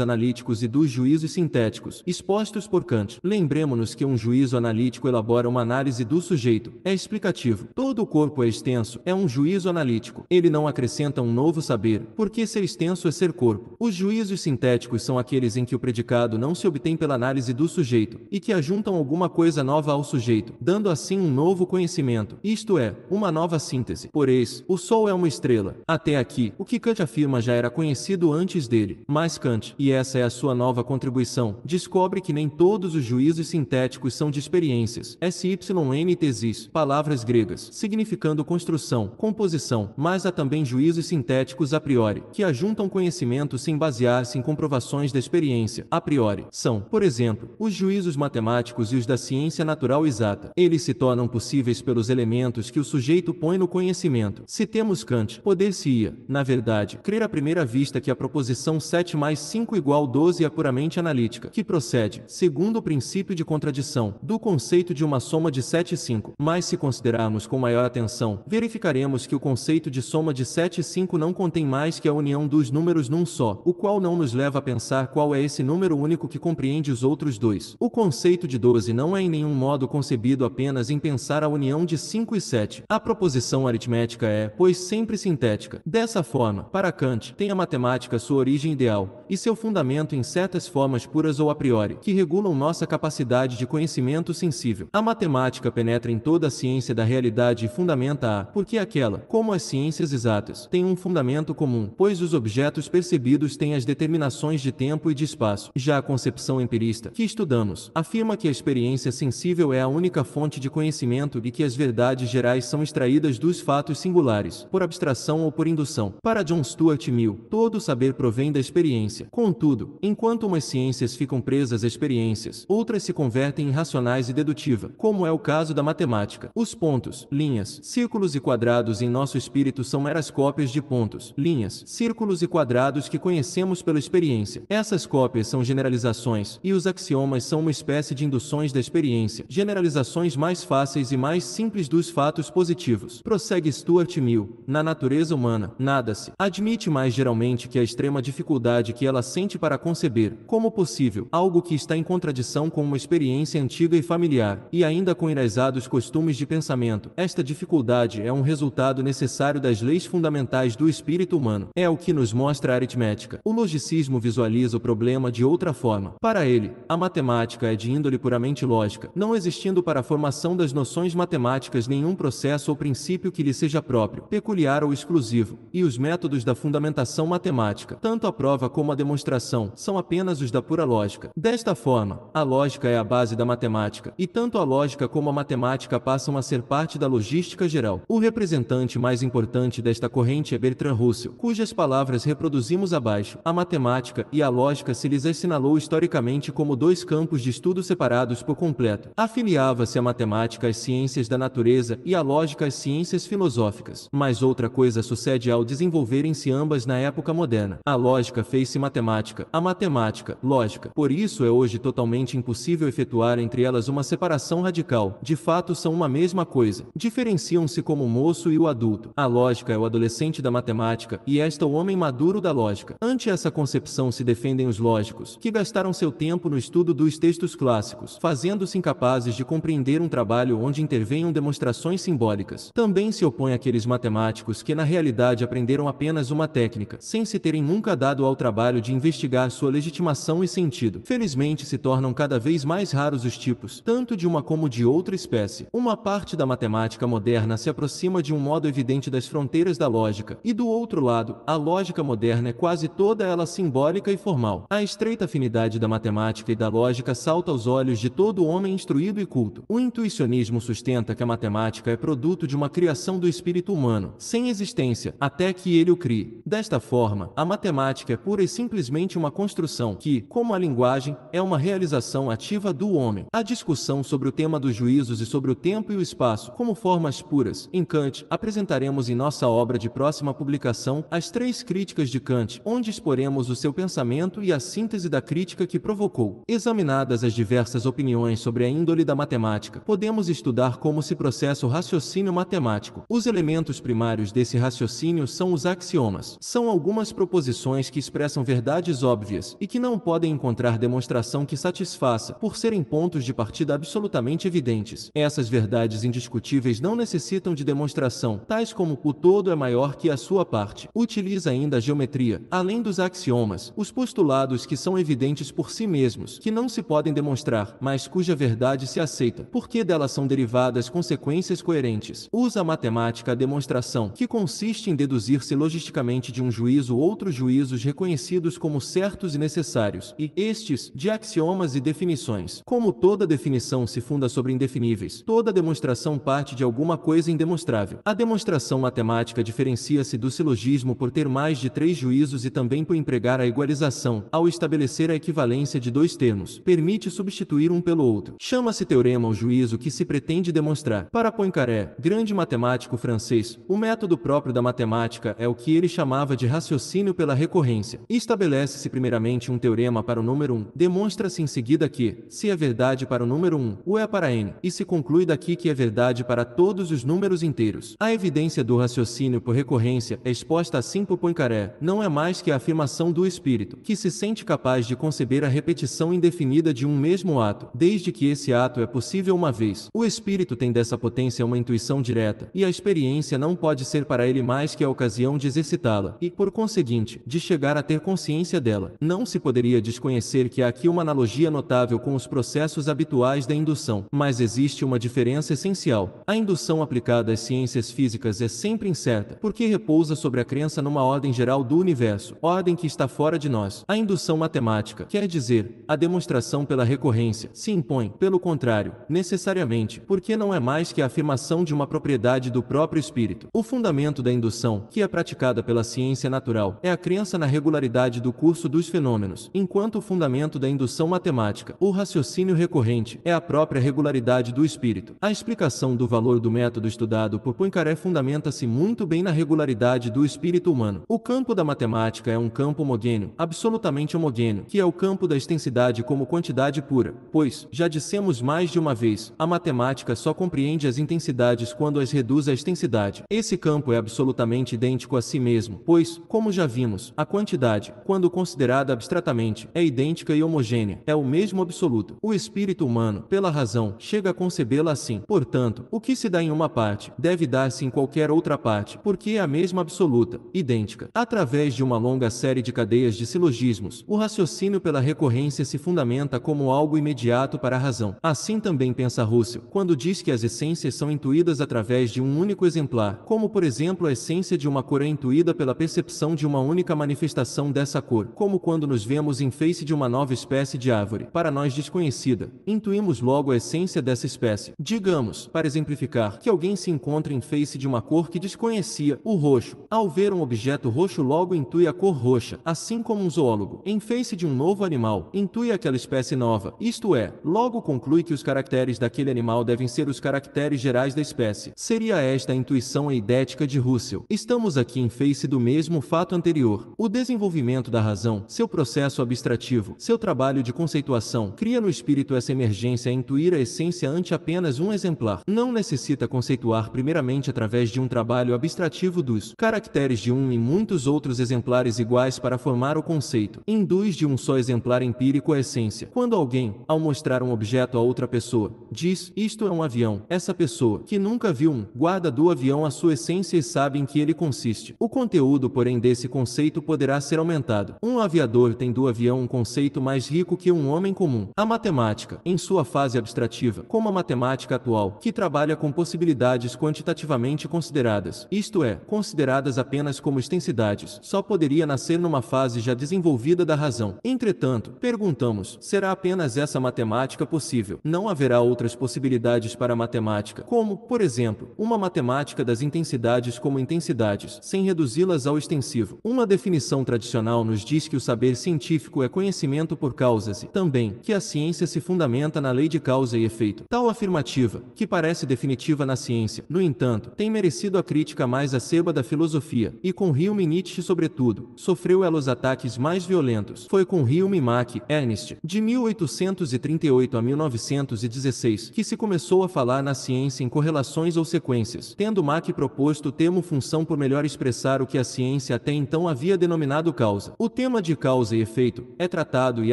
analíticos e dos juízos sintéticos, expostos por Kant. Lembremos-nos que um juízo analítico elabora uma análise do sujeito. É explicativo. Todo o corpo é extenso, é um juízo analítico. Ele não acrescenta um novo saber, porque ser extenso é ser corpo. Os juízos sintéticos são aqueles aqueles em que o predicado não se obtém pela análise do sujeito, e que ajuntam alguma coisa nova ao sujeito, dando assim um novo conhecimento, isto é, uma nova síntese. Por eis, o Sol é uma estrela. Até aqui, o que Kant afirma já era conhecido antes dele, mas Kant, e essa é a sua nova contribuição, descobre que nem todos os juízos sintéticos são de experiências, SYNTESIS, palavras gregas, significando construção, composição, mas há também juízos sintéticos a priori, que ajuntam conhecimento sem basear-se em comprovações da experiência experiência, a priori, são, por exemplo, os juízos matemáticos e os da ciência natural exata. Eles se tornam possíveis pelos elementos que o sujeito põe no conhecimento. Se temos Kant, poder-se-ia, na verdade, crer à primeira vista que a proposição 7 mais 5 igual 12 é puramente analítica, que procede, segundo o princípio de contradição, do conceito de uma soma de 7 e 5. Mas se considerarmos com maior atenção, verificaremos que o conceito de soma de 7 e 5 não contém mais que a união dos números num só, o qual não nos leva a pensar qual qual é esse número único que compreende os outros dois. O conceito de 12 não é em nenhum modo concebido apenas em pensar a união de 5 e 7. A proposição aritmética é, pois, sempre sintética. Dessa forma, para Kant, tem a matemática sua origem ideal e seu fundamento em certas formas puras ou a priori, que regulam nossa capacidade de conhecimento sensível. A matemática penetra em toda a ciência da realidade e fundamenta-a, porque aquela, como as ciências exatas, tem um fundamento comum, pois os objetos percebidos têm as determinações de tempo tempo e de espaço. Já a concepção empirista, que estudamos, afirma que a experiência sensível é a única fonte de conhecimento e que as verdades gerais são extraídas dos fatos singulares, por abstração ou por indução. Para John Stuart Mill, todo saber provém da experiência. Contudo, enquanto umas ciências ficam presas a experiências, outras se convertem em racionais e dedutiva, como é o caso da matemática. Os pontos, linhas, círculos e quadrados em nosso espírito são meras cópias de pontos, linhas, círculos e quadrados que conhecemos pela experiência. Essas essas cópias são generalizações, e os axiomas são uma espécie de induções da experiência, generalizações mais fáceis e mais simples dos fatos positivos. Prossegue Stuart Mill. Na natureza humana, nada-se. Admite mais geralmente que a extrema dificuldade que ela sente para conceber, como possível, algo que está em contradição com uma experiência antiga e familiar, e ainda com enraizados costumes de pensamento. Esta dificuldade é um resultado necessário das leis fundamentais do espírito humano. É o que nos mostra a aritmética. O logicismo visualiza o problema de outra forma. Para ele, a matemática é de índole puramente lógica, não existindo para a formação das noções matemáticas nenhum processo ou princípio que lhe seja próprio, peculiar ou exclusivo, e os métodos da fundamentação matemática, tanto a prova como a demonstração, são apenas os da pura lógica. Desta forma, a lógica é a base da matemática, e tanto a lógica como a matemática passam a ser parte da logística geral. O representante mais importante desta corrente é Bertrand Russell, cujas palavras reproduzimos abaixo. A matemática e a lógica se lhes assinalou historicamente como dois campos de estudo separados por completo. Afiliava-se a matemática às ciências da natureza e a lógica às ciências filosóficas. Mas outra coisa sucede ao desenvolverem-se ambas na época moderna. A lógica fez-se matemática, a matemática, lógica. Por isso é hoje totalmente impossível efetuar entre elas uma separação radical. De fato, são uma mesma coisa. Diferenciam-se como o moço e o adulto. A lógica é o adolescente da matemática e esta o homem maduro da lógica. Ante essa concepção se defendem gênios lógicos, que gastaram seu tempo no estudo dos textos clássicos, fazendo-se incapazes de compreender um trabalho onde intervenham demonstrações simbólicas. Também se opõe àqueles matemáticos que na realidade aprenderam apenas uma técnica, sem se terem nunca dado ao trabalho de investigar sua legitimação e sentido. Felizmente se tornam cada vez mais raros os tipos, tanto de uma como de outra espécie. Uma parte da matemática moderna se aproxima de um modo evidente das fronteiras da lógica, e do outro lado, a lógica moderna é quase toda ela simbólica e formal racional. A estreita afinidade da matemática e da lógica salta aos olhos de todo homem instruído e culto. O intuicionismo sustenta que a matemática é produto de uma criação do espírito humano, sem existência, até que ele o crie. Desta forma, a matemática é pura e simplesmente uma construção que, como a linguagem, é uma realização ativa do homem. A discussão sobre o tema dos juízos e sobre o tempo e o espaço como formas puras, em Kant, apresentaremos em nossa obra de próxima publicação as três críticas de Kant, onde exporemos o seu pensamento e e a síntese da crítica que provocou. Examinadas as diversas opiniões sobre a índole da matemática, podemos estudar como se processa o raciocínio matemático. Os elementos primários desse raciocínio são os axiomas. São algumas proposições que expressam verdades óbvias e que não podem encontrar demonstração que satisfaça, por serem pontos de partida absolutamente evidentes. Essas verdades indiscutíveis não necessitam de demonstração, tais como o todo é maior que a sua parte. Utiliza ainda a geometria, além dos axiomas, os postulados postulados que são evidentes por si mesmos, que não se podem demonstrar, mas cuja verdade se aceita, porque delas são derivadas consequências coerentes. Usa a matemática a demonstração, que consiste em deduzir-se logisticamente de um juízo outros juízos reconhecidos como certos e necessários, e estes, de axiomas e definições. Como toda definição se funda sobre indefiníveis, toda demonstração parte de alguma coisa indemonstrável. A demonstração matemática diferencia-se do silogismo por ter mais de três juízos e também por empregar a igualização ao estabelecer a equivalência de dois termos, permite substituir um pelo outro. Chama-se teorema o juízo que se pretende demonstrar. Para Poincaré, grande matemático francês, o método próprio da matemática é o que ele chamava de raciocínio pela recorrência. Estabelece-se primeiramente um teorema para o número 1, demonstra-se em seguida que, se é verdade para o número 1, o é para n, e se conclui daqui que é verdade para todos os números inteiros. A evidência do raciocínio por recorrência é exposta assim por Poincaré, não é mais que a afirmação do espírito, que se se sente capaz de conceber a repetição indefinida de um mesmo ato, desde que esse ato é possível uma vez. O espírito tem dessa potência uma intuição direta, e a experiência não pode ser para ele mais que a ocasião de exercitá-la, e, por conseguinte, de chegar a ter consciência dela. Não se poderia desconhecer que há aqui uma analogia notável com os processos habituais da indução, mas existe uma diferença essencial. A indução aplicada às ciências físicas é sempre incerta, porque repousa sobre a crença numa ordem geral do universo, ordem que está fora de nós. A indução matemática, quer dizer, a demonstração pela recorrência, se impõe, pelo contrário, necessariamente, porque não é mais que a afirmação de uma propriedade do próprio espírito. O fundamento da indução, que é praticada pela ciência natural, é a crença na regularidade do curso dos fenômenos, enquanto o fundamento da indução matemática, o raciocínio recorrente, é a própria regularidade do espírito. A explicação do valor do método estudado por Poincaré fundamenta-se muito bem na regularidade do espírito humano. O campo da matemática é um campo homogêneo, absolutamente completamente homogêneo, que é o campo da extensidade como quantidade pura, pois, já dissemos mais de uma vez, a matemática só compreende as intensidades quando as reduz à extensidade. Esse campo é absolutamente idêntico a si mesmo, pois, como já vimos, a quantidade, quando considerada abstratamente, é idêntica e homogênea, é o mesmo absoluto. O espírito humano, pela razão, chega a concebê-la assim. Portanto, o que se dá em uma parte, deve dar-se em qualquer outra parte, porque é a mesma absoluta, idêntica. Através de uma longa série de cadeias de silogismos, o raciocínio pela recorrência se fundamenta como algo imediato para a razão. Assim também pensa Russell, quando diz que as essências são intuídas através de um único exemplar, como por exemplo a essência de uma cor é intuída pela percepção de uma única manifestação dessa cor, como quando nos vemos em face de uma nova espécie de árvore, para nós desconhecida. Intuímos logo a essência dessa espécie. Digamos, para exemplificar, que alguém se encontra em face de uma cor que desconhecia, o roxo. Ao ver um objeto roxo logo intui a cor roxa, assim como um zoólogo entomólogo, em face de um novo animal, intui aquela espécie nova, isto é, logo conclui que os caracteres daquele animal devem ser os caracteres gerais da espécie. Seria esta a intuição eidética de Russell. Estamos aqui em face do mesmo fato anterior. O desenvolvimento da razão, seu processo abstrativo, seu trabalho de conceituação, cria no espírito essa emergência a intuir a essência ante apenas um exemplar. Não necessita conceituar primeiramente através de um trabalho abstrativo dos caracteres de um e muitos outros exemplares iguais para formar o conceito conhecimento, induz de um só exemplar empírico a essência. Quando alguém, ao mostrar um objeto a outra pessoa, diz, isto é um avião, essa pessoa, que nunca viu um, guarda do avião a sua essência e sabe em que ele consiste. O conteúdo, porém, desse conceito poderá ser aumentado. Um aviador tem do avião um conceito mais rico que um homem comum. A matemática, em sua fase abstrativa, como a matemática atual, que trabalha com possibilidades quantitativamente consideradas, isto é, consideradas apenas como extensidades, só poderia nascer numa fase já desenvolvida vida da razão. Entretanto, perguntamos, será apenas essa matemática possível? Não haverá outras possibilidades para a matemática, como, por exemplo, uma matemática das intensidades como intensidades, sem reduzi-las ao extensivo. Uma definição tradicional nos diz que o saber científico é conhecimento por causas e, também, que a ciência se fundamenta na lei de causa e efeito. Tal afirmativa, que parece definitiva na ciência, no entanto, tem merecido a crítica mais acerba da filosofia, e com Hume Nietzsche sobretudo, sofreu ela os ataques mais violentos violentos. Foi com Hilme Mack, Ernst, de 1838 a 1916, que se começou a falar na ciência em correlações ou sequências, tendo Mack proposto o termo função por melhor expressar o que a ciência até então havia denominado causa. O tema de causa e efeito é tratado e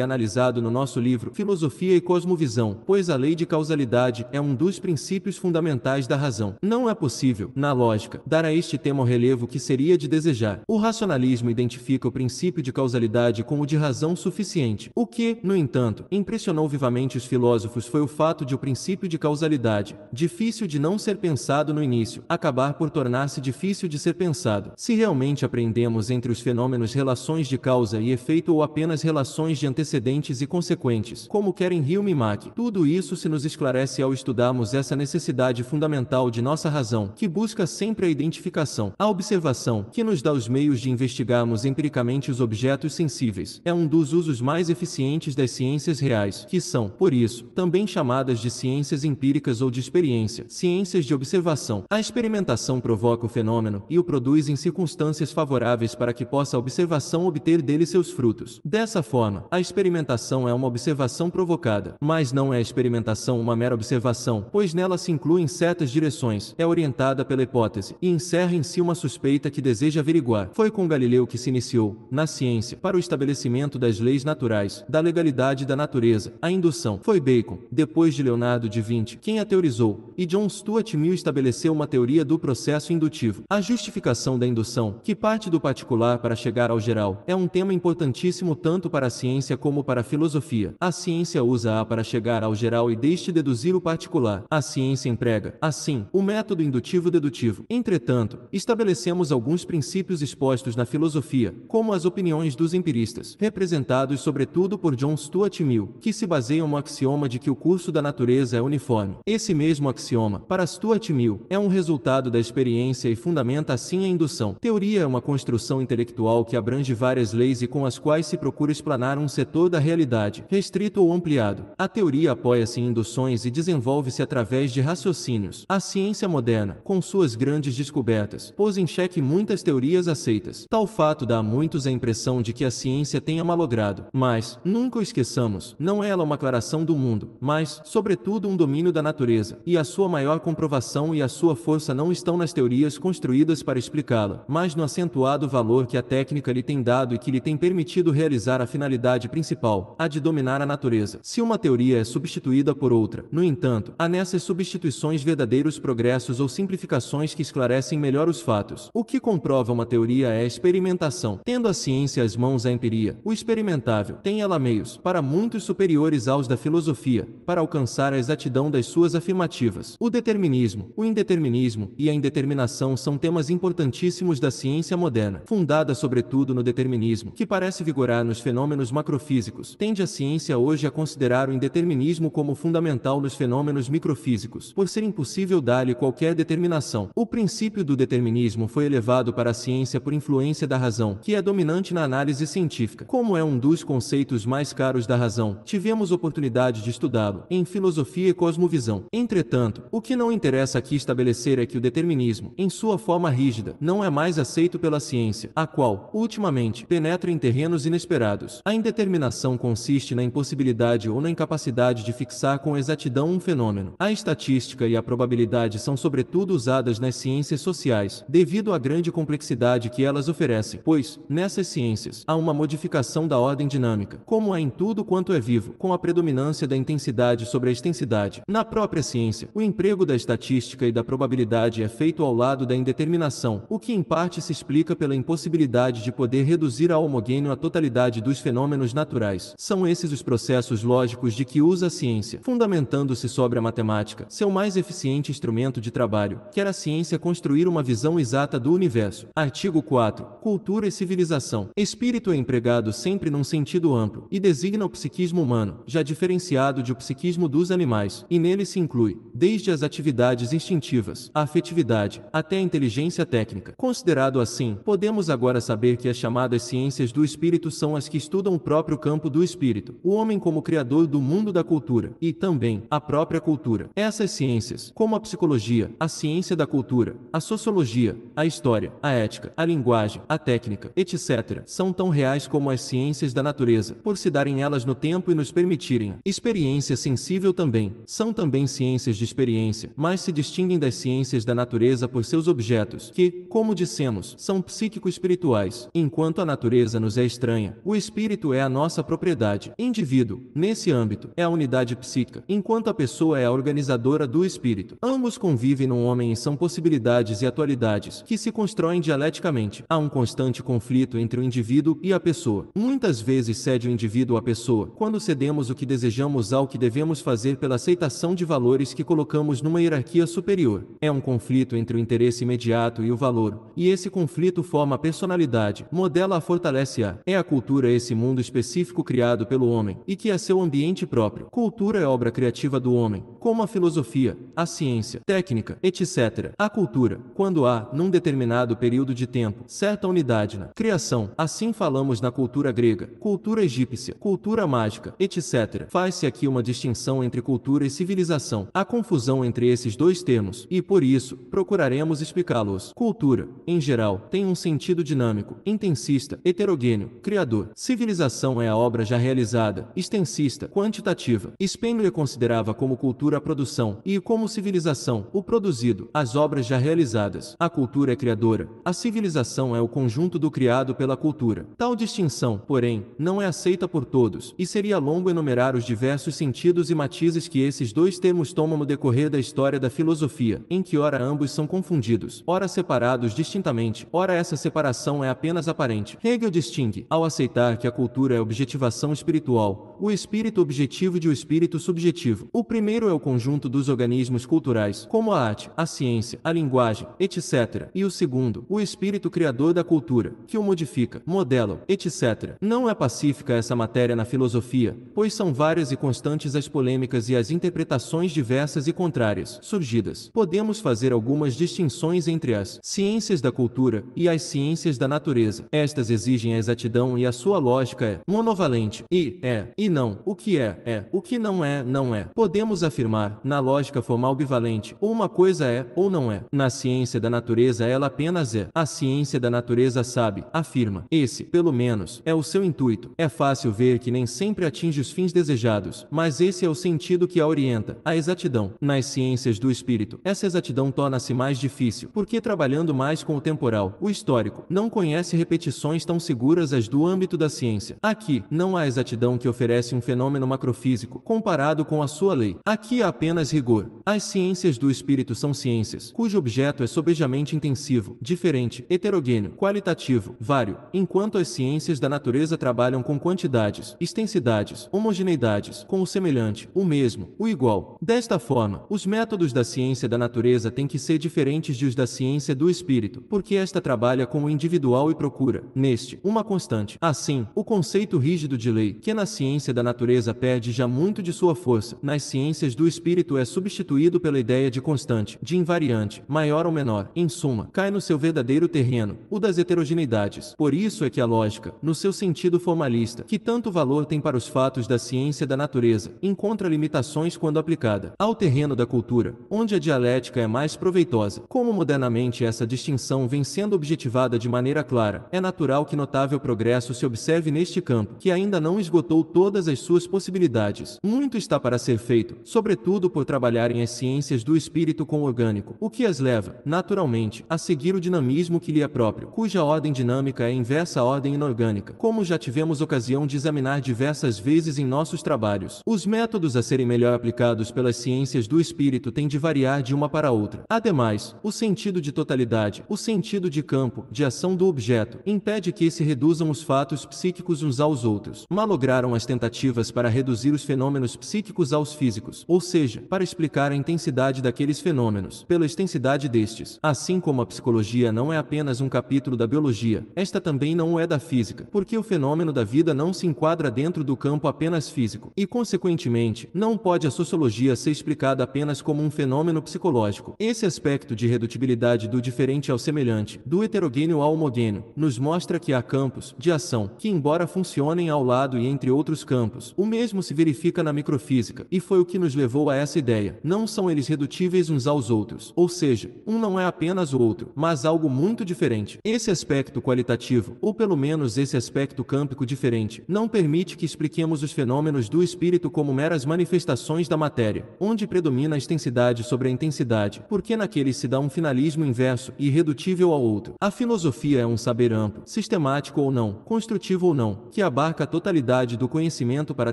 analisado no nosso livro Filosofia e Cosmovisão, pois a lei de causalidade é um dos princípios fundamentais da razão. Não é possível, na lógica, dar a este tema o relevo que seria de desejar. O racionalismo identifica o princípio de causalidade verdade como de razão suficiente. O que, no entanto, impressionou vivamente os filósofos foi o fato de o princípio de causalidade, difícil de não ser pensado no início, acabar por tornar-se difícil de ser pensado. Se realmente aprendemos entre os fenômenos relações de causa e efeito ou apenas relações de antecedentes e consequentes, como querem Hume e Mack, tudo isso se nos esclarece ao estudarmos essa necessidade fundamental de nossa razão, que busca sempre a identificação, a observação, que nos dá os meios de investigarmos empiricamente os objetos sensíveis é um dos usos mais eficientes das ciências reais, que são, por isso, também chamadas de ciências empíricas ou de experiência, ciências de observação. A experimentação provoca o fenômeno e o produz em circunstâncias favoráveis para que possa a observação obter dele seus frutos. Dessa forma, a experimentação é uma observação provocada, mas não é a experimentação uma mera observação, pois nela se incluem certas direções, é orientada pela hipótese e encerra em si uma suspeita que deseja averiguar. Foi com Galileu que se iniciou, na ciência, para o estabelecimento das leis naturais, da legalidade da natureza, a indução. Foi Bacon, depois de Leonardo de Vinci, quem a teorizou e John Stuart Mill estabeleceu uma teoria do processo indutivo. A justificação da indução, que parte do particular para chegar ao geral, é um tema importantíssimo tanto para a ciência como para a filosofia. A ciência usa-a para chegar ao geral e deste deduzir o particular. A ciência emprega, assim, o método indutivo-dedutivo. Entretanto, estabelecemos alguns princípios expostos na filosofia, como as opiniões dos empiristas, representados sobretudo por John Stuart Mill, que se baseiam no axioma de que o curso da natureza é uniforme. Esse mesmo axioma axioma, para Stuart Mill, é um resultado da experiência e fundamenta assim a indução. Teoria é uma construção intelectual que abrange várias leis e com as quais se procura explanar um setor da realidade, restrito ou ampliado. A teoria apoia-se em induções e desenvolve-se através de raciocínios. A ciência moderna, com suas grandes descobertas, pôs em xeque muitas teorias aceitas. Tal fato dá a muitos a impressão de que a ciência tenha malogrado. Mas, nunca o esqueçamos, não é ela uma aclaração do mundo, mas, sobretudo, um domínio da natureza e a sua sua maior comprovação e a sua força não estão nas teorias construídas para explicá-la, mas no acentuado valor que a técnica lhe tem dado e que lhe tem permitido realizar a finalidade principal, a de dominar a natureza. Se uma teoria é substituída por outra, no entanto, há nessas substituições verdadeiros progressos ou simplificações que esclarecem melhor os fatos. O que comprova uma teoria é a experimentação. Tendo a ciência às mãos a empiria, o experimentável tem ela meios, para muitos superiores aos da filosofia, para alcançar a exatidão das suas afirmativas. O determinismo, o indeterminismo e a indeterminação são temas importantíssimos da ciência moderna, fundada sobretudo no determinismo, que parece vigorar nos fenômenos macrofísicos. Tende a ciência hoje a considerar o indeterminismo como fundamental nos fenômenos microfísicos, por ser impossível dar-lhe qualquer determinação. O princípio do determinismo foi elevado para a ciência por influência da razão, que é dominante na análise científica. Como é um dos conceitos mais caros da razão, tivemos oportunidade de estudá-lo em filosofia e cosmovisão. Entretanto, o que não interessa aqui estabelecer é que o determinismo, em sua forma rígida, não é mais aceito pela ciência, a qual, ultimamente, penetra em terrenos inesperados. A indeterminação consiste na impossibilidade ou na incapacidade de fixar com exatidão um fenômeno. A estatística e a probabilidade são sobretudo usadas nas ciências sociais, devido à grande complexidade que elas oferecem, pois, nessas ciências, há uma modificação da ordem dinâmica, como há em tudo quanto é vivo, com a predominância da intensidade sobre a extensidade. Na própria ciência, o emprego da estatística e da probabilidade é feito ao lado da indeterminação, o que em parte se explica pela impossibilidade de poder reduzir a homogêneo a totalidade dos fenômenos naturais. São esses os processos lógicos de que usa a ciência, fundamentando-se sobre a matemática, seu mais eficiente instrumento de trabalho, quer a ciência construir uma visão exata do universo. Artigo 4. Cultura e civilização. Espírito é empregado sempre num sentido amplo e designa o psiquismo humano, já diferenciado de o psiquismo dos animais, e nele se inclui, desde as atividades instintivas, a afetividade, até a inteligência técnica. Considerado assim, podemos agora saber que as chamadas ciências do espírito são as que estudam o próprio campo do espírito, o homem como criador do mundo da cultura, e também a própria cultura. Essas ciências, como a psicologia, a ciência da cultura, a sociologia, a história, a ética, a linguagem, a técnica, etc., são tão reais como as ciências da natureza, por se darem elas no tempo e nos permitirem experiência sensível também. São também ciências de experiência, mas se distinguem das ciências da natureza por seus objetos, que, como dissemos, são psíquico-espirituais. Enquanto a natureza nos é estranha, o espírito é a nossa propriedade. Indivíduo, nesse âmbito, é a unidade psíquica, enquanto a pessoa é a organizadora do espírito. Ambos convivem no homem e são possibilidades e atualidades que se constroem dialeticamente. Há um constante conflito entre o indivíduo e a pessoa. Muitas vezes cede o indivíduo à pessoa, quando cedemos o que desejamos ao que devemos fazer pela aceitação de valores que colocamos colocamos numa hierarquia superior. É um conflito entre o interesse imediato e o valor, e esse conflito forma a personalidade, modela a fortalece-a. É a cultura esse mundo específico criado pelo homem, e que é seu ambiente próprio. Cultura é obra criativa do homem, como a filosofia, a ciência, técnica, etc. A cultura, quando há, num determinado período de tempo, certa unidade na criação, assim falamos na cultura grega, cultura egípcia, cultura mágica, etc. Faz-se aqui uma distinção entre cultura e civilização. A confusão confusão entre esses dois termos, e por isso, procuraremos explicá-los. Cultura, em geral, tem um sentido dinâmico, intensista, heterogêneo, criador. Civilização é a obra já realizada, extensista, quantitativa. Spengler considerava como cultura a produção e como civilização o produzido, as obras já realizadas. A cultura é criadora, a civilização é o conjunto do criado pela cultura. Tal distinção, porém, não é aceita por todos, e seria longo enumerar os diversos sentidos e matizes que esses dois termos tomam no decorrer decorrer da história da filosofia, em que ora ambos são confundidos, ora separados distintamente, ora essa separação é apenas aparente. Hegel distingue, ao aceitar que a cultura é objetivação espiritual, o espírito objetivo e o espírito subjetivo. O primeiro é o conjunto dos organismos culturais, como a arte, a ciência, a linguagem, etc. E o segundo, o espírito criador da cultura, que o modifica, modela, etc. Não é pacífica essa matéria na filosofia, pois são várias e constantes as polêmicas e as interpretações diversas e contrárias surgidas. Podemos fazer algumas distinções entre as ciências da cultura e as ciências da natureza. Estas exigem a exatidão e a sua lógica é monovalente e é e não. O que é, é. O que não é, não é. Podemos afirmar, na lógica formal bivalente, ou uma coisa é, ou não é. Na ciência da natureza ela apenas é. A ciência da natureza sabe, afirma. Esse, pelo menos, é o seu intuito. É fácil ver que nem sempre atinge os fins desejados, mas esse é o sentido que a orienta, a exatidão. Nas ciências do espírito, essa exatidão torna-se mais difícil, porque trabalhando mais com o temporal, o histórico, não conhece repetições tão seguras as do âmbito da ciência. Aqui, não há exatidão que oferece parece um fenômeno macrofísico, comparado com a sua lei. Aqui há apenas rigor. As ciências do espírito são ciências, cujo objeto é sobejamente intensivo, diferente, heterogêneo, qualitativo, vário, enquanto as ciências da natureza trabalham com quantidades, extensidades, homogeneidades, com o semelhante, o mesmo, o igual. Desta forma, os métodos da ciência da natureza têm que ser diferentes de os da ciência do espírito, porque esta trabalha com o individual e procura, neste, uma constante. Assim, o conceito rígido de lei, que na ciência ciência da natureza perde já muito de sua força, nas ciências do espírito é substituído pela ideia de constante, de invariante, maior ou menor, em suma, cai no seu verdadeiro terreno, o das heterogeneidades. Por isso é que a lógica, no seu sentido formalista, que tanto valor tem para os fatos da ciência da natureza, encontra limitações quando aplicada ao terreno da cultura, onde a dialética é mais proveitosa. Como modernamente essa distinção vem sendo objetivada de maneira clara, é natural que notável progresso se observe neste campo, que ainda não esgotou toda todas as suas possibilidades. Muito está para ser feito, sobretudo por trabalharem as ciências do espírito com o orgânico, o que as leva, naturalmente, a seguir o dinamismo que lhe é próprio, cuja ordem dinâmica é inversa à ordem inorgânica, como já tivemos ocasião de examinar diversas vezes em nossos trabalhos. Os métodos a serem melhor aplicados pelas ciências do espírito têm de variar de uma para outra. Ademais, o sentido de totalidade, o sentido de campo, de ação do objeto, impede que se reduzam os fatos psíquicos uns aos outros. Malograram as tentativas para reduzir os fenômenos psíquicos aos físicos, ou seja, para explicar a intensidade daqueles fenômenos, pela extensidade destes. Assim como a psicologia não é apenas um capítulo da biologia, esta também não é da física, porque o fenômeno da vida não se enquadra dentro do campo apenas físico, e consequentemente, não pode a sociologia ser explicada apenas como um fenômeno psicológico. Esse aspecto de redutibilidade do diferente ao semelhante, do heterogêneo ao homogêneo, nos mostra que há campos de ação que, embora funcionem ao lado e entre outros campos, campos. O mesmo se verifica na microfísica, e foi o que nos levou a essa ideia. Não são eles redutíveis uns aos outros, ou seja, um não é apenas o outro, mas algo muito diferente. Esse aspecto qualitativo, ou pelo menos esse aspecto câmpico diferente, não permite que expliquemos os fenômenos do espírito como meras manifestações da matéria, onde predomina a extensidade sobre a intensidade, porque naquele se dá um finalismo inverso e irredutível ao outro. A filosofia é um saber amplo, sistemático ou não, construtivo ou não, que abarca a totalidade do conhecimento sentimento para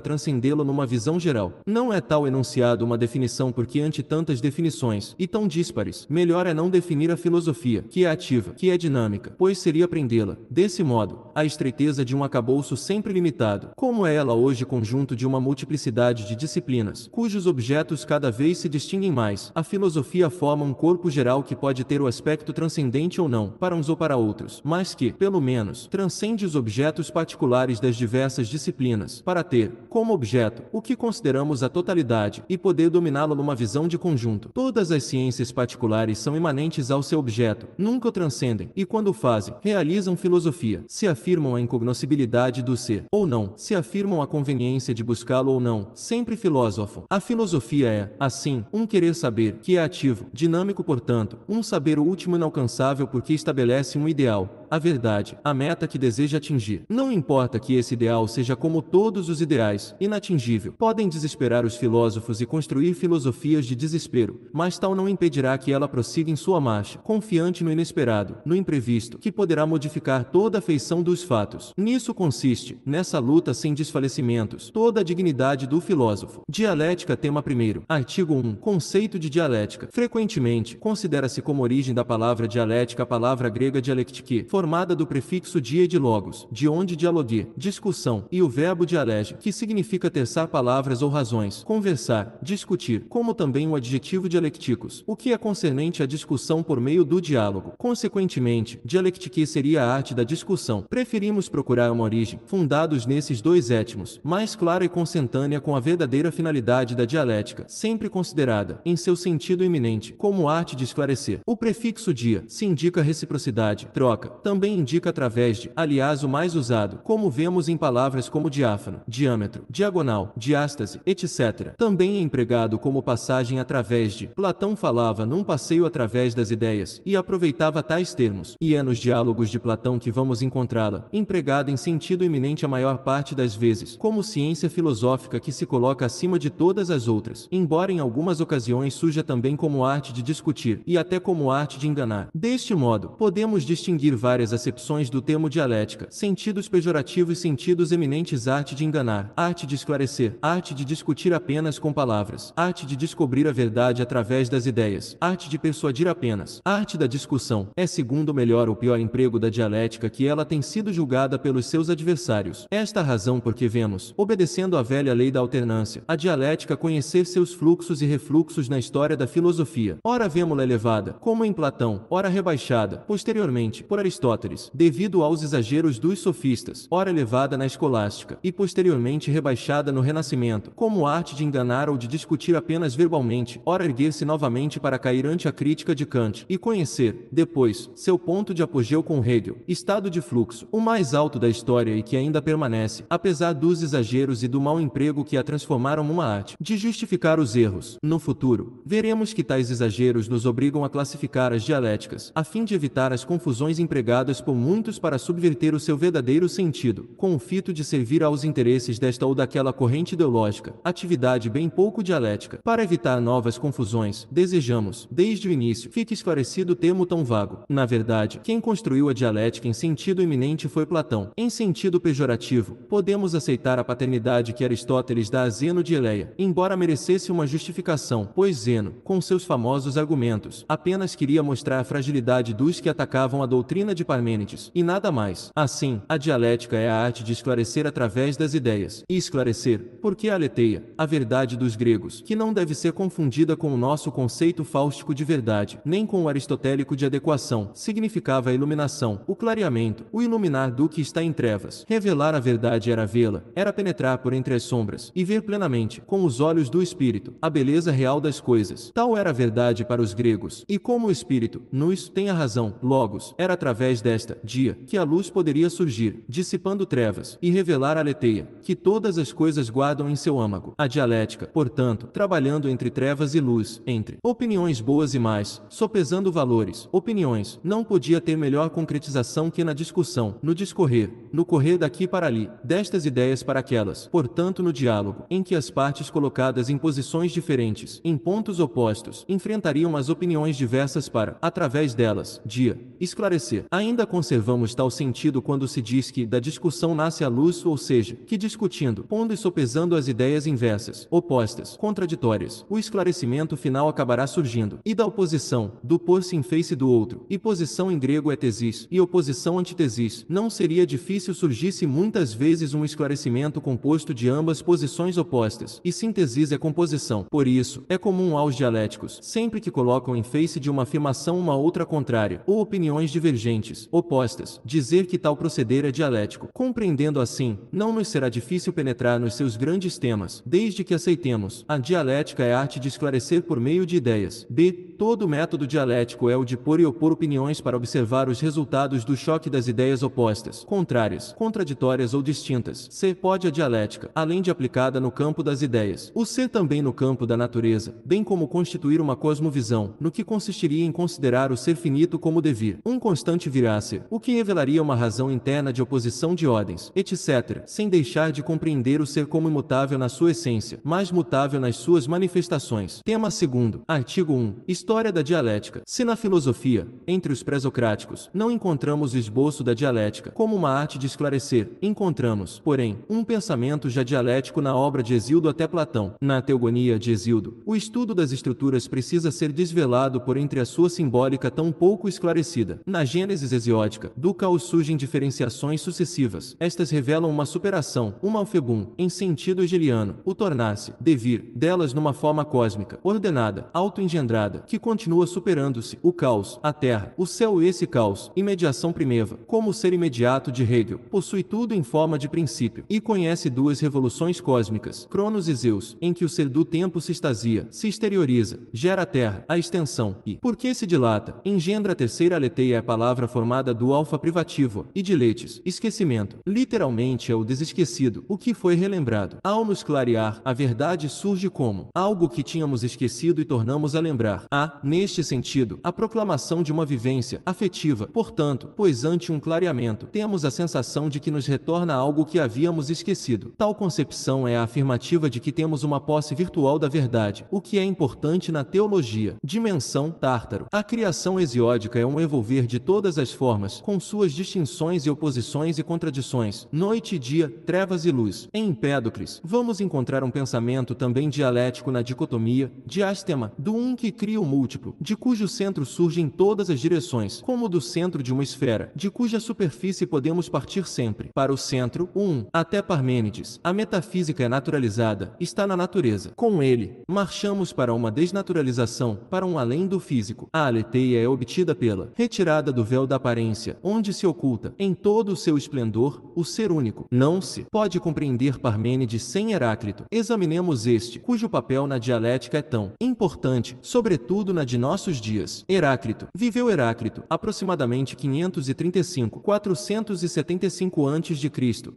transcendê-lo numa visão geral. Não é tal enunciado uma definição porque ante tantas definições, e tão díspares, melhor é não definir a filosofia, que é ativa, que é dinâmica, pois seria aprendê-la. Desse modo, a estreiteza de um acabouço sempre limitado, como é ela hoje conjunto de uma multiplicidade de disciplinas, cujos objetos cada vez se distinguem mais, a filosofia forma um corpo geral que pode ter o aspecto transcendente ou não, para uns ou para outros, mas que, pelo menos, transcende os objetos particulares das diversas disciplinas, para ter, como objeto, o que consideramos a totalidade e poder dominá-lo numa visão de conjunto. Todas as ciências particulares são imanentes ao seu objeto, nunca o transcendem, e quando o fazem, realizam filosofia, se afirmam a incognoscibilidade do ser, ou não, se afirmam a conveniência de buscá-lo ou não, sempre filósofo. A filosofia é, assim, um querer saber, que é ativo, dinâmico portanto, um saber último inalcançável porque estabelece um ideal, a verdade, a meta que deseja atingir. Não importa que esse ideal seja como todos os ideais, inatingível. Podem desesperar os filósofos e construir filosofias de desespero, mas tal não impedirá que ela prossiga em sua marcha, confiante no inesperado, no imprevisto, que poderá modificar toda a feição dos fatos. Nisso consiste, nessa luta sem desfalecimentos, toda a dignidade do filósofo. Dialética tema 1 Artigo 1. Conceito de dialética. Frequentemente, considera-se como origem da palavra dialética a palavra grega dialectique, formada do prefixo dia e de logos, de onde dialogue, discussão, e o verbo dialege, que significa terçar palavras ou razões, conversar, discutir, como também o adjetivo dialecticos, o que é concernente à discussão por meio do diálogo. Consequentemente, dialectique seria a arte da discussão. Preferimos procurar uma origem, fundados nesses dois étimos, mais clara e consentânea com a verdadeira finalidade da dialética, sempre considerada, em seu sentido iminente, como arte de esclarecer. O prefixo dia se indica reciprocidade, troca, também indica através de, aliás o mais usado, como vemos em palavras como diáfano, diâmetro, diagonal, diástase, etc. Também é empregado como passagem através de. Platão falava num passeio através das ideias e aproveitava tais termos, e é nos diálogos de Platão que vamos encontrá-la, empregada em sentido iminente a maior parte das vezes, como ciência filosófica que se coloca acima de todas as outras, embora em algumas ocasiões suja também como arte de discutir e até como arte de enganar. Deste modo, podemos distinguir várias várias acepções do termo dialética, sentidos pejorativos, e sentidos eminentes, arte de enganar, arte de esclarecer, arte de discutir apenas com palavras, arte de descobrir a verdade através das ideias, arte de persuadir apenas, arte da discussão, é segundo o melhor ou pior emprego da dialética que ela tem sido julgada pelos seus adversários. Esta razão porque vemos, obedecendo à velha lei da alternância, a dialética conhecer seus fluxos e refluxos na história da filosofia. Ora vemos-la elevada, como em Platão, ora rebaixada, posteriormente, por Aristóteles Aristóteles, devido aos exageros dos sofistas, ora elevada na escolástica e posteriormente rebaixada no Renascimento, como arte de enganar ou de discutir apenas verbalmente, ora erguer-se novamente para cair ante a crítica de Kant e conhecer, depois, seu ponto de apogeu com Hegel, estado de fluxo, o mais alto da história e que ainda permanece, apesar dos exageros e do mau emprego que a transformaram numa arte, de justificar os erros. No futuro, veremos que tais exageros nos obrigam a classificar as dialéticas, a fim de evitar as confusões empregadas empregados por muitos para subverter o seu verdadeiro sentido, com o fito de servir aos interesses desta ou daquela corrente ideológica, atividade bem pouco dialética. Para evitar novas confusões, desejamos, desde o início, fique esclarecido o termo tão vago. Na verdade, quem construiu a dialética em sentido iminente foi Platão. Em sentido pejorativo, podemos aceitar a paternidade que Aristóteles dá a Zeno de Eleia, embora merecesse uma justificação, pois Zeno, com seus famosos argumentos, apenas queria mostrar a fragilidade dos que atacavam a doutrina de Parmênides, e nada mais. Assim, a dialética é a arte de esclarecer através das ideias, e esclarecer, porque a aleteia, a verdade dos gregos, que não deve ser confundida com o nosso conceito fáustico de verdade, nem com o aristotélico de adequação, significava a iluminação, o clareamento, o iluminar do que está em trevas. Revelar a verdade era vê-la, era penetrar por entre as sombras, e ver plenamente, com os olhos do espírito, a beleza real das coisas. Tal era a verdade para os gregos, e como o espírito, nos, tem a razão, logos, era através através desta, dia, que a luz poderia surgir, dissipando trevas, e revelar a leteia, que todas as coisas guardam em seu âmago. A dialética, portanto, trabalhando entre trevas e luz, entre opiniões boas e mais, sopesando valores, opiniões, não podia ter melhor concretização que na discussão, no discorrer, no correr daqui para ali, destas ideias para aquelas, portanto no diálogo, em que as partes colocadas em posições diferentes, em pontos opostos, enfrentariam as opiniões diversas para, através delas, dia, esclarecer a Ainda conservamos tal sentido quando se diz que da discussão nasce a luz, ou seja, que discutindo, pondo e sopesando as ideias inversas, opostas, contraditórias, o esclarecimento final acabará surgindo. E da oposição, do pôr-se em face do outro, e posição em grego é tesis, e oposição antitesis, não seria difícil surgisse muitas vezes um esclarecimento composto de ambas posições opostas, e síntesis é composição. Por isso, é comum aos dialéticos, sempre que colocam em face de uma afirmação uma outra contrária, ou opiniões divergentes, opostas, dizer que tal proceder é dialético. Compreendendo assim, não nos será difícil penetrar nos seus grandes temas, desde que aceitemos. A dialética é a arte de esclarecer por meio de ideias. B. Todo método dialético é o de pôr e opor opiniões para observar os resultados do choque das ideias opostas, contrárias, contraditórias ou distintas. C. Pode a dialética, além de aplicada no campo das ideias, o ser também no campo da natureza, bem como constituir uma cosmovisão, no que consistiria em considerar o ser finito como devir, um constante revirasse, o que revelaria uma razão interna de oposição de ordens, etc., sem deixar de compreender o ser como imutável na sua essência, mas mutável nas suas manifestações. Tema 2. Artigo 1. História da dialética. Se na filosofia, entre os presocráticos, não encontramos o esboço da dialética como uma arte de esclarecer, encontramos, porém, um pensamento já dialético na obra de Exildo até Platão. Na teogonia de Exildo, o estudo das estruturas precisa ser desvelado por entre a sua simbólica tão pouco esclarecida. Na Gênesis gênese hesiódica do caos surgem diferenciações sucessivas. Estas revelam uma superação, um alfebum, em sentido hegeliano, o tornar-se, devir, delas numa forma cósmica, ordenada, auto-engendrada, que continua superando-se, o caos, a terra, o céu e esse caos, imediação primeva, como o ser imediato de Hegel, possui tudo em forma de princípio, e conhece duas revoluções cósmicas, Cronos e Zeus, em que o ser do tempo se extasia, se exterioriza, gera a terra, a extensão, e, porque se dilata, engendra a terceira leteia é a palavra formada do alfa privativo e de leites. Esquecimento. Literalmente é o desesquecido, o que foi relembrado. Ao nos clarear, a verdade surge como algo que tínhamos esquecido e tornamos a lembrar. Há, neste sentido, a proclamação de uma vivência afetiva. Portanto, pois ante um clareamento, temos a sensação de que nos retorna algo que havíamos esquecido. Tal concepção é a afirmativa de que temos uma posse virtual da verdade, o que é importante na teologia. Dimensão Tártaro. A criação hesiódica é um envolver de todas as muitas formas, com suas distinções e oposições e contradições, noite e dia, trevas e luz. Em Empédocles, vamos encontrar um pensamento também dialético na dicotomia, diástema do um que cria o múltiplo, de cujo centro surge em todas as direções, como do centro de uma esfera, de cuja superfície podemos partir sempre. Para o centro, um, até Parmênides, a metafísica é naturalizada, está na natureza. Com ele, marchamos para uma desnaturalização, para um além do físico. A aletheia é obtida pela retirada do véu da da aparência, onde se oculta, em todo o seu esplendor, o ser único. Não se pode compreender Parmênides sem Heráclito. Examinemos este, cujo papel na dialética é tão importante, sobretudo na de nossos dias. Heráclito. Viveu Heráclito aproximadamente 535, 475 a.C.,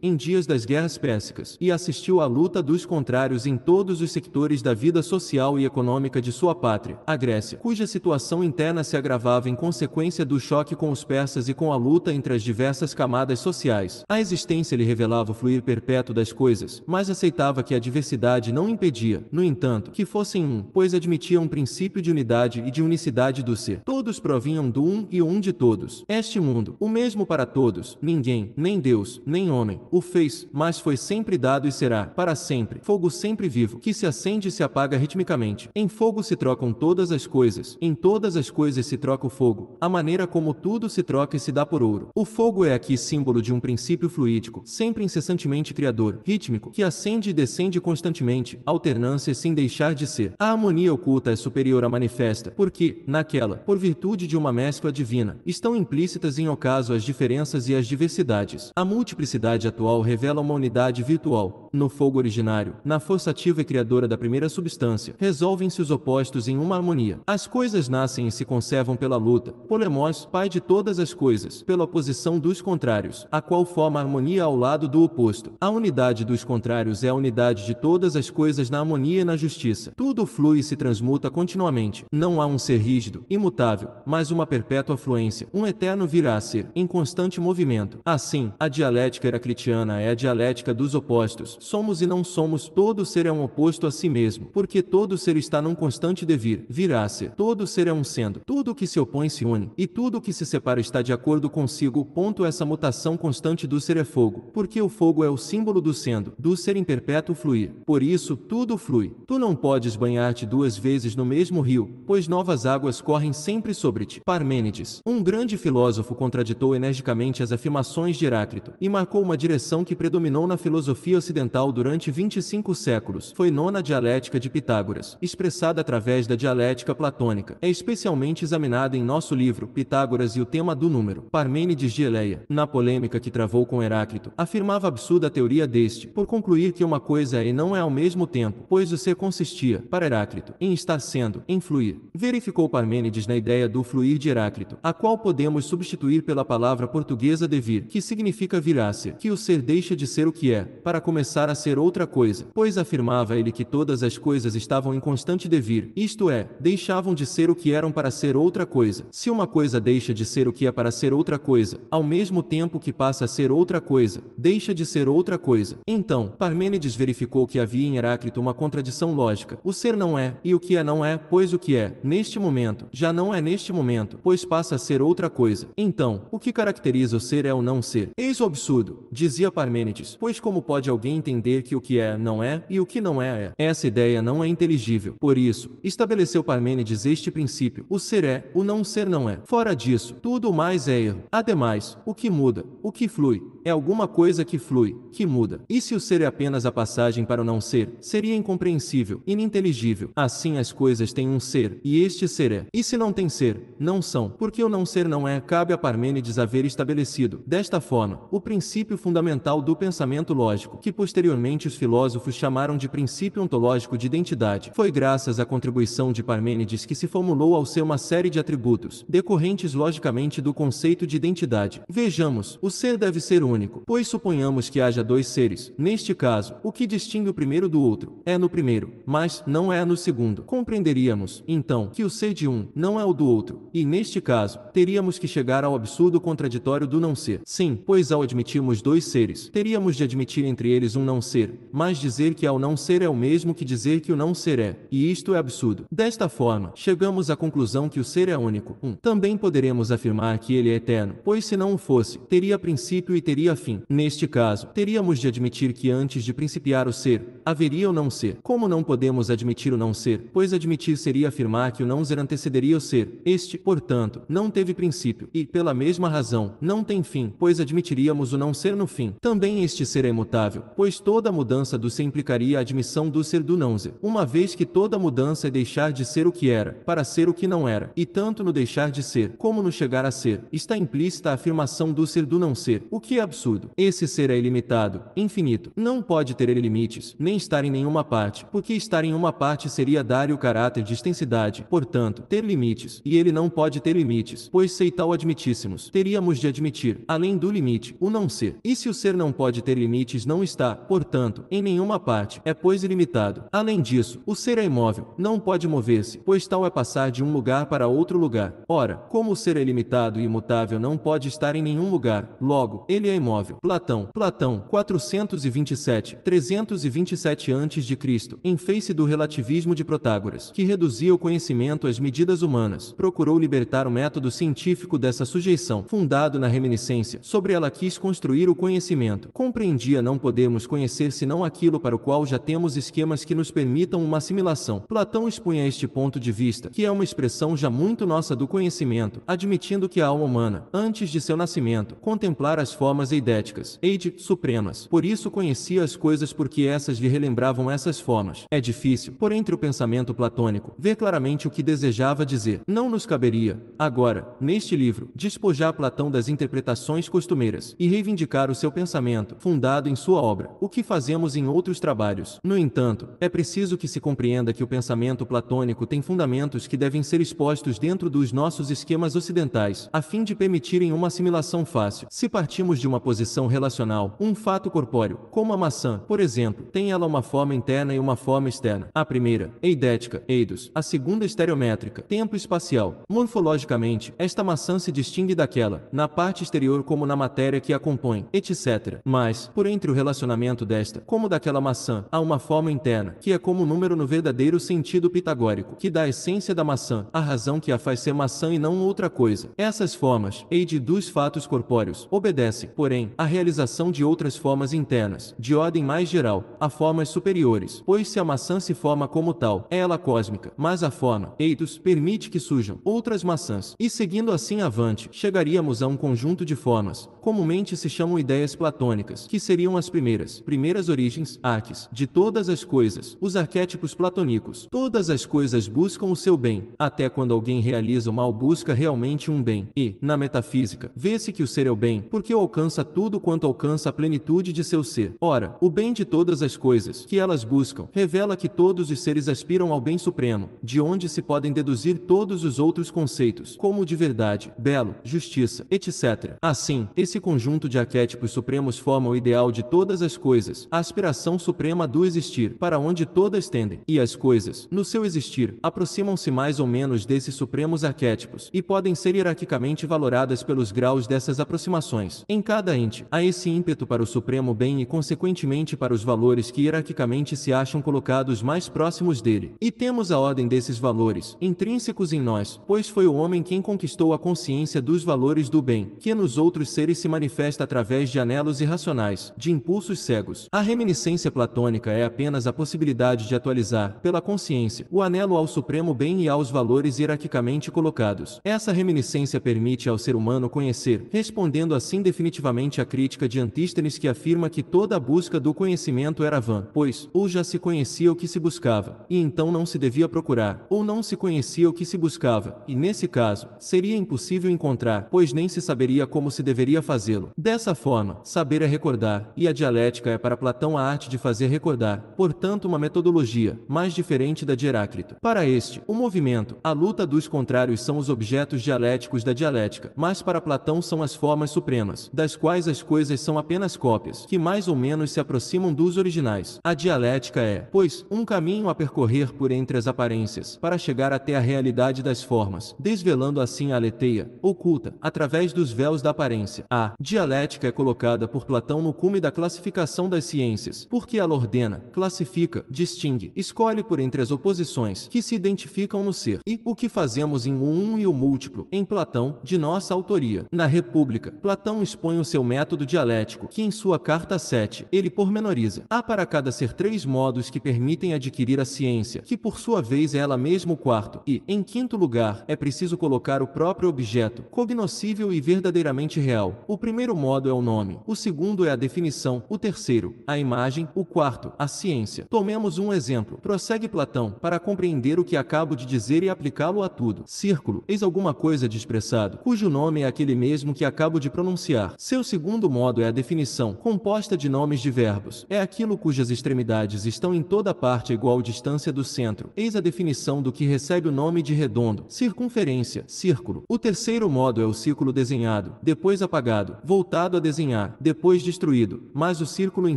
em dias das guerras pérsicas, e assistiu à luta dos contrários em todos os sectores da vida social e econômica de sua pátria, a Grécia, cuja situação interna se agravava em consequência do choque com os persas e com a luta entre as diversas camadas sociais. A existência lhe revelava o fluir perpétuo das coisas, mas aceitava que a diversidade não impedia, no entanto, que fossem um, pois admitia um princípio de unidade e de unicidade do ser. Todos provinham do um e um de todos. Este mundo, o mesmo para todos, ninguém, nem Deus, nem homem, o fez, mas foi sempre dado e será, para sempre, fogo sempre vivo, que se acende e se apaga ritmicamente. Em fogo se trocam todas as coisas, em todas as coisas se troca o fogo, a maneira como tudo se se troca e se dá por ouro. O fogo é aqui símbolo de um princípio fluídico, sempre incessantemente criador, rítmico, que ascende e descende constantemente, alternância sem deixar de ser. A harmonia oculta é superior à manifesta, porque, naquela, por virtude de uma mescla divina, estão implícitas em ocaso as diferenças e as diversidades. A multiplicidade atual revela uma unidade virtual. No fogo originário, na força ativa e criadora da primeira substância, resolvem-se os opostos em uma harmonia. As coisas nascem e se conservam pela luta. Polemos, pai de toda todas as coisas, pela oposição dos contrários, a qual forma harmonia ao lado do oposto. A unidade dos contrários é a unidade de todas as coisas na harmonia e na justiça. Tudo flui e se transmuta continuamente. Não há um ser rígido, imutável, mas uma perpétua fluência, um eterno virá a ser, em constante movimento. Assim, a dialética heraclitiana é a dialética dos opostos. Somos e não somos, todo ser é um oposto a si mesmo, porque todo ser está num constante devir, virá a ser. Todo ser é um sendo. Tudo que se opõe se une, e tudo que se separa para estar de acordo consigo. Ponto essa mutação constante do ser é fogo, porque o fogo é o símbolo do sendo, do ser em perpétuo fluir. Por isso, tudo flui. Tu não podes banhar-te duas vezes no mesmo rio, pois novas águas correm sempre sobre ti. Parmênides, um grande filósofo contraditou energicamente as afirmações de Heráclito e marcou uma direção que predominou na filosofia ocidental durante 25 séculos. Foi nona dialética de Pitágoras, expressada através da dialética platônica. É especialmente examinada em nosso livro Pitágoras e o tema do número. Parmênides de Eleia, na polêmica que travou com Heráclito, afirmava absurda a teoria deste, por concluir que uma coisa é e não é ao mesmo tempo, pois o ser consistia, para Heráclito, em estar sendo, em fluir. Verificou Parmênides na ideia do fluir de Heráclito, a qual podemos substituir pela palavra portuguesa devir, que significa virar ser, que o ser deixa de ser o que é, para começar a ser outra coisa, pois afirmava ele que todas as coisas estavam em constante devir, isto é, deixavam de ser o que eram para ser outra coisa. Se uma coisa deixa de ser o que é para ser outra coisa, ao mesmo tempo que passa a ser outra coisa, deixa de ser outra coisa. Então, Parmênides verificou que havia em Heráclito uma contradição lógica. O ser não é, e o que é não é, pois o que é, neste momento, já não é neste momento, pois passa a ser outra coisa. Então, o que caracteriza o ser é o não ser. Eis o absurdo, dizia Parmênides, pois como pode alguém entender que o que é não é e o que não é é? Essa ideia não é inteligível. Por isso, estabeleceu Parmênides este princípio: o ser é, o não ser não é. Fora disso, tudo tudo mais é erro. Ademais, o que muda, o que flui, é alguma coisa que flui, que muda. E se o ser é apenas a passagem para o não ser, seria incompreensível, ininteligível. Assim as coisas têm um ser, e este ser é. E se não tem ser, não são, porque o não ser não é, cabe a Parmênides haver estabelecido, desta forma, o princípio fundamental do pensamento lógico, que posteriormente os filósofos chamaram de princípio ontológico de identidade. Foi graças à contribuição de Parmênides que se formulou ao ser uma série de atributos, decorrentes logicamente do conceito de identidade. Vejamos, o ser deve ser único único, pois suponhamos que haja dois seres. Neste caso, o que distingue o primeiro do outro é no primeiro, mas não é no segundo. Compreenderíamos, então, que o ser de um não é o do outro, e neste caso, teríamos que chegar ao absurdo contraditório do não ser. Sim, pois ao admitirmos dois seres, teríamos de admitir entre eles um não ser, mas dizer que ao é não ser é o mesmo que dizer que o não ser é, e isto é absurdo. Desta forma, chegamos à conclusão que o ser é único. Um. Também poderemos afirmar que ele é eterno, pois se não o fosse, teria princípio e teria teria fim. Neste caso, teríamos de admitir que antes de principiar o ser, haveria o não ser. Como não podemos admitir o não ser? Pois admitir seria afirmar que o não ser antecederia o ser. Este, portanto, não teve princípio e, pela mesma razão, não tem fim, pois admitiríamos o não ser no fim. Também este ser é imutável, pois toda mudança do ser implicaria a admissão do ser do não ser, uma vez que toda mudança é deixar de ser o que era, para ser o que não era, e tanto no deixar de ser, como no chegar a ser, está implícita a afirmação do ser do não ser, o que é absurdo. Esse ser é ilimitado, infinito. Não pode ter ele limites, nem estar em nenhuma parte, porque estar em uma parte seria dar-lhe o caráter de extensidade, portanto, ter limites. E ele não pode ter limites, pois se tal admitíssemos, teríamos de admitir, além do limite, o não ser. E se o ser não pode ter limites, não está, portanto, em nenhuma parte, é pois ilimitado. Além disso, o ser é imóvel, não pode mover-se, pois tal é passar de um lugar para outro lugar. Ora, como o ser é limitado e imutável não pode estar em nenhum lugar, logo, ele é imóvel. Platão, Platão, 427, 327 a.C., em face do relativismo de Protágoras, que reduzia o conhecimento às medidas humanas, procurou libertar o método científico dessa sujeição, fundado na reminiscência, sobre ela quis construir o conhecimento. Compreendia não podemos conhecer senão aquilo para o qual já temos esquemas que nos permitam uma assimilação. Platão expunha este ponto de vista, que é uma expressão já muito nossa do conhecimento, admitindo que a alma humana, antes de seu nascimento, contemplar as formas normas eidéticas, eide, supremas. Por isso conhecia as coisas porque essas lhe relembravam essas formas. É difícil, por entre o pensamento platônico, ver claramente o que desejava dizer. Não nos caberia, agora, neste livro, despojar Platão das interpretações costumeiras e reivindicar o seu pensamento, fundado em sua obra, o que fazemos em outros trabalhos. No entanto, é preciso que se compreenda que o pensamento platônico tem fundamentos que devem ser expostos dentro dos nossos esquemas ocidentais, a fim de permitirem uma assimilação fácil. Se partimos de uma uma posição relacional, um fato corpóreo, como a maçã, por exemplo, tem ela uma forma interna e uma forma externa. A primeira, eidética, eidos, a segunda estereométrica, tempo-espacial. Morfologicamente, esta maçã se distingue daquela, na parte exterior como na matéria que a compõe, etc. Mas, por entre o relacionamento desta, como daquela maçã, há uma forma interna, que é como número no verdadeiro sentido pitagórico, que dá a essência da maçã, a razão que a faz ser maçã e não outra coisa. Essas formas, eide dos fatos corpóreos, obedecem, por porém, a realização de outras formas internas, de ordem mais geral, a formas superiores, pois se a maçã se forma como tal, é ela cósmica, mas a forma, eitos, permite que surjam outras maçãs, e seguindo assim avante, chegaríamos a um conjunto de formas, comumente se chamam ideias platônicas, que seriam as primeiras, primeiras origens, arques, de todas as coisas, os arquétipos platônicos. Todas as coisas buscam o seu bem, até quando alguém realiza o mal busca realmente um bem, e, na metafísica, vê-se que o ser é o bem, porque o alcança alcança tudo quanto alcança a plenitude de seu ser. Ora, o bem de todas as coisas que elas buscam revela que todos os seres aspiram ao bem supremo, de onde se podem deduzir todos os outros conceitos, como de verdade, belo, justiça, etc. Assim, esse conjunto de arquétipos supremos forma o ideal de todas as coisas, a aspiração suprema do existir, para onde todas tendem, e as coisas, no seu existir, aproximam-se mais ou menos desses supremos arquétipos e podem ser hierarquicamente valoradas pelos graus dessas aproximações. Em cada ente, há esse ímpeto para o supremo bem e, consequentemente, para os valores que hierarquicamente se acham colocados mais próximos dele. E temos a ordem desses valores, intrínsecos em nós, pois foi o homem quem conquistou a consciência dos valores do bem, que nos outros seres se manifesta através de anelos irracionais, de impulsos cegos. A reminiscência platônica é apenas a possibilidade de atualizar, pela consciência, o anelo ao supremo bem e aos valores hierarquicamente colocados. Essa reminiscência permite ao ser humano conhecer, respondendo assim definitivamente novamente a crítica de Antístenes que afirma que toda a busca do conhecimento era vã, pois, ou já se conhecia o que se buscava, e então não se devia procurar, ou não se conhecia o que se buscava, e nesse caso, seria impossível encontrar, pois nem se saberia como se deveria fazê-lo. Dessa forma, saber é recordar, e a dialética é para Platão a arte de fazer recordar, portanto uma metodologia, mais diferente da de Heráclito. Para este, o movimento, a luta dos contrários são os objetos dialéticos da dialética, mas para Platão são as formas supremas, das quais as coisas são apenas cópias, que mais ou menos se aproximam dos originais. A dialética é, pois, um caminho a percorrer por entre as aparências, para chegar até a realidade das formas, desvelando assim a aletheia, oculta, através dos véus da aparência. A dialética é colocada por Platão no cume da classificação das ciências, porque ela ordena, classifica, distingue, escolhe por entre as oposições que se identificam no ser, e o que fazemos em o um e o múltiplo, em Platão, de nossa autoria. Na República, Platão expõe o seu método dialético, que em sua carta 7, ele pormenoriza. Há para cada ser três modos que permitem adquirir a ciência, que por sua vez é ela mesma o quarto, e, em quinto lugar, é preciso colocar o próprio objeto, cognoscível e verdadeiramente real. O primeiro modo é o nome, o segundo é a definição, o terceiro, a imagem, o quarto, a ciência. Tomemos um exemplo. Prossegue Platão, para compreender o que acabo de dizer e aplicá-lo a tudo. Círculo, eis alguma coisa de expressado, cujo nome é aquele mesmo que acabo de pronunciar. Seu seu segundo modo é a definição, composta de nomes de verbos. É aquilo cujas extremidades estão em toda parte igual distância do centro. Eis a definição do que recebe o nome de redondo, circunferência, círculo. O terceiro modo é o círculo desenhado, depois apagado, voltado a desenhar, depois destruído, mas o círculo em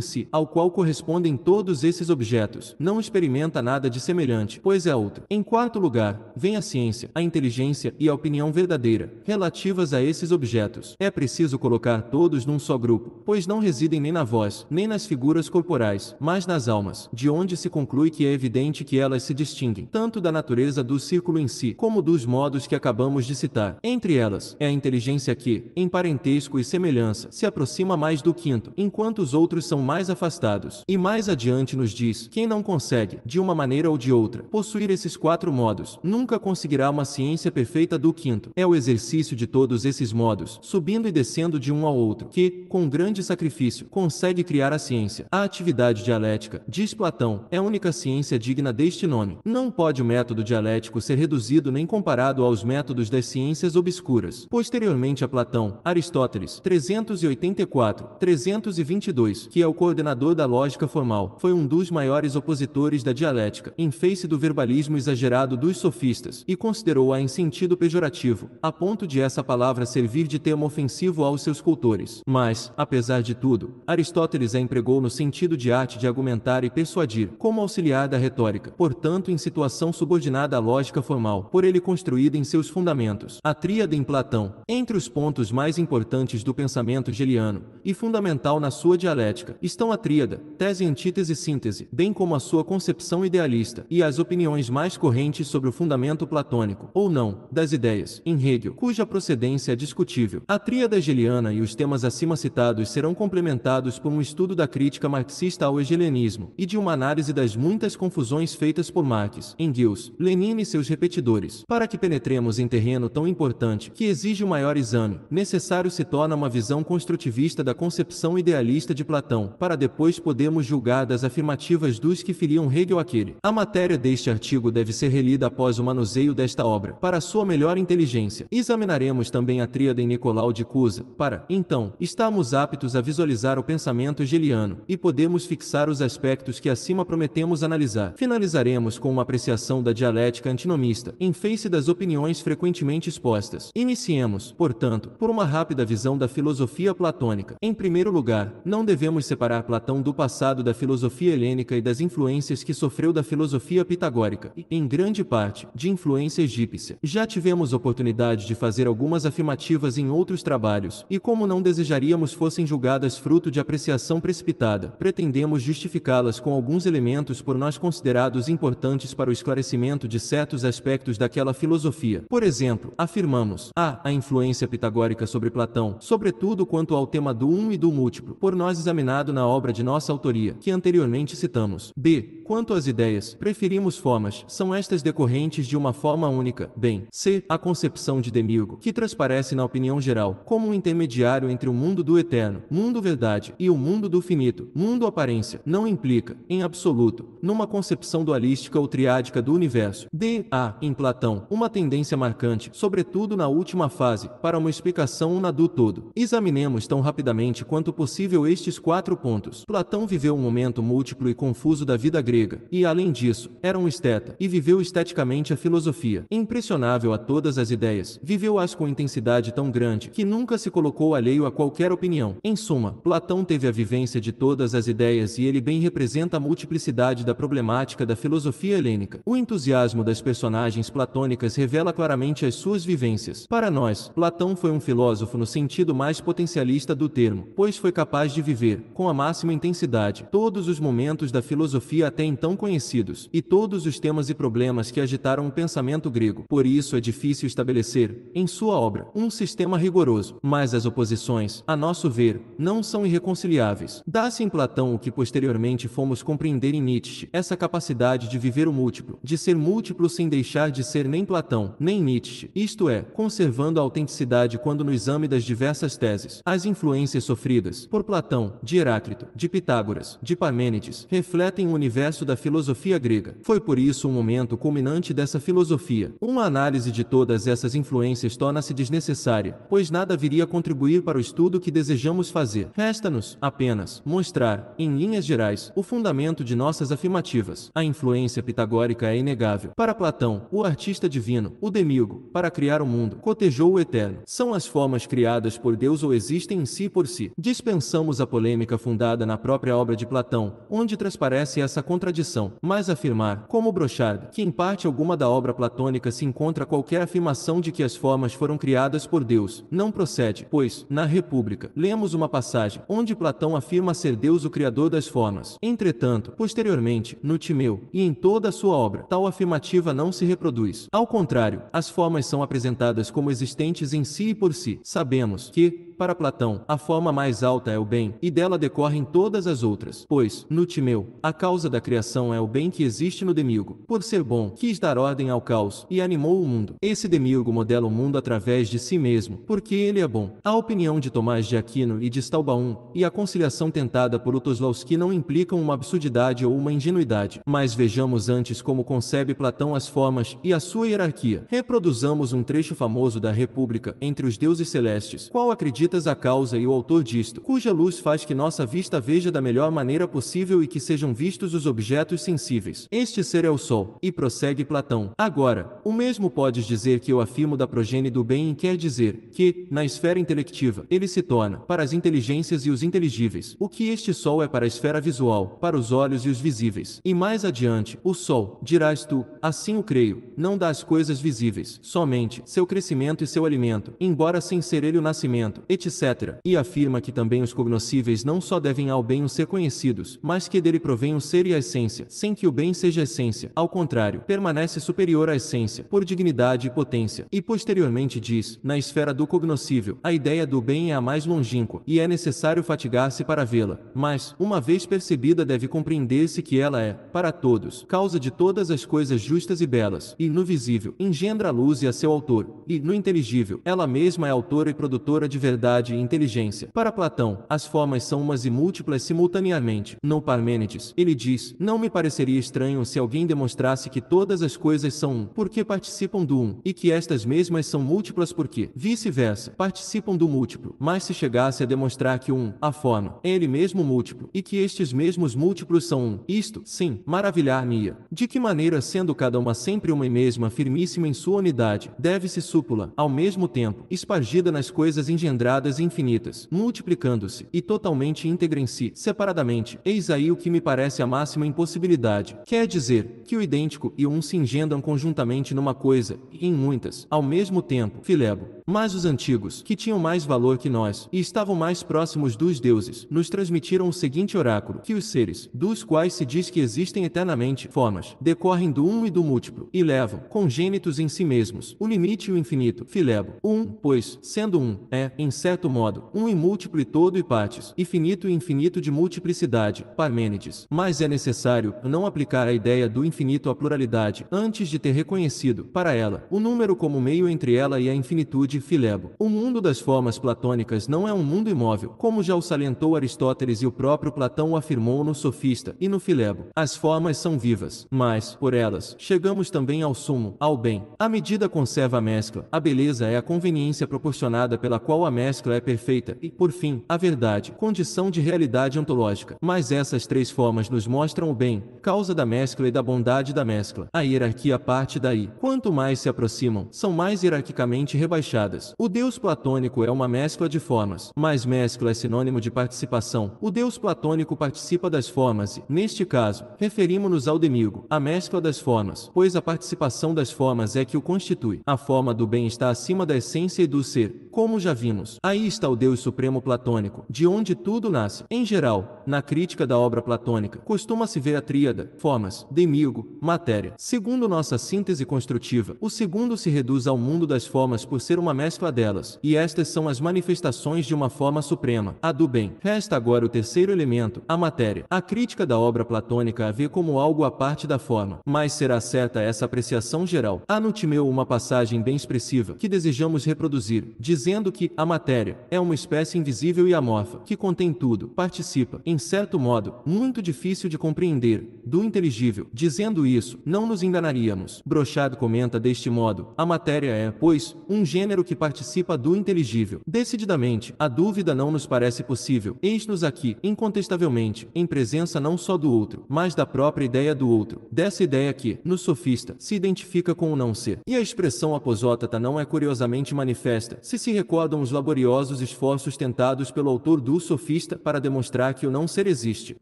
si, ao qual correspondem todos esses objetos, não experimenta nada de semelhante, pois é outro. Em quarto lugar, vem a ciência, a inteligência e a opinião verdadeira, relativas a esses objetos. É preciso colocar todos num só grupo, pois não residem nem na voz, nem nas figuras corporais, mas nas almas, de onde se conclui que é evidente que elas se distinguem, tanto da natureza do círculo em si, como dos modos que acabamos de citar. Entre elas, é a inteligência que, em parentesco e semelhança, se aproxima mais do quinto, enquanto os outros são mais afastados. E mais adiante nos diz: quem não consegue, de uma maneira ou de outra, possuir esses quatro modos, nunca conseguirá uma ciência perfeita do quinto. É o exercício de todos esses modos, subindo e descendo de um ao outro outro, que, com grande sacrifício, consegue criar a ciência. A atividade dialética, diz Platão, é a única ciência digna deste nome. Não pode o método dialético ser reduzido nem comparado aos métodos das ciências obscuras. Posteriormente a Platão, Aristóteles, 384, 322, que é o coordenador da lógica formal, foi um dos maiores opositores da dialética, em face do verbalismo exagerado dos sofistas, e considerou-a em sentido pejorativo, a ponto de essa palavra servir de tema ofensivo aos seus cultores. Mas, apesar de tudo, Aristóteles a empregou no sentido de arte de argumentar e persuadir, como auxiliar da retórica, portanto em situação subordinada à lógica formal, por ele construída em seus fundamentos. A tríade em Platão, entre os pontos mais importantes do pensamento geliano, e fundamental na sua dialética, estão a tríada, tese, antítese e síntese, bem como a sua concepção idealista, e as opiniões mais correntes sobre o fundamento platônico, ou não, das ideias, em Hegel, cuja procedência é discutível. A tríada geliana e os temas acima citados serão complementados por um estudo da crítica marxista ao hegelianismo e de uma análise das muitas confusões feitas por Marx, Engels, Lenin e seus repetidores. Para que penetremos em terreno tão importante que exige o um maior exame, necessário se torna uma visão construtivista da concepção idealista de Platão, para depois podermos julgar das afirmativas dos que filiam Hegel aquele. A matéria deste artigo deve ser relida após o manuseio desta obra, para sua melhor inteligência. Examinaremos também a tríade em Nicolau de Cusa, para, então, então, estamos aptos a visualizar o pensamento hegeliano e podemos fixar os aspectos que acima prometemos analisar. Finalizaremos com uma apreciação da dialética antinomista, em face das opiniões frequentemente expostas. Iniciemos, portanto, por uma rápida visão da filosofia platônica. Em primeiro lugar, não devemos separar Platão do passado da filosofia helênica e das influências que sofreu da filosofia pitagórica, e, em grande parte, de influência egípcia. Já tivemos oportunidade de fazer algumas afirmativas em outros trabalhos, e como não desejaríamos fossem julgadas fruto de apreciação precipitada, pretendemos justificá-las com alguns elementos por nós considerados importantes para o esclarecimento de certos aspectos daquela filosofia. Por exemplo, afirmamos a. a influência pitagórica sobre Platão, sobretudo quanto ao tema do um e do múltiplo, por nós examinado na obra de nossa autoria, que anteriormente citamos. b. Quanto às ideias, preferimos formas, são estas decorrentes de uma forma única. Bem, c. a concepção de Demirgo, que transparece na opinião geral, como um intermediário entre o mundo do eterno, mundo verdade, e o mundo do finito, mundo aparência, não implica, em absoluto, numa concepção dualística ou triádica do universo. D. A. Em Platão, uma tendência marcante, sobretudo na última fase, para uma explicação na do todo. Examinemos tão rapidamente quanto possível estes quatro pontos. Platão viveu um momento múltiplo e confuso da vida grega, e além disso, era um esteta, e viveu esteticamente a filosofia. Impressionável a todas as ideias, viveu-as com intensidade tão grande que nunca se colocou alheio alheio a qualquer opinião. Em suma, Platão teve a vivência de todas as ideias e ele bem representa a multiplicidade da problemática da filosofia helênica. O entusiasmo das personagens platônicas revela claramente as suas vivências. Para nós, Platão foi um filósofo no sentido mais potencialista do termo, pois foi capaz de viver, com a máxima intensidade, todos os momentos da filosofia até então conhecidos, e todos os temas e problemas que agitaram o pensamento grego. Por isso é difícil estabelecer, em sua obra, um sistema rigoroso, mas as oposições posições, a nosso ver, não são irreconciliáveis. Dá-se em Platão o que posteriormente fomos compreender em Nietzsche, essa capacidade de viver o múltiplo, de ser múltiplo sem deixar de ser nem Platão, nem Nietzsche, isto é, conservando a autenticidade quando no exame das diversas teses, as influências sofridas por Platão, de Heráclito, de Pitágoras, de Parmênides, refletem o universo da filosofia grega. Foi por isso um momento culminante dessa filosofia. Uma análise de todas essas influências torna-se desnecessária, pois nada viria a contribuir para para o estudo que desejamos fazer. Resta-nos, apenas, mostrar, em linhas gerais, o fundamento de nossas afirmativas. A influência pitagórica é inegável. Para Platão, o artista divino, o demigo, para criar o mundo, cotejou o eterno. São as formas criadas por Deus ou existem em si por si. Dispensamos a polêmica fundada na própria obra de Platão, onde transparece essa contradição, mas afirmar, como Brochard, que em parte alguma da obra platônica se encontra qualquer afirmação de que as formas foram criadas por Deus, não procede, pois, na na República, lemos uma passagem onde Platão afirma ser Deus o criador das formas. Entretanto, posteriormente, no Timeu e em toda a sua obra, tal afirmativa não se reproduz. Ao contrário, as formas são apresentadas como existentes em si e por si. Sabemos que, para Platão, a forma mais alta é o bem, e dela decorrem todas as outras. Pois, no Timeu, a causa da criação é o bem que existe no demigo. Por ser bom, quis dar ordem ao caos e animou o mundo. Esse demigo modela o mundo através de si mesmo, porque ele é bom. A opinião de Tomás de Aquino e de Staubaum, e a conciliação tentada por Utoslavski não implicam uma absurdidade ou uma ingenuidade, mas vejamos antes como concebe Platão as formas e a sua hierarquia. Reproduzamos um trecho famoso da República entre os deuses celestes, qual acredita ditas a causa e o autor disto, cuja luz faz que nossa vista veja da melhor maneira possível e que sejam vistos os objetos sensíveis. Este ser é o Sol. E prossegue Platão. Agora, o mesmo podes dizer que eu afirmo da progênie do bem quer dizer que, na esfera intelectiva, ele se torna, para as inteligências e os inteligíveis, o que este Sol é para a esfera visual, para os olhos e os visíveis. E mais adiante, o Sol, dirás tu, assim o creio, não dá as coisas visíveis, somente seu crescimento e seu alimento, embora sem ser ele o nascimento, etc. E afirma que também os cognoscíveis não só devem ao bem o ser conhecidos, mas que dele provém o ser e a essência, sem que o bem seja essência. Ao contrário, permanece superior à essência, por dignidade e potência. E posteriormente diz, na esfera do cognoscível, a ideia do bem é a mais longínqua, e é necessário fatigar-se para vê-la. Mas, uma vez percebida deve compreender-se que ela é, para todos, causa de todas as coisas justas e belas, e no visível, engendra a luz e a seu autor, e no inteligível, ela mesma é autora e produtora de verdade verdade e inteligência. Para Platão, as formas são umas e múltiplas simultaneamente. Não Parmênides, ele diz, não me pareceria estranho se alguém demonstrasse que todas as coisas são um, porque participam do um, e que estas mesmas são múltiplas porque, vice-versa, participam do múltiplo. Mas se chegasse a demonstrar que um, a forma, é ele mesmo múltiplo, e que estes mesmos múltiplos são um, isto, sim, maravilhar-me-ia. De que maneira, sendo cada uma sempre uma e mesma firmíssima em sua unidade, deve-se súpula, ao mesmo tempo, espargida nas coisas engendradas e infinitas, multiplicando-se, e totalmente íntegra em si, separadamente. Eis aí o que me parece a máxima impossibilidade. Quer é dizer, que o idêntico e o um se engendram conjuntamente numa coisa, e em muitas, ao mesmo tempo. Filebo. Mas os antigos, que tinham mais valor que nós e estavam mais próximos dos deuses, nos transmitiram o seguinte oráculo: que os seres, dos quais se diz que existem eternamente formas, decorrem do um e do múltiplo, e levam, congênitos em si mesmos, o limite e o infinito, filebo, um, pois, sendo um, é, em certo modo, um e múltiplo e todo e partes, e finito e infinito de multiplicidade, Parmênides. Mas é necessário não aplicar a ideia do infinito à pluralidade antes de ter reconhecido, para ela, o número como meio entre ela e a infinitude Filebo. O mundo das formas platônicas não é um mundo imóvel, como já o salientou Aristóteles e o próprio Platão afirmou no Sofista e no Filebo. As formas são vivas, mas, por elas, chegamos também ao sumo, ao bem. A medida conserva a mescla, a beleza é a conveniência proporcionada pela qual a mescla é perfeita, e, por fim, a verdade, condição de realidade ontológica. Mas essas três formas nos mostram o bem, causa da mescla e da bondade da mescla. A hierarquia parte daí. Quanto mais se aproximam, são mais hierarquicamente rebaixadas o Deus platônico é uma mescla de formas, mas mescla é sinônimo de participação. O Deus platônico participa das formas e, neste caso, referimos-nos ao demigo, a mescla das formas, pois a participação das formas é que o constitui. A forma do bem está acima da essência e do ser, como já vimos. Aí está o Deus supremo platônico, de onde tudo nasce. Em geral, na crítica da obra platônica, costuma-se ver a tríada, formas, demigo, matéria. Segundo nossa síntese construtiva, o segundo se reduz ao mundo das formas por ser uma uma mescla delas, e estas são as manifestações de uma forma suprema, a do bem. Resta agora o terceiro elemento, a matéria. A crítica da obra platônica a vê como algo à parte da forma, mas será certa essa apreciação geral. Há no Timeu uma passagem bem expressiva, que desejamos reproduzir, dizendo que a matéria é uma espécie invisível e amorfa, que contém tudo, participa, em certo modo, muito difícil de compreender, do inteligível. Dizendo isso, não nos enganaríamos. Brochado comenta deste modo, a matéria é, pois, um gênero que participa do inteligível. Decididamente, a dúvida não nos parece possível. Eis-nos aqui, incontestavelmente, em presença não só do outro, mas da própria ideia do outro. Dessa ideia que, no sofista, se identifica com o não ser. E a expressão aposótata não é curiosamente manifesta, se se recordam os laboriosos esforços tentados pelo autor do sofista para demonstrar que o não ser existe.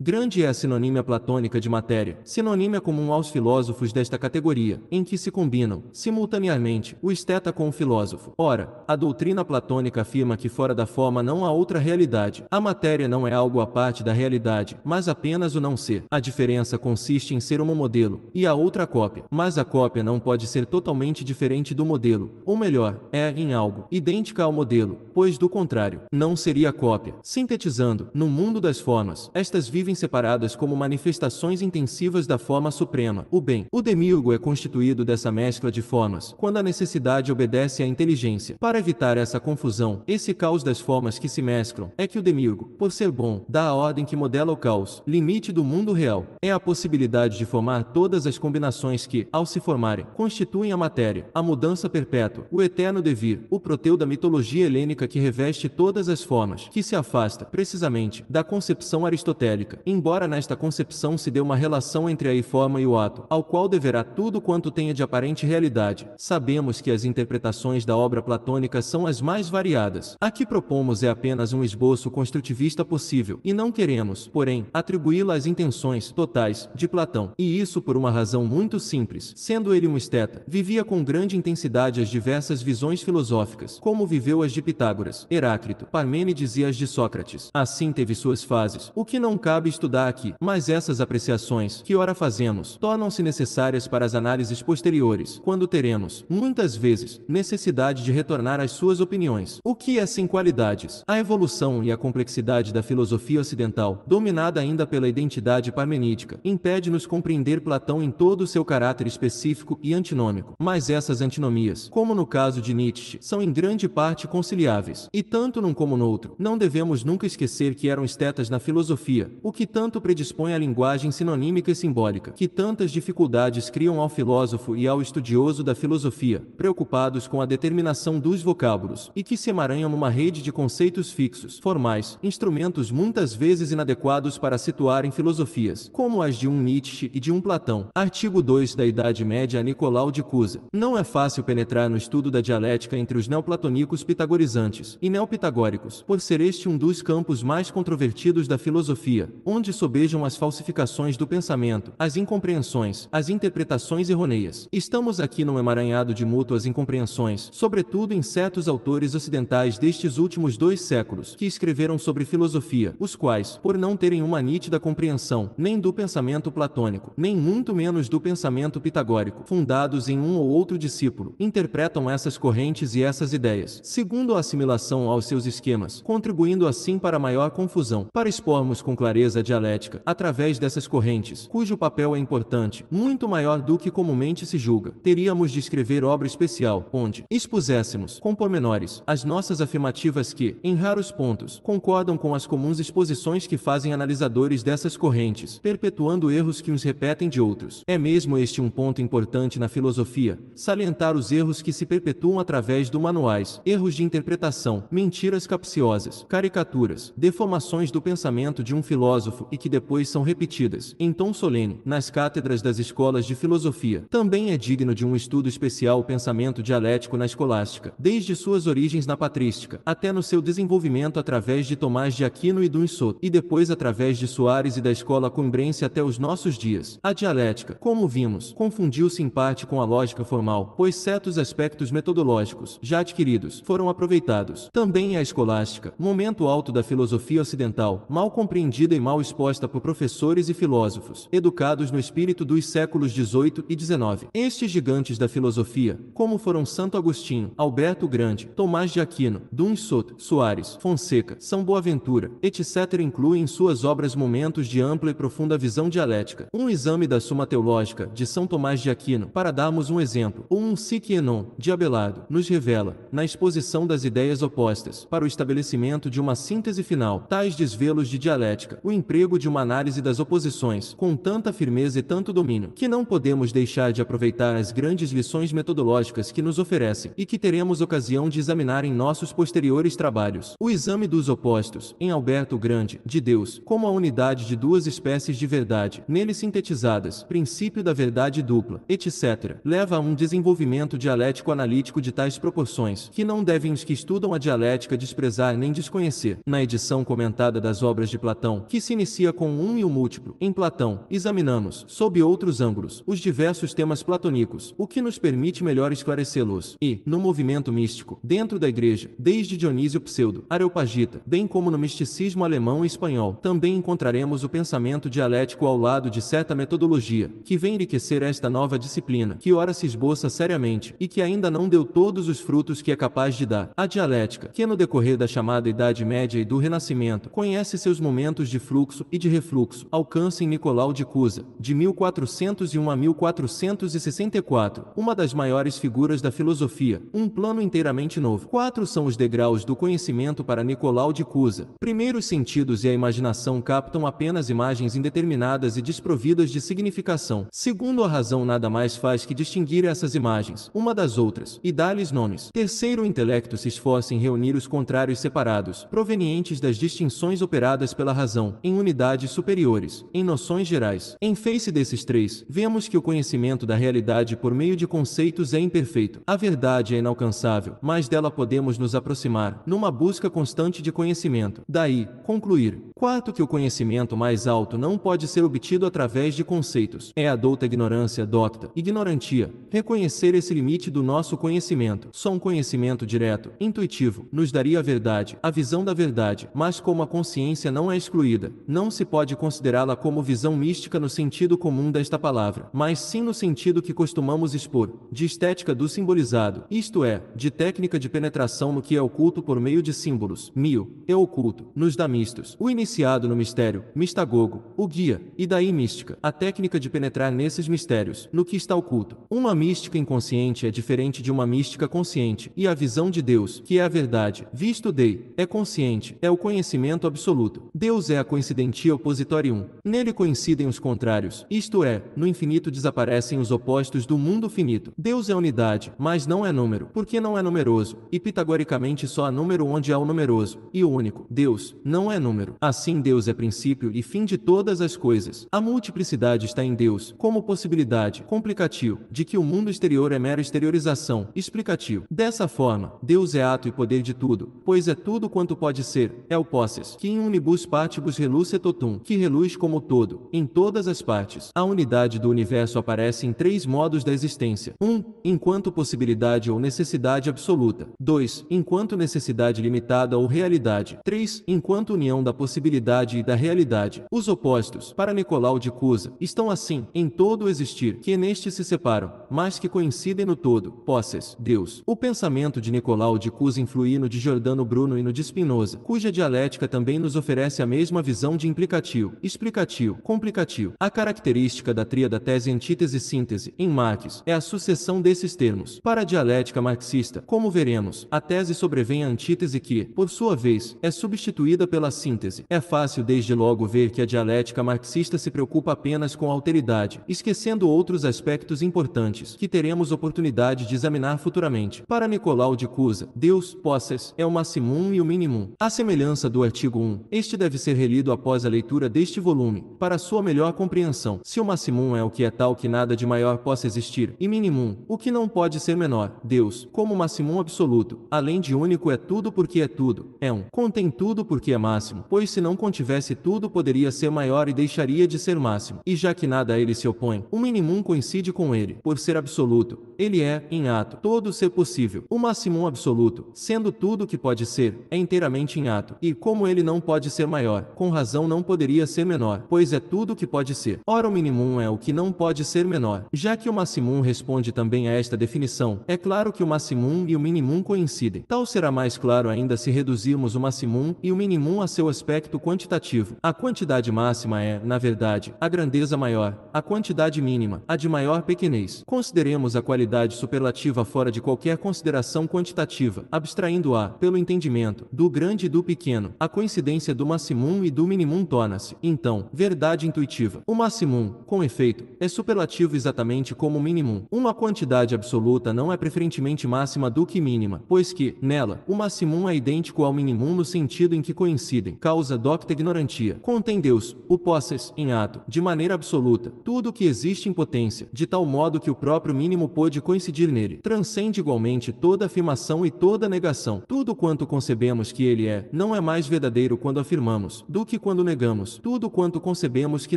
Grande é a sinonímia platônica de matéria, sinonímia comum aos filósofos desta categoria, em que se combinam, simultaneamente, o esteta com o filósofo. Ora, Ora, a doutrina platônica afirma que fora da forma não há outra realidade. A matéria não é algo à parte da realidade, mas apenas o não ser. A diferença consiste em ser um modelo e a outra cópia, mas a cópia não pode ser totalmente diferente do modelo, ou melhor, é em algo idêntica ao modelo, pois do contrário, não seria cópia. Sintetizando, no mundo das formas, estas vivem separadas como manifestações intensivas da forma suprema, o bem. O demiurgo é constituído dessa mescla de formas, quando a necessidade obedece à inteligência consciência. Para evitar essa confusão, esse caos das formas que se mesclam, é que o Demirgo, por ser bom, dá a ordem que modela o caos, limite do mundo real. É a possibilidade de formar todas as combinações que, ao se formarem, constituem a matéria, a mudança perpétua, o eterno devir, o proteu da mitologia helênica que reveste todas as formas, que se afasta, precisamente, da concepção aristotélica, embora nesta concepção se dê uma relação entre a forma e o ato, ao qual deverá tudo quanto tenha de aparente realidade. Sabemos que as interpretações da obra platônica são as mais variadas. A que propomos é apenas um esboço construtivista possível, e não queremos, porém, atribuí-la às intenções totais de Platão, e isso por uma razão muito simples. Sendo ele um esteta, vivia com grande intensidade as diversas visões filosóficas, como viveu as de Pitágoras, Heráclito, Parmênides e as de Sócrates. Assim teve suas fases, o que não cabe estudar aqui, mas essas apreciações, que ora fazemos, tornam-se necessárias para as análises posteriores, quando teremos, muitas vezes, necessidade de retornar às suas opiniões. O que é sem qualidades? A evolução e a complexidade da filosofia ocidental, dominada ainda pela identidade parmenídica, impede-nos compreender Platão em todo o seu caráter específico e antinômico. Mas essas antinomias, como no caso de Nietzsche, são em grande parte conciliáveis. E tanto num como no outro, não devemos nunca esquecer que eram estetas na filosofia, o que tanto predispõe à linguagem sinonímica e simbólica, que tantas dificuldades criam ao filósofo e ao estudioso da filosofia, preocupados com a determinação dos vocábulos e que se emaranham numa rede de conceitos fixos, formais, instrumentos muitas vezes inadequados para situar em filosofias, como as de um Nietzsche e de um Platão. Artigo 2 da Idade Média Nicolau de Cusa. Não é fácil penetrar no estudo da dialética entre os neoplatônicos pitagorizantes e neopitagóricos, por ser este um dos campos mais controvertidos da filosofia, onde sobejam as falsificações do pensamento, as incompreensões, as interpretações errôneas. Estamos aqui num emaranhado de mútuas incompreensões, sobretudo sobretudo em certos autores ocidentais destes últimos dois séculos, que escreveram sobre filosofia, os quais, por não terem uma nítida compreensão, nem do pensamento platônico, nem muito menos do pensamento pitagórico, fundados em um ou outro discípulo, interpretam essas correntes e essas ideias, segundo a assimilação aos seus esquemas, contribuindo assim para maior confusão. Para expormos com clareza a dialética, através dessas correntes, cujo papel é importante, muito maior do que comumente se julga, teríamos de escrever obra especial, onde expuser disséssemos, com pormenores, as nossas afirmativas que, em raros pontos, concordam com as comuns exposições que fazem analisadores dessas correntes, perpetuando erros que uns repetem de outros. É mesmo este um ponto importante na filosofia, salientar os erros que se perpetuam através do manuais, erros de interpretação, mentiras capciosas, caricaturas, deformações do pensamento de um filósofo e que depois são repetidas, em tom solene, nas cátedras das escolas de filosofia. Também é digno de um estudo especial o pensamento dialético na escola escolástica, desde suas origens na patrística, até no seu desenvolvimento através de Tomás de Aquino e Duns Soto, e depois através de Soares e da escola coimbrense até os nossos dias. A dialética, como vimos, confundiu-se em parte com a lógica formal, pois certos aspectos metodológicos, já adquiridos, foram aproveitados. Também a escolástica, momento alto da filosofia ocidental, mal compreendida e mal exposta por professores e filósofos, educados no espírito dos séculos XVIII e XIX. Estes gigantes da filosofia, como foram Santo Agostinho, Alberto Grande, Tomás de Aquino, Duns Soto, Soares, Fonseca, São Boaventura, etc. incluem em suas obras momentos de ampla e profunda visão dialética. Um exame da Suma Teológica de São Tomás de Aquino, para darmos um exemplo, ou um Sic Enon, de Abelardo, nos revela, na exposição das ideias opostas, para o estabelecimento de uma síntese final, tais desvelos de dialética, o emprego de uma análise das oposições, com tanta firmeza e tanto domínio, que não podemos deixar de aproveitar as grandes lições metodológicas que nos oferecem e que teremos teremos ocasião de examinar em nossos posteriores trabalhos o exame dos opostos, em Alberto Grande, de Deus, como a unidade de duas espécies de verdade, nele sintetizadas, princípio da verdade dupla, etc., leva a um desenvolvimento dialético-analítico de tais proporções, que não devem os que estudam a dialética desprezar nem desconhecer. Na edição comentada das obras de Platão, que se inicia com um e o múltiplo, em Platão, examinamos, sob outros ângulos, os diversos temas platônicos, o que nos permite melhor esclarecê-los, e, no movimento movimento místico dentro da igreja, desde Dionísio Pseudo, Areopagita, bem como no misticismo alemão e espanhol. Também encontraremos o pensamento dialético ao lado de certa metodologia, que vem enriquecer esta nova disciplina, que ora se esboça seriamente e que ainda não deu todos os frutos que é capaz de dar. A dialética, que no decorrer da chamada Idade Média e do Renascimento, conhece seus momentos de fluxo e de refluxo, alcança em Nicolau de Cusa, de 1401 a 1464, uma das maiores figuras da filosofia, um plano inteiramente novo. Quatro são os degraus do conhecimento para Nicolau de Cusa. Primeiro, os sentidos e a imaginação captam apenas imagens indeterminadas e desprovidas de significação. Segundo, a razão nada mais faz que distinguir essas imagens, uma das outras, e dar-lhes nomes. Terceiro, o intelecto se esforça em reunir os contrários separados, provenientes das distinções operadas pela razão, em unidades superiores, em noções gerais. Em face desses três, vemos que o conhecimento da realidade por meio de conceitos é imperfeito. A verdade é inalcançável inalcançável, mas dela podemos nos aproximar, numa busca constante de conhecimento. Daí, concluir Quarto que o conhecimento mais alto não pode ser obtido através de conceitos. É a douta ignorância docta, ignorantia, reconhecer esse limite do nosso conhecimento. Só um conhecimento direto, intuitivo, nos daria a verdade, a visão da verdade, mas como a consciência não é excluída, não se pode considerá-la como visão mística no sentido comum desta palavra, mas sim no sentido que costumamos expor, de estética do simbolizado, isto é, de técnica de penetração no que é oculto por meio de símbolos. Mil, é oculto, nos mistos O início iniciado no mistério, mistagogo, o guia, e daí mística, a técnica de penetrar nesses mistérios, no que está oculto. Uma mística inconsciente é diferente de uma mística consciente, e a visão de Deus, que é a verdade, visto dei, é consciente, é o conhecimento absoluto. Deus é a coincidentia oppositorium. Nele coincidem os contrários, isto é, no infinito desaparecem os opostos do mundo finito. Deus é unidade, mas não é número, porque não é numeroso, e pitagoricamente só há número onde há o numeroso, e o único, Deus, não é número. Assim, Assim, Deus é princípio e fim de todas as coisas. A multiplicidade está em Deus, como possibilidade, complicativo, de que o mundo exterior é mera exteriorização, explicativo. Dessa forma, Deus é ato e poder de tudo, pois é tudo quanto pode ser, é o posses, que em unibus partibus relucet totum, que reluz como todo, em todas as partes. A unidade do universo aparece em três modos da existência. 1. Um, enquanto possibilidade ou necessidade absoluta. 2. Enquanto necessidade limitada ou realidade. 3. Enquanto união da possibilidade possibilidade e da realidade. Os opostos, para Nicolau de Cusa, estão assim, em todo o existir, que neste se separam, mas que coincidem no todo, posses, Deus. O pensamento de Nicolau de Cusa influiu no de Giordano Bruno e no de Spinoza, cuja dialética também nos oferece a mesma visão de implicativo, explicativo, complicativo. A característica da tríada tese, antítese e síntese, em Marx, é a sucessão desses termos. Para a dialética marxista, como veremos, a tese sobrevém à antítese que, por sua vez, é substituída pela síntese. É fácil desde logo ver que a dialética marxista se preocupa apenas com a alteridade, esquecendo outros aspectos importantes que teremos oportunidade de examinar futuramente. Para Nicolau de Cusa, Deus, posses, é o maximum e o mínimo. A semelhança do artigo 1, este deve ser relido após a leitura deste volume, para sua melhor compreensão. Se o maximum é o que é tal que nada de maior possa existir, e mínimo, o que não pode ser menor, Deus, como maximum absoluto, além de único é tudo porque é tudo, é um, contém tudo porque é máximo, pois se se não contivesse tudo poderia ser maior e deixaria de ser máximo. E já que nada a ele se opõe, o minimum coincide com ele. Por ser absoluto, ele é, em ato, todo ser possível. O máximo absoluto, sendo tudo que pode ser, é inteiramente em ato. E como ele não pode ser maior, com razão não poderia ser menor, pois é tudo que pode ser. Ora, o minimum é o que não pode ser menor. Já que o máximo responde também a esta definição, é claro que o máximo e o minimum coincidem. Tal será mais claro ainda se reduzirmos o máximo e o minimum a seu aspecto aspecto quantitativo. A quantidade máxima é, na verdade, a grandeza maior, a quantidade mínima, a de maior pequenez. Consideremos a qualidade superlativa fora de qualquer consideração quantitativa, abstraindo-a, pelo entendimento, do grande e do pequeno. A coincidência do maximum e do minimum torna-se, então, verdade intuitiva. O maximum, com efeito, é superlativo exatamente como o mínimo. Uma quantidade absoluta não é preferentemente máxima do que mínima, pois que, nela, o maximum é idêntico ao mínimo no sentido em que coincidem causa docta ignorantia. Contém Deus, o posses, em ato, de maneira absoluta, tudo o que existe em potência, de tal modo que o próprio mínimo pôde coincidir nele. Transcende igualmente toda afirmação e toda negação. Tudo quanto concebemos que ele é, não é mais verdadeiro quando afirmamos, do que quando negamos. Tudo quanto concebemos que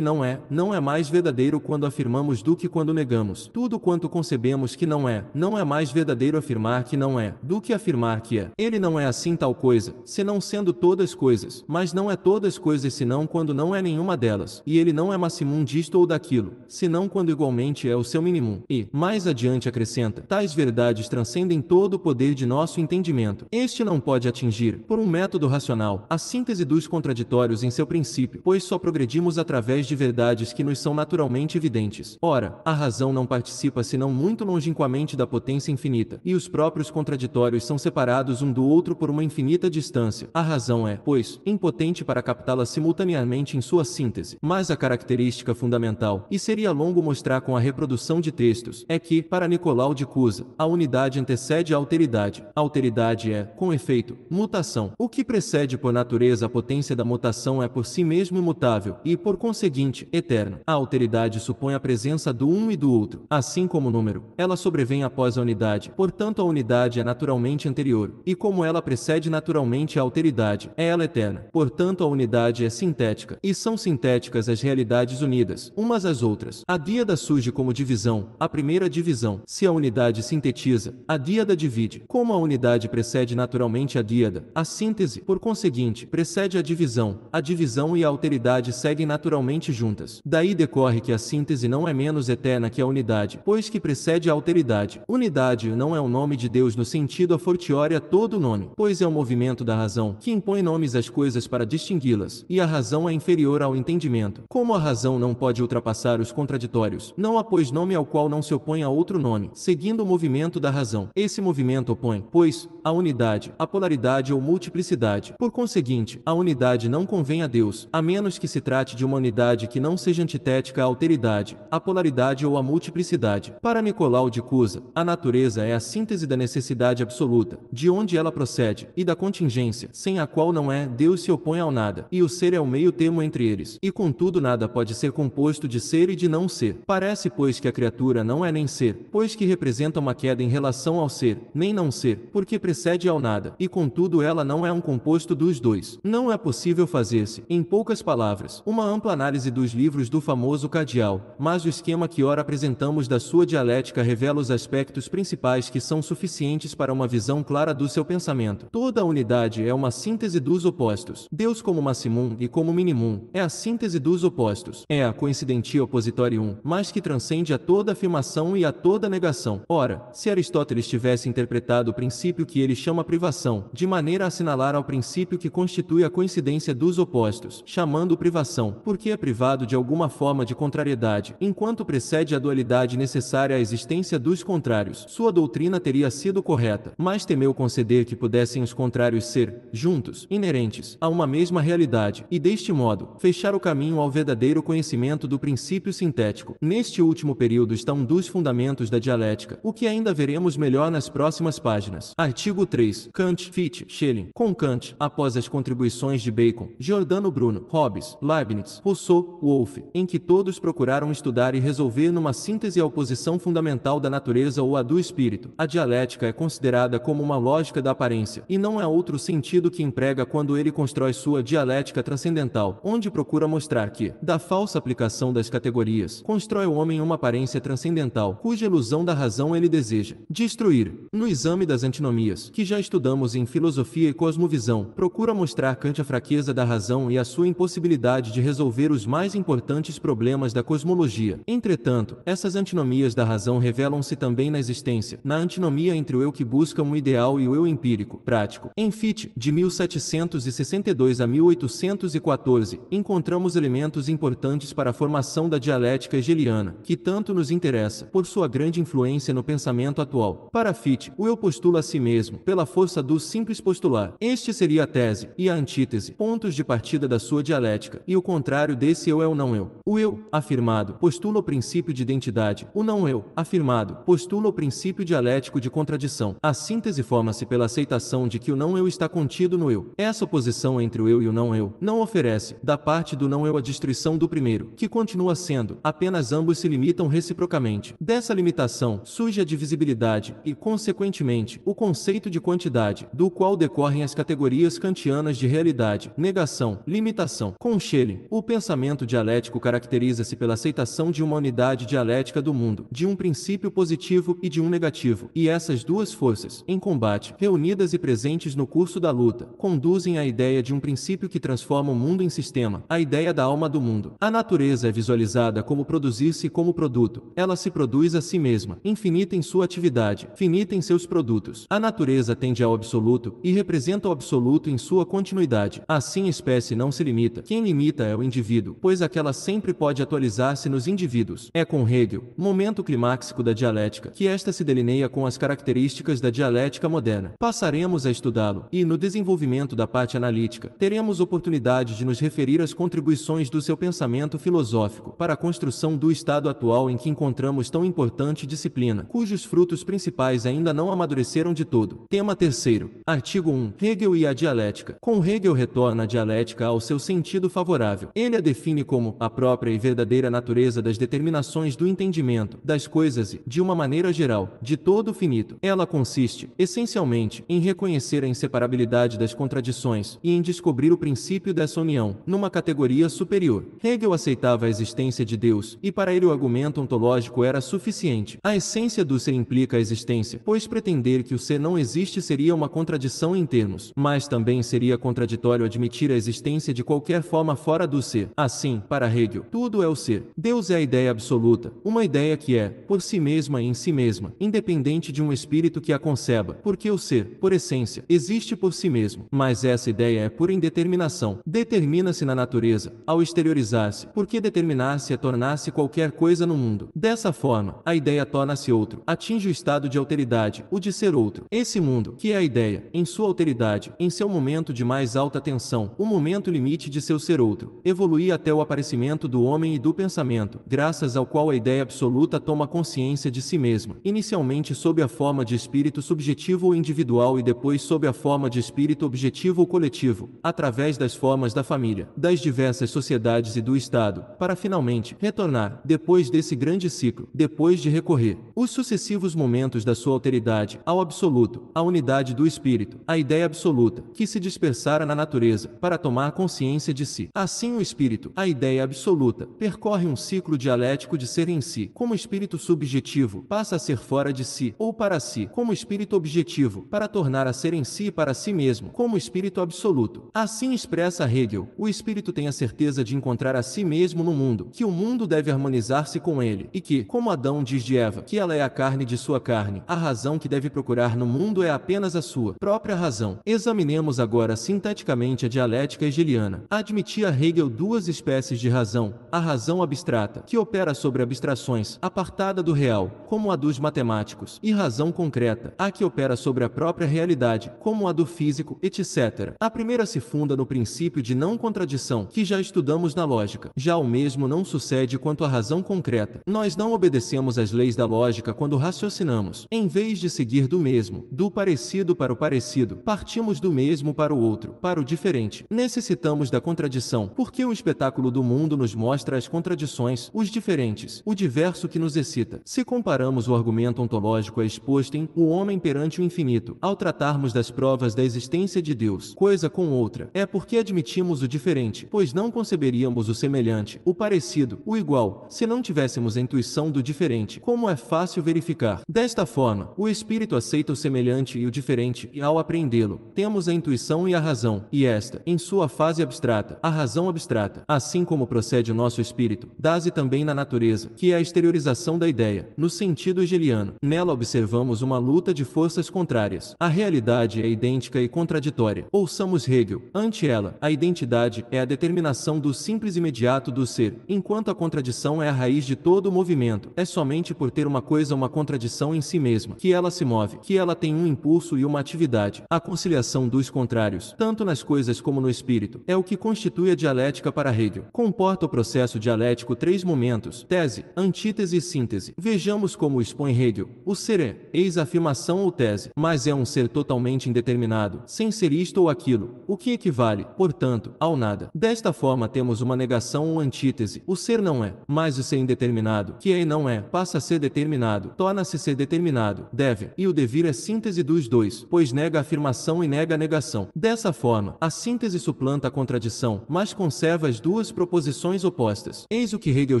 não é, não é mais verdadeiro quando afirmamos do que quando negamos. Tudo quanto concebemos que não é, não é mais verdadeiro afirmar que não é, do que afirmar que é. Ele não é assim tal coisa, senão sendo todas coisas, mas não é é todas coisas senão quando não é nenhuma delas, e ele não é maximum disto ou daquilo, senão quando igualmente é o seu mínimo E, mais adiante acrescenta, tais verdades transcendem todo o poder de nosso entendimento. Este não pode atingir, por um método racional, a síntese dos contraditórios em seu princípio, pois só progredimos através de verdades que nos são naturalmente evidentes. Ora, a razão não participa senão muito longinquamente da potência infinita, e os próprios contraditórios são separados um do outro por uma infinita distância. A razão é, pois, impotente suficiente para captá-la simultaneamente em sua síntese, mas a característica fundamental, e seria longo mostrar com a reprodução de textos, é que, para Nicolau de Cusa, a unidade antecede a alteridade. A alteridade é, com efeito, mutação. O que precede por natureza a potência da mutação é por si mesmo imutável e, por conseguinte, eterno. A alteridade supõe a presença do um e do outro, assim como o número. Ela sobrevém após a unidade, portanto a unidade é naturalmente anterior, e como ela precede naturalmente a alteridade, é ela eterna. Portanto, enquanto a unidade é sintética, e são sintéticas as realidades unidas, umas às outras. A díada surge como divisão, a primeira divisão. Se a unidade sintetiza, a díada divide. Como a unidade precede naturalmente a díada, a síntese, por conseguinte, precede a divisão. A divisão e a alteridade seguem naturalmente juntas. Daí decorre que a síntese não é menos eterna que a unidade, pois que precede a alteridade. Unidade não é o nome de Deus no sentido a fortiori a todo nome, pois é o movimento da razão que impõe nomes às coisas para distinguir distingui-las, e a razão é inferior ao entendimento. Como a razão não pode ultrapassar os contraditórios, não há pois nome ao qual não se opõe a outro nome, seguindo o movimento da razão. Esse movimento opõe, pois, a unidade, a polaridade ou multiplicidade. Por conseguinte, a unidade não convém a Deus, a menos que se trate de uma unidade que não seja antitética à alteridade, à polaridade ou à multiplicidade. Para Nicolau de Cusa, a natureza é a síntese da necessidade absoluta, de onde ela procede, e da contingência, sem a qual não é, Deus se opõe a ao nada, e o ser é o meio termo entre eles, e contudo nada pode ser composto de ser e de não ser. Parece, pois, que a criatura não é nem ser, pois que representa uma queda em relação ao ser, nem não ser, porque precede ao nada, e contudo ela não é um composto dos dois. Não é possível fazer-se, em poucas palavras, uma ampla análise dos livros do famoso Cadial, mas o esquema que ora apresentamos da sua dialética revela os aspectos principais que são suficientes para uma visão clara do seu pensamento. Toda a unidade é uma síntese dos opostos. Deus Deus como maximum e como minimum é a síntese dos opostos. É a coincidentia oppositorium, mas que transcende a toda afirmação e a toda negação. Ora, se Aristóteles tivesse interpretado o princípio que ele chama privação, de maneira a assinalar ao princípio que constitui a coincidência dos opostos, chamando privação, porque é privado de alguma forma de contrariedade, enquanto precede a dualidade necessária à existência dos contrários, sua doutrina teria sido correta, mas temeu conceder que pudessem os contrários ser, juntos, inerentes, a uma mesma mesma realidade, e deste modo, fechar o caminho ao verdadeiro conhecimento do princípio sintético. Neste último período está um dos fundamentos da dialética, o que ainda veremos melhor nas próximas páginas. Artigo 3. Kant, Fichte, Schelling. Com Kant, após as contribuições de Bacon, Giordano Bruno, Hobbes, Leibniz, Rousseau, Wolff, em que todos procuraram estudar e resolver numa síntese a oposição fundamental da natureza ou a do espírito. A dialética é considerada como uma lógica da aparência, e não é outro sentido que emprega quando ele constrói sua sua dialética transcendental, onde procura mostrar que, da falsa aplicação das categorias, constrói o homem uma aparência transcendental, cuja ilusão da razão ele deseja destruir. No exame das antinomias, que já estudamos em filosofia e cosmovisão, procura mostrar Kant a fraqueza da razão e a sua impossibilidade de resolver os mais importantes problemas da cosmologia. Entretanto, essas antinomias da razão revelam-se também na existência, na antinomia entre o eu que busca um ideal e o eu empírico, prático. Em Fichte, de 1762 a a 1814, encontramos elementos importantes para a formação da dialética hegeliana, que tanto nos interessa, por sua grande influência no pensamento atual. Para Fichte, o eu postula a si mesmo, pela força do simples postular. Este seria a tese e a antítese, pontos de partida da sua dialética, e o contrário desse eu é o não eu. O eu, afirmado, postula o princípio de identidade. O não eu, afirmado, postula o princípio dialético de contradição. A síntese forma-se pela aceitação de que o não eu está contido no eu. Essa oposição entre o eu eu e o não eu, não oferece, da parte do não eu, a destruição do primeiro, que continua sendo, apenas ambos se limitam reciprocamente. Dessa limitação, surge a divisibilidade e, consequentemente, o conceito de quantidade, do qual decorrem as categorias kantianas de realidade, negação, limitação. Com Schelling, o pensamento dialético caracteriza-se pela aceitação de uma unidade dialética do mundo, de um princípio positivo e de um negativo, e essas duas forças, em combate, reunidas e presentes no curso da luta, conduzem à ideia de um princípio princípio que transforma o mundo em sistema, a ideia da alma do mundo. A natureza é visualizada como produzir-se como produto. Ela se produz a si mesma, infinita em sua atividade, finita em seus produtos. A natureza tende ao absoluto e representa o absoluto em sua continuidade. Assim, a espécie não se limita. Quem limita é o indivíduo, pois aquela sempre pode atualizar-se nos indivíduos. É com Hegel, momento climáxico da dialética, que esta se delineia com as características da dialética moderna. Passaremos a estudá-lo e, no desenvolvimento da parte analítica, teremos teremos oportunidade de nos referir às contribuições do seu pensamento filosófico para a construção do estado atual em que encontramos tão importante disciplina, cujos frutos principais ainda não amadureceram de todo. Tema 3. Artigo 1. Hegel e a dialética. Com Hegel retorna a dialética ao seu sentido favorável. Ele a define como a própria e verdadeira natureza das determinações do entendimento, das coisas e, de uma maneira geral, de todo o finito. Ela consiste, essencialmente, em reconhecer a inseparabilidade das contradições e em descobrir descobrir o princípio dessa união, numa categoria superior. Hegel aceitava a existência de Deus, e para ele o argumento ontológico era suficiente. A essência do ser implica a existência, pois pretender que o ser não existe seria uma contradição em termos, mas também seria contraditório admitir a existência de qualquer forma fora do ser. Assim, para Hegel, tudo é o ser. Deus é a ideia absoluta, uma ideia que é, por si mesma e em si mesma, independente de um espírito que a conceba, porque o ser, por essência, existe por si mesmo, mas essa ideia é pura indeterminação. Determina-se na natureza, ao exteriorizar-se, porque determinar-se é tornar-se qualquer coisa no mundo. Dessa forma, a ideia torna-se outro, atinge o estado de alteridade, o de ser outro. Esse mundo, que é a ideia, em sua alteridade, em seu momento de mais alta tensão, o momento limite de seu ser outro, evolui até o aparecimento do homem e do pensamento, graças ao qual a ideia absoluta toma consciência de si mesma, inicialmente sob a forma de espírito subjetivo ou individual e depois sob a forma de espírito objetivo ou coletivo, através das formas da família, das diversas sociedades e do Estado, para finalmente retornar, depois desse grande ciclo, depois de recorrer os sucessivos momentos da sua alteridade ao absoluto, à unidade do espírito, à ideia absoluta, que se dispersara na natureza, para tomar consciência de si. Assim, o espírito, a ideia absoluta, percorre um ciclo dialético de ser em si, como espírito subjetivo, passa a ser fora de si, ou para si, como espírito objetivo, para tornar a ser em si e para si mesmo, como espírito absoluto. Assim expressa Hegel, o espírito tem a certeza de encontrar a si mesmo no mundo, que o mundo deve harmonizar-se com ele, e que, como Adão diz de Eva, que ela é a carne de sua carne, a razão que deve procurar no mundo é apenas a sua própria razão. Examinemos agora sinteticamente a dialética hegeliana. Admitia Hegel duas espécies de razão, a razão abstrata, que opera sobre abstrações, apartada do real, como a dos matemáticos, e razão concreta, a que opera sobre a própria realidade, como a do físico, etc. A primeira se funda no princípio de não contradição, que já estudamos na lógica. Já o mesmo não sucede quanto à razão concreta. Nós não obedecemos às leis da lógica quando raciocinamos. Em vez de seguir do mesmo, do parecido para o parecido, partimos do mesmo para o outro, para o diferente. Necessitamos da contradição, porque o espetáculo do mundo nos mostra as contradições, os diferentes, o diverso que nos excita. Se comparamos o argumento ontológico exposto em O Homem perante o Infinito, ao tratarmos das provas da existência de Deus, coisa com outra, outra. É porque admitimos o diferente, pois não conceberíamos o semelhante, o parecido, o igual, se não tivéssemos a intuição do diferente, como é fácil verificar. Desta forma, o espírito aceita o semelhante e o diferente, e ao apreendê-lo, temos a intuição e a razão, e esta, em sua fase abstrata, a razão abstrata, assim como procede o nosso espírito, dá-se também na natureza, que é a exteriorização da ideia, no sentido hegeliano. Nela observamos uma luta de forças contrárias. A realidade é idêntica e contraditória. Ouçamos Hegel, Ante ela, a identidade é a determinação do simples imediato do ser, enquanto a contradição é a raiz de todo o movimento. É somente por ter uma coisa uma contradição em si mesma que ela se move, que ela tem um impulso e uma atividade. A conciliação dos contrários, tanto nas coisas como no espírito, é o que constitui a dialética para Hegel. Comporta o processo dialético três momentos: tese, antítese e síntese. Vejamos como expõe Hegel. O ser é, eis afirmação ou tese, mas é um ser totalmente indeterminado, sem ser isto ou aquilo. O que é equivale, portanto, ao nada. Desta forma temos uma negação ou antítese. O ser não é, mas o ser indeterminado, que é e não é, passa a ser determinado, torna-se ser determinado, deve, e o devir é síntese dos dois, pois nega a afirmação e nega a negação. Dessa forma, a síntese suplanta a contradição, mas conserva as duas proposições opostas. Eis o que Hegel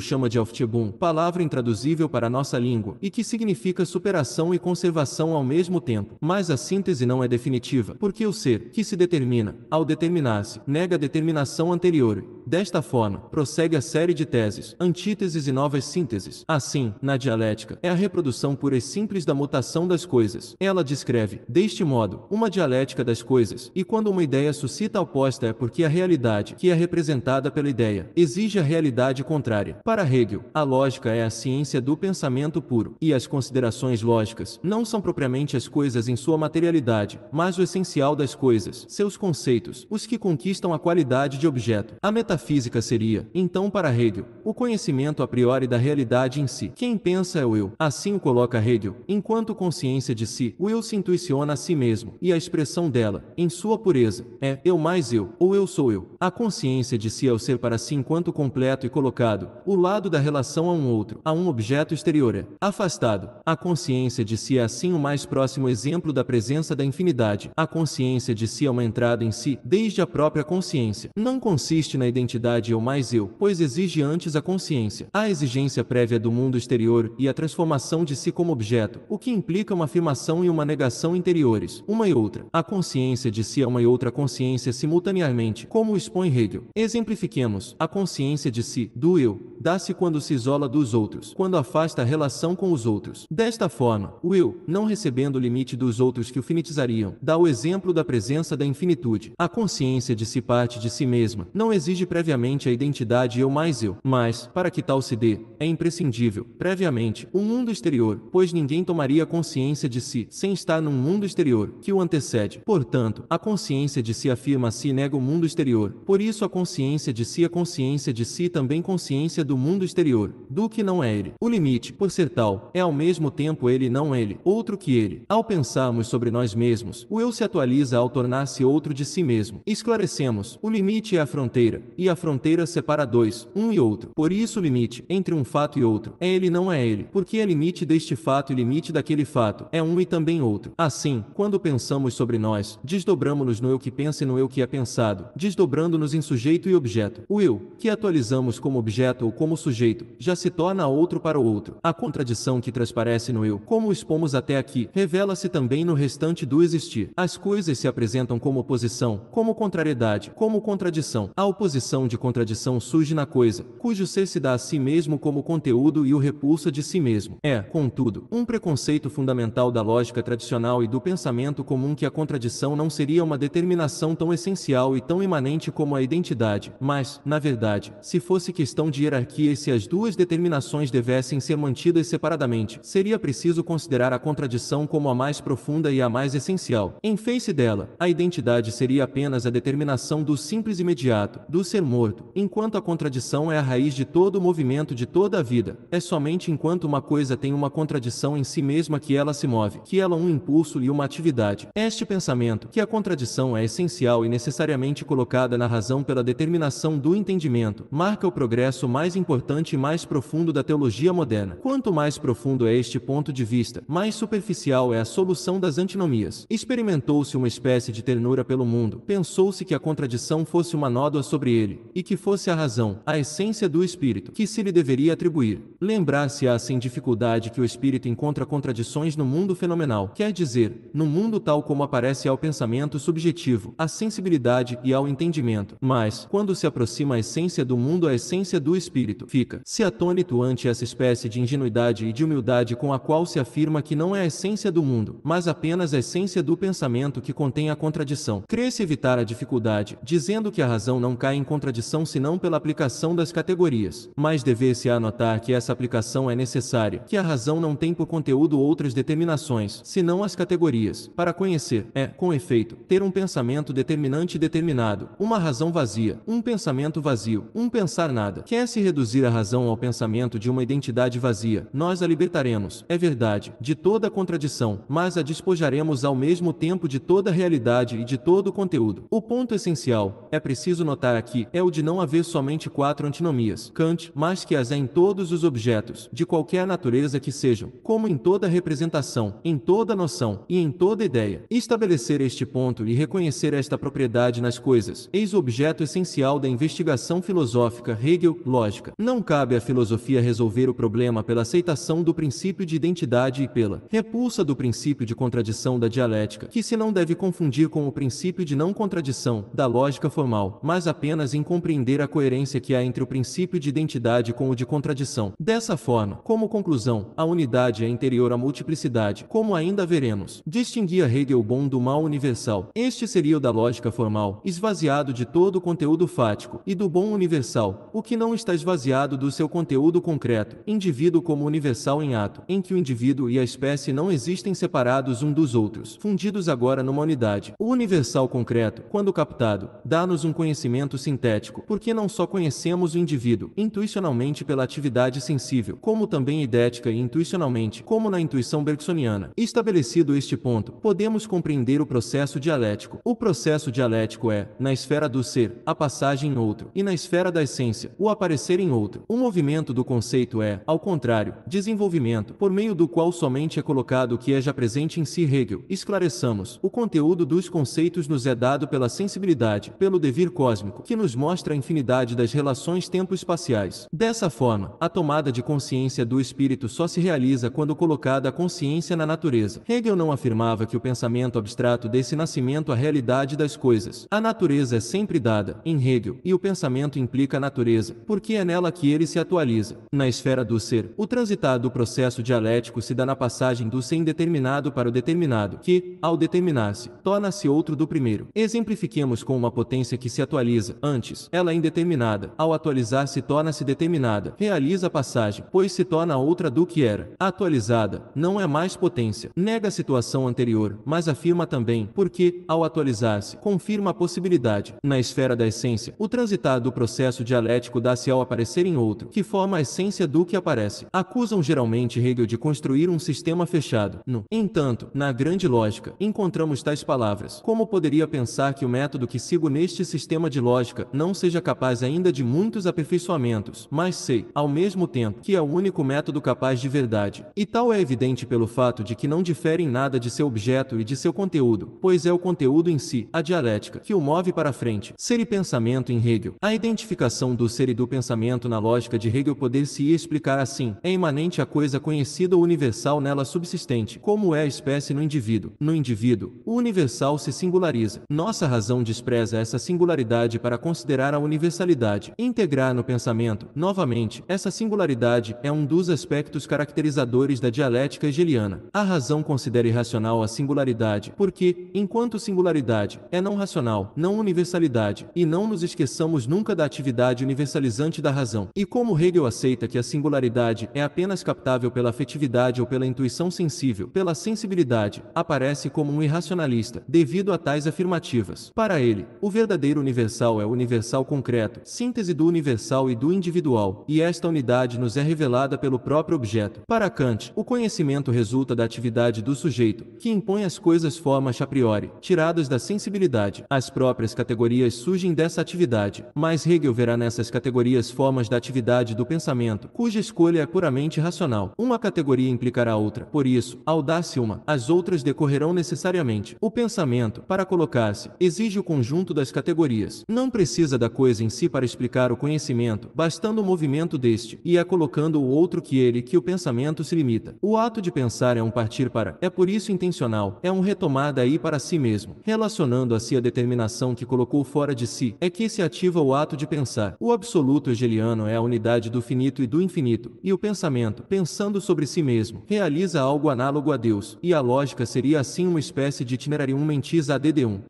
chama de Aufhebung, palavra intraduzível para nossa língua, e que significa superação e conservação ao mesmo tempo. Mas a síntese não é definitiva, porque o ser, que se determina, ao ao nega a determinação anterior. Desta forma, prossegue a série de teses, antíteses e novas sínteses. Assim, na dialética, é a reprodução pura e simples da mutação das coisas. Ela descreve, deste modo, uma dialética das coisas, e quando uma ideia suscita a oposta é porque a realidade, que é representada pela ideia, exige a realidade contrária. Para Hegel, a lógica é a ciência do pensamento puro, e as considerações lógicas não são propriamente as coisas em sua materialidade, mas o essencial das coisas, seus conceitos os que conquistam a qualidade de objeto. A metafísica seria, então, para Hegel, o conhecimento a priori da realidade em si. Quem pensa é o eu. Assim o coloca Hegel. Enquanto consciência de si, o eu se intuiciona a si mesmo, e a expressão dela, em sua pureza, é eu mais eu, ou eu sou eu. A consciência de si é o ser para si enquanto completo e colocado, o lado da relação a um outro, a um objeto exterior é afastado. A consciência de si é assim o mais próximo exemplo da presença da infinidade. A consciência de si é uma entrada em si, desde a própria consciência. Não consiste na identidade eu mais eu, pois exige antes a consciência, a exigência prévia do mundo exterior e a transformação de si como objeto, o que implica uma afirmação e uma negação interiores, uma e outra. A consciência de si é uma e outra consciência simultaneamente, como expõe Hegel. Exemplifiquemos, a consciência de si, do eu, dá-se quando se isola dos outros, quando afasta a relação com os outros. Desta forma, o eu, não recebendo o limite dos outros que o finitizariam, dá o exemplo da presença da infinitude. A consciência de si parte de si mesma, não exige previamente a identidade eu mais eu, mas, para que tal se dê, é imprescindível, previamente, o um mundo exterior, pois ninguém tomaria consciência de si sem estar num mundo exterior, que o antecede. Portanto, a consciência de si afirma se si e nega o mundo exterior. Por isso a consciência de si é consciência de si também consciência do mundo exterior, do que não é ele. O limite, por ser tal, é ao mesmo tempo ele não ele, outro que ele. Ao pensarmos sobre nós mesmos, o eu se atualiza ao tornar-se outro de si mesmo mesmo. Esclarecemos, o limite é a fronteira, e a fronteira separa dois, um e outro. Por isso o limite, entre um fato e outro, é ele não é ele, porque é limite deste fato e limite daquele fato, é um e também outro. Assim, quando pensamos sobre nós, desdobramos-nos no eu que pensa e no eu que é pensado, desdobrando-nos em sujeito e objeto. O eu, que atualizamos como objeto ou como sujeito, já se torna outro para o outro. A contradição que transparece no eu, como expomos até aqui, revela-se também no restante do existir. As coisas se apresentam como oposição, como contrariedade, como contradição. A oposição de contradição surge na coisa, cujo ser se dá a si mesmo como conteúdo e o repulsa de si mesmo. É, contudo, um preconceito fundamental da lógica tradicional e do pensamento comum que a contradição não seria uma determinação tão essencial e tão imanente como a identidade, mas, na verdade, se fosse questão de hierarquia e se as duas determinações devessem ser mantidas separadamente, seria preciso considerar a contradição como a mais profunda e a mais essencial. Em face dela, a identidade seria apenas apenas a determinação do simples imediato, do ser morto, enquanto a contradição é a raiz de todo o movimento de toda a vida. É somente enquanto uma coisa tem uma contradição em si mesma que ela se move, que ela é um impulso e uma atividade. Este pensamento, que a contradição é essencial e necessariamente colocada na razão pela determinação do entendimento, marca o progresso mais importante e mais profundo da teologia moderna. Quanto mais profundo é este ponto de vista, mais superficial é a solução das antinomias. Experimentou-se uma espécie de ternura pelo mundo, Pensou-se que a contradição fosse uma nódoa sobre ele, e que fosse a razão, a essência do espírito, que se lhe deveria atribuir. Lembrar-se-á sem dificuldade que o espírito encontra contradições no mundo fenomenal, quer dizer, no mundo tal como aparece ao pensamento subjetivo, à sensibilidade e ao entendimento. Mas, quando se aproxima a essência do mundo, a essência do espírito fica. Se atônito ante essa espécie de ingenuidade e de humildade com a qual se afirma que não é a essência do mundo, mas apenas a essência do pensamento que contém a contradição. cresce se evitar evitar a dificuldade, dizendo que a razão não cai em contradição senão pela aplicação das categorias, mas deve-se anotar que essa aplicação é necessária, que a razão não tem por conteúdo outras determinações, senão as categorias. Para conhecer, é, com efeito, ter um pensamento determinante e determinado, uma razão vazia, um pensamento vazio, um pensar nada. Quer se reduzir a razão ao pensamento de uma identidade vazia, nós a libertaremos, é verdade, de toda contradição, mas a despojaremos ao mesmo tempo de toda realidade e de todo conteúdo conteúdo. O ponto essencial, é preciso notar aqui, é o de não haver somente quatro antinomias, Kant, mas que as há em todos os objetos, de qualquer natureza que sejam, como em toda representação, em toda noção e em toda ideia. Estabelecer este ponto e reconhecer esta propriedade nas coisas, eis o objeto essencial da investigação filosófica Hegel lógica. Não cabe à filosofia resolver o problema pela aceitação do princípio de identidade e pela repulsa do princípio de contradição da dialética, que se não deve confundir com o princípio de não contradição da lógica formal, mas apenas em compreender a coerência que há entre o princípio de identidade com o de contradição. Dessa forma, como conclusão, a unidade é interior à multiplicidade, como ainda veremos. Distinguia Hegel bom do mal universal. Este seria o da lógica formal, esvaziado de todo o conteúdo fático, e do bom universal, o que não está esvaziado do seu conteúdo concreto, indivíduo como universal em ato, em que o indivíduo e a espécie não existem separados um dos outros, fundidos agora numa unidade. O universal concreto quando captado, dá-nos um conhecimento sintético, porque não só conhecemos o indivíduo intuicionalmente pela atividade sensível, como também idética e intuicionalmente, como na intuição bergsoniana. Estabelecido este ponto, podemos compreender o processo dialético. O processo dialético é, na esfera do ser, a passagem em outro, e na esfera da essência, o aparecer em outro. O movimento do conceito é, ao contrário, desenvolvimento, por meio do qual somente é colocado o que é já presente em si Hegel. Esclareçamos, o conteúdo dos conceitos nos é dado guiado pela sensibilidade, pelo devir cósmico, que nos mostra a infinidade das relações tempo-espaciais. Dessa forma, a tomada de consciência do espírito só se realiza quando colocada a consciência na natureza. Hegel não afirmava que o pensamento abstrato desse nascimento à realidade das coisas. A natureza é sempre dada, em Hegel, e o pensamento implica a natureza, porque é nela que ele se atualiza. Na esfera do ser, o transitar do processo dialético se dá na passagem do sem determinado para o determinado, que, ao determinar-se, torna-se outro do primeiro. Exemplifiquemos com uma potência que se atualiza, antes, ela é indeterminada, ao atualizar-se torna-se determinada, realiza a passagem, pois se torna outra do que era. Atualizada, não é mais potência. Nega a situação anterior, mas afirma também, porque, ao atualizar-se, confirma a possibilidade. Na esfera da essência, o transitar do processo dialético dá-se ao aparecer em outro, que forma a essência do que aparece. Acusam geralmente Hegel de construir um sistema fechado. No entanto, na grande lógica, encontramos tais palavras. Como poderia pensar pensar que o método que sigo neste sistema de lógica não seja capaz ainda de muitos aperfeiçoamentos, mas sei, ao mesmo tempo, que é o único método capaz de verdade. E tal é evidente pelo fato de que não difere em nada de seu objeto e de seu conteúdo, pois é o conteúdo em si, a dialética, que o move para frente. Ser e pensamento em Hegel. A identificação do ser e do pensamento na lógica de Hegel poder-se explicar assim: é imanente a coisa conhecida ou universal nela subsistente, como é a espécie no indivíduo. No indivíduo, o universal se singulariza. Nós nossa razão despreza essa singularidade para considerar a universalidade. Integrar no pensamento, novamente, essa singularidade é um dos aspectos caracterizadores da dialética hegeliana. A razão considera irracional a singularidade, porque, enquanto singularidade, é não racional, não universalidade, e não nos esqueçamos nunca da atividade universalizante da razão. E como Hegel aceita que a singularidade é apenas captável pela afetividade ou pela intuição sensível, pela sensibilidade, aparece como um irracionalista, devido a tais afirmativas para ele, o verdadeiro universal é o universal concreto, síntese do universal e do individual, e esta unidade nos é revelada pelo próprio objeto. Para Kant, o conhecimento resulta da atividade do sujeito, que impõe as coisas formas a priori, tiradas da sensibilidade. As próprias categorias surgem dessa atividade, mas Hegel verá nessas categorias formas da atividade do pensamento, cuja escolha é puramente racional. Uma categoria implicará outra, por isso, ao dar-se uma, as outras decorrerão necessariamente. O pensamento, para colocar classe, exige o conjunto das categorias. Não precisa da coisa em si para explicar o conhecimento, bastando o movimento deste, e é colocando o outro que ele que o pensamento se limita. O ato de pensar é um partir para, é por isso intencional, é um retomar daí para si mesmo, relacionando a si a determinação que colocou fora de si, é que se ativa o ato de pensar. O absoluto hegeliano é a unidade do finito e do infinito, e o pensamento, pensando sobre si mesmo, realiza algo análogo a Deus, e a lógica seria assim uma espécie de itinerarium mentis ADD1.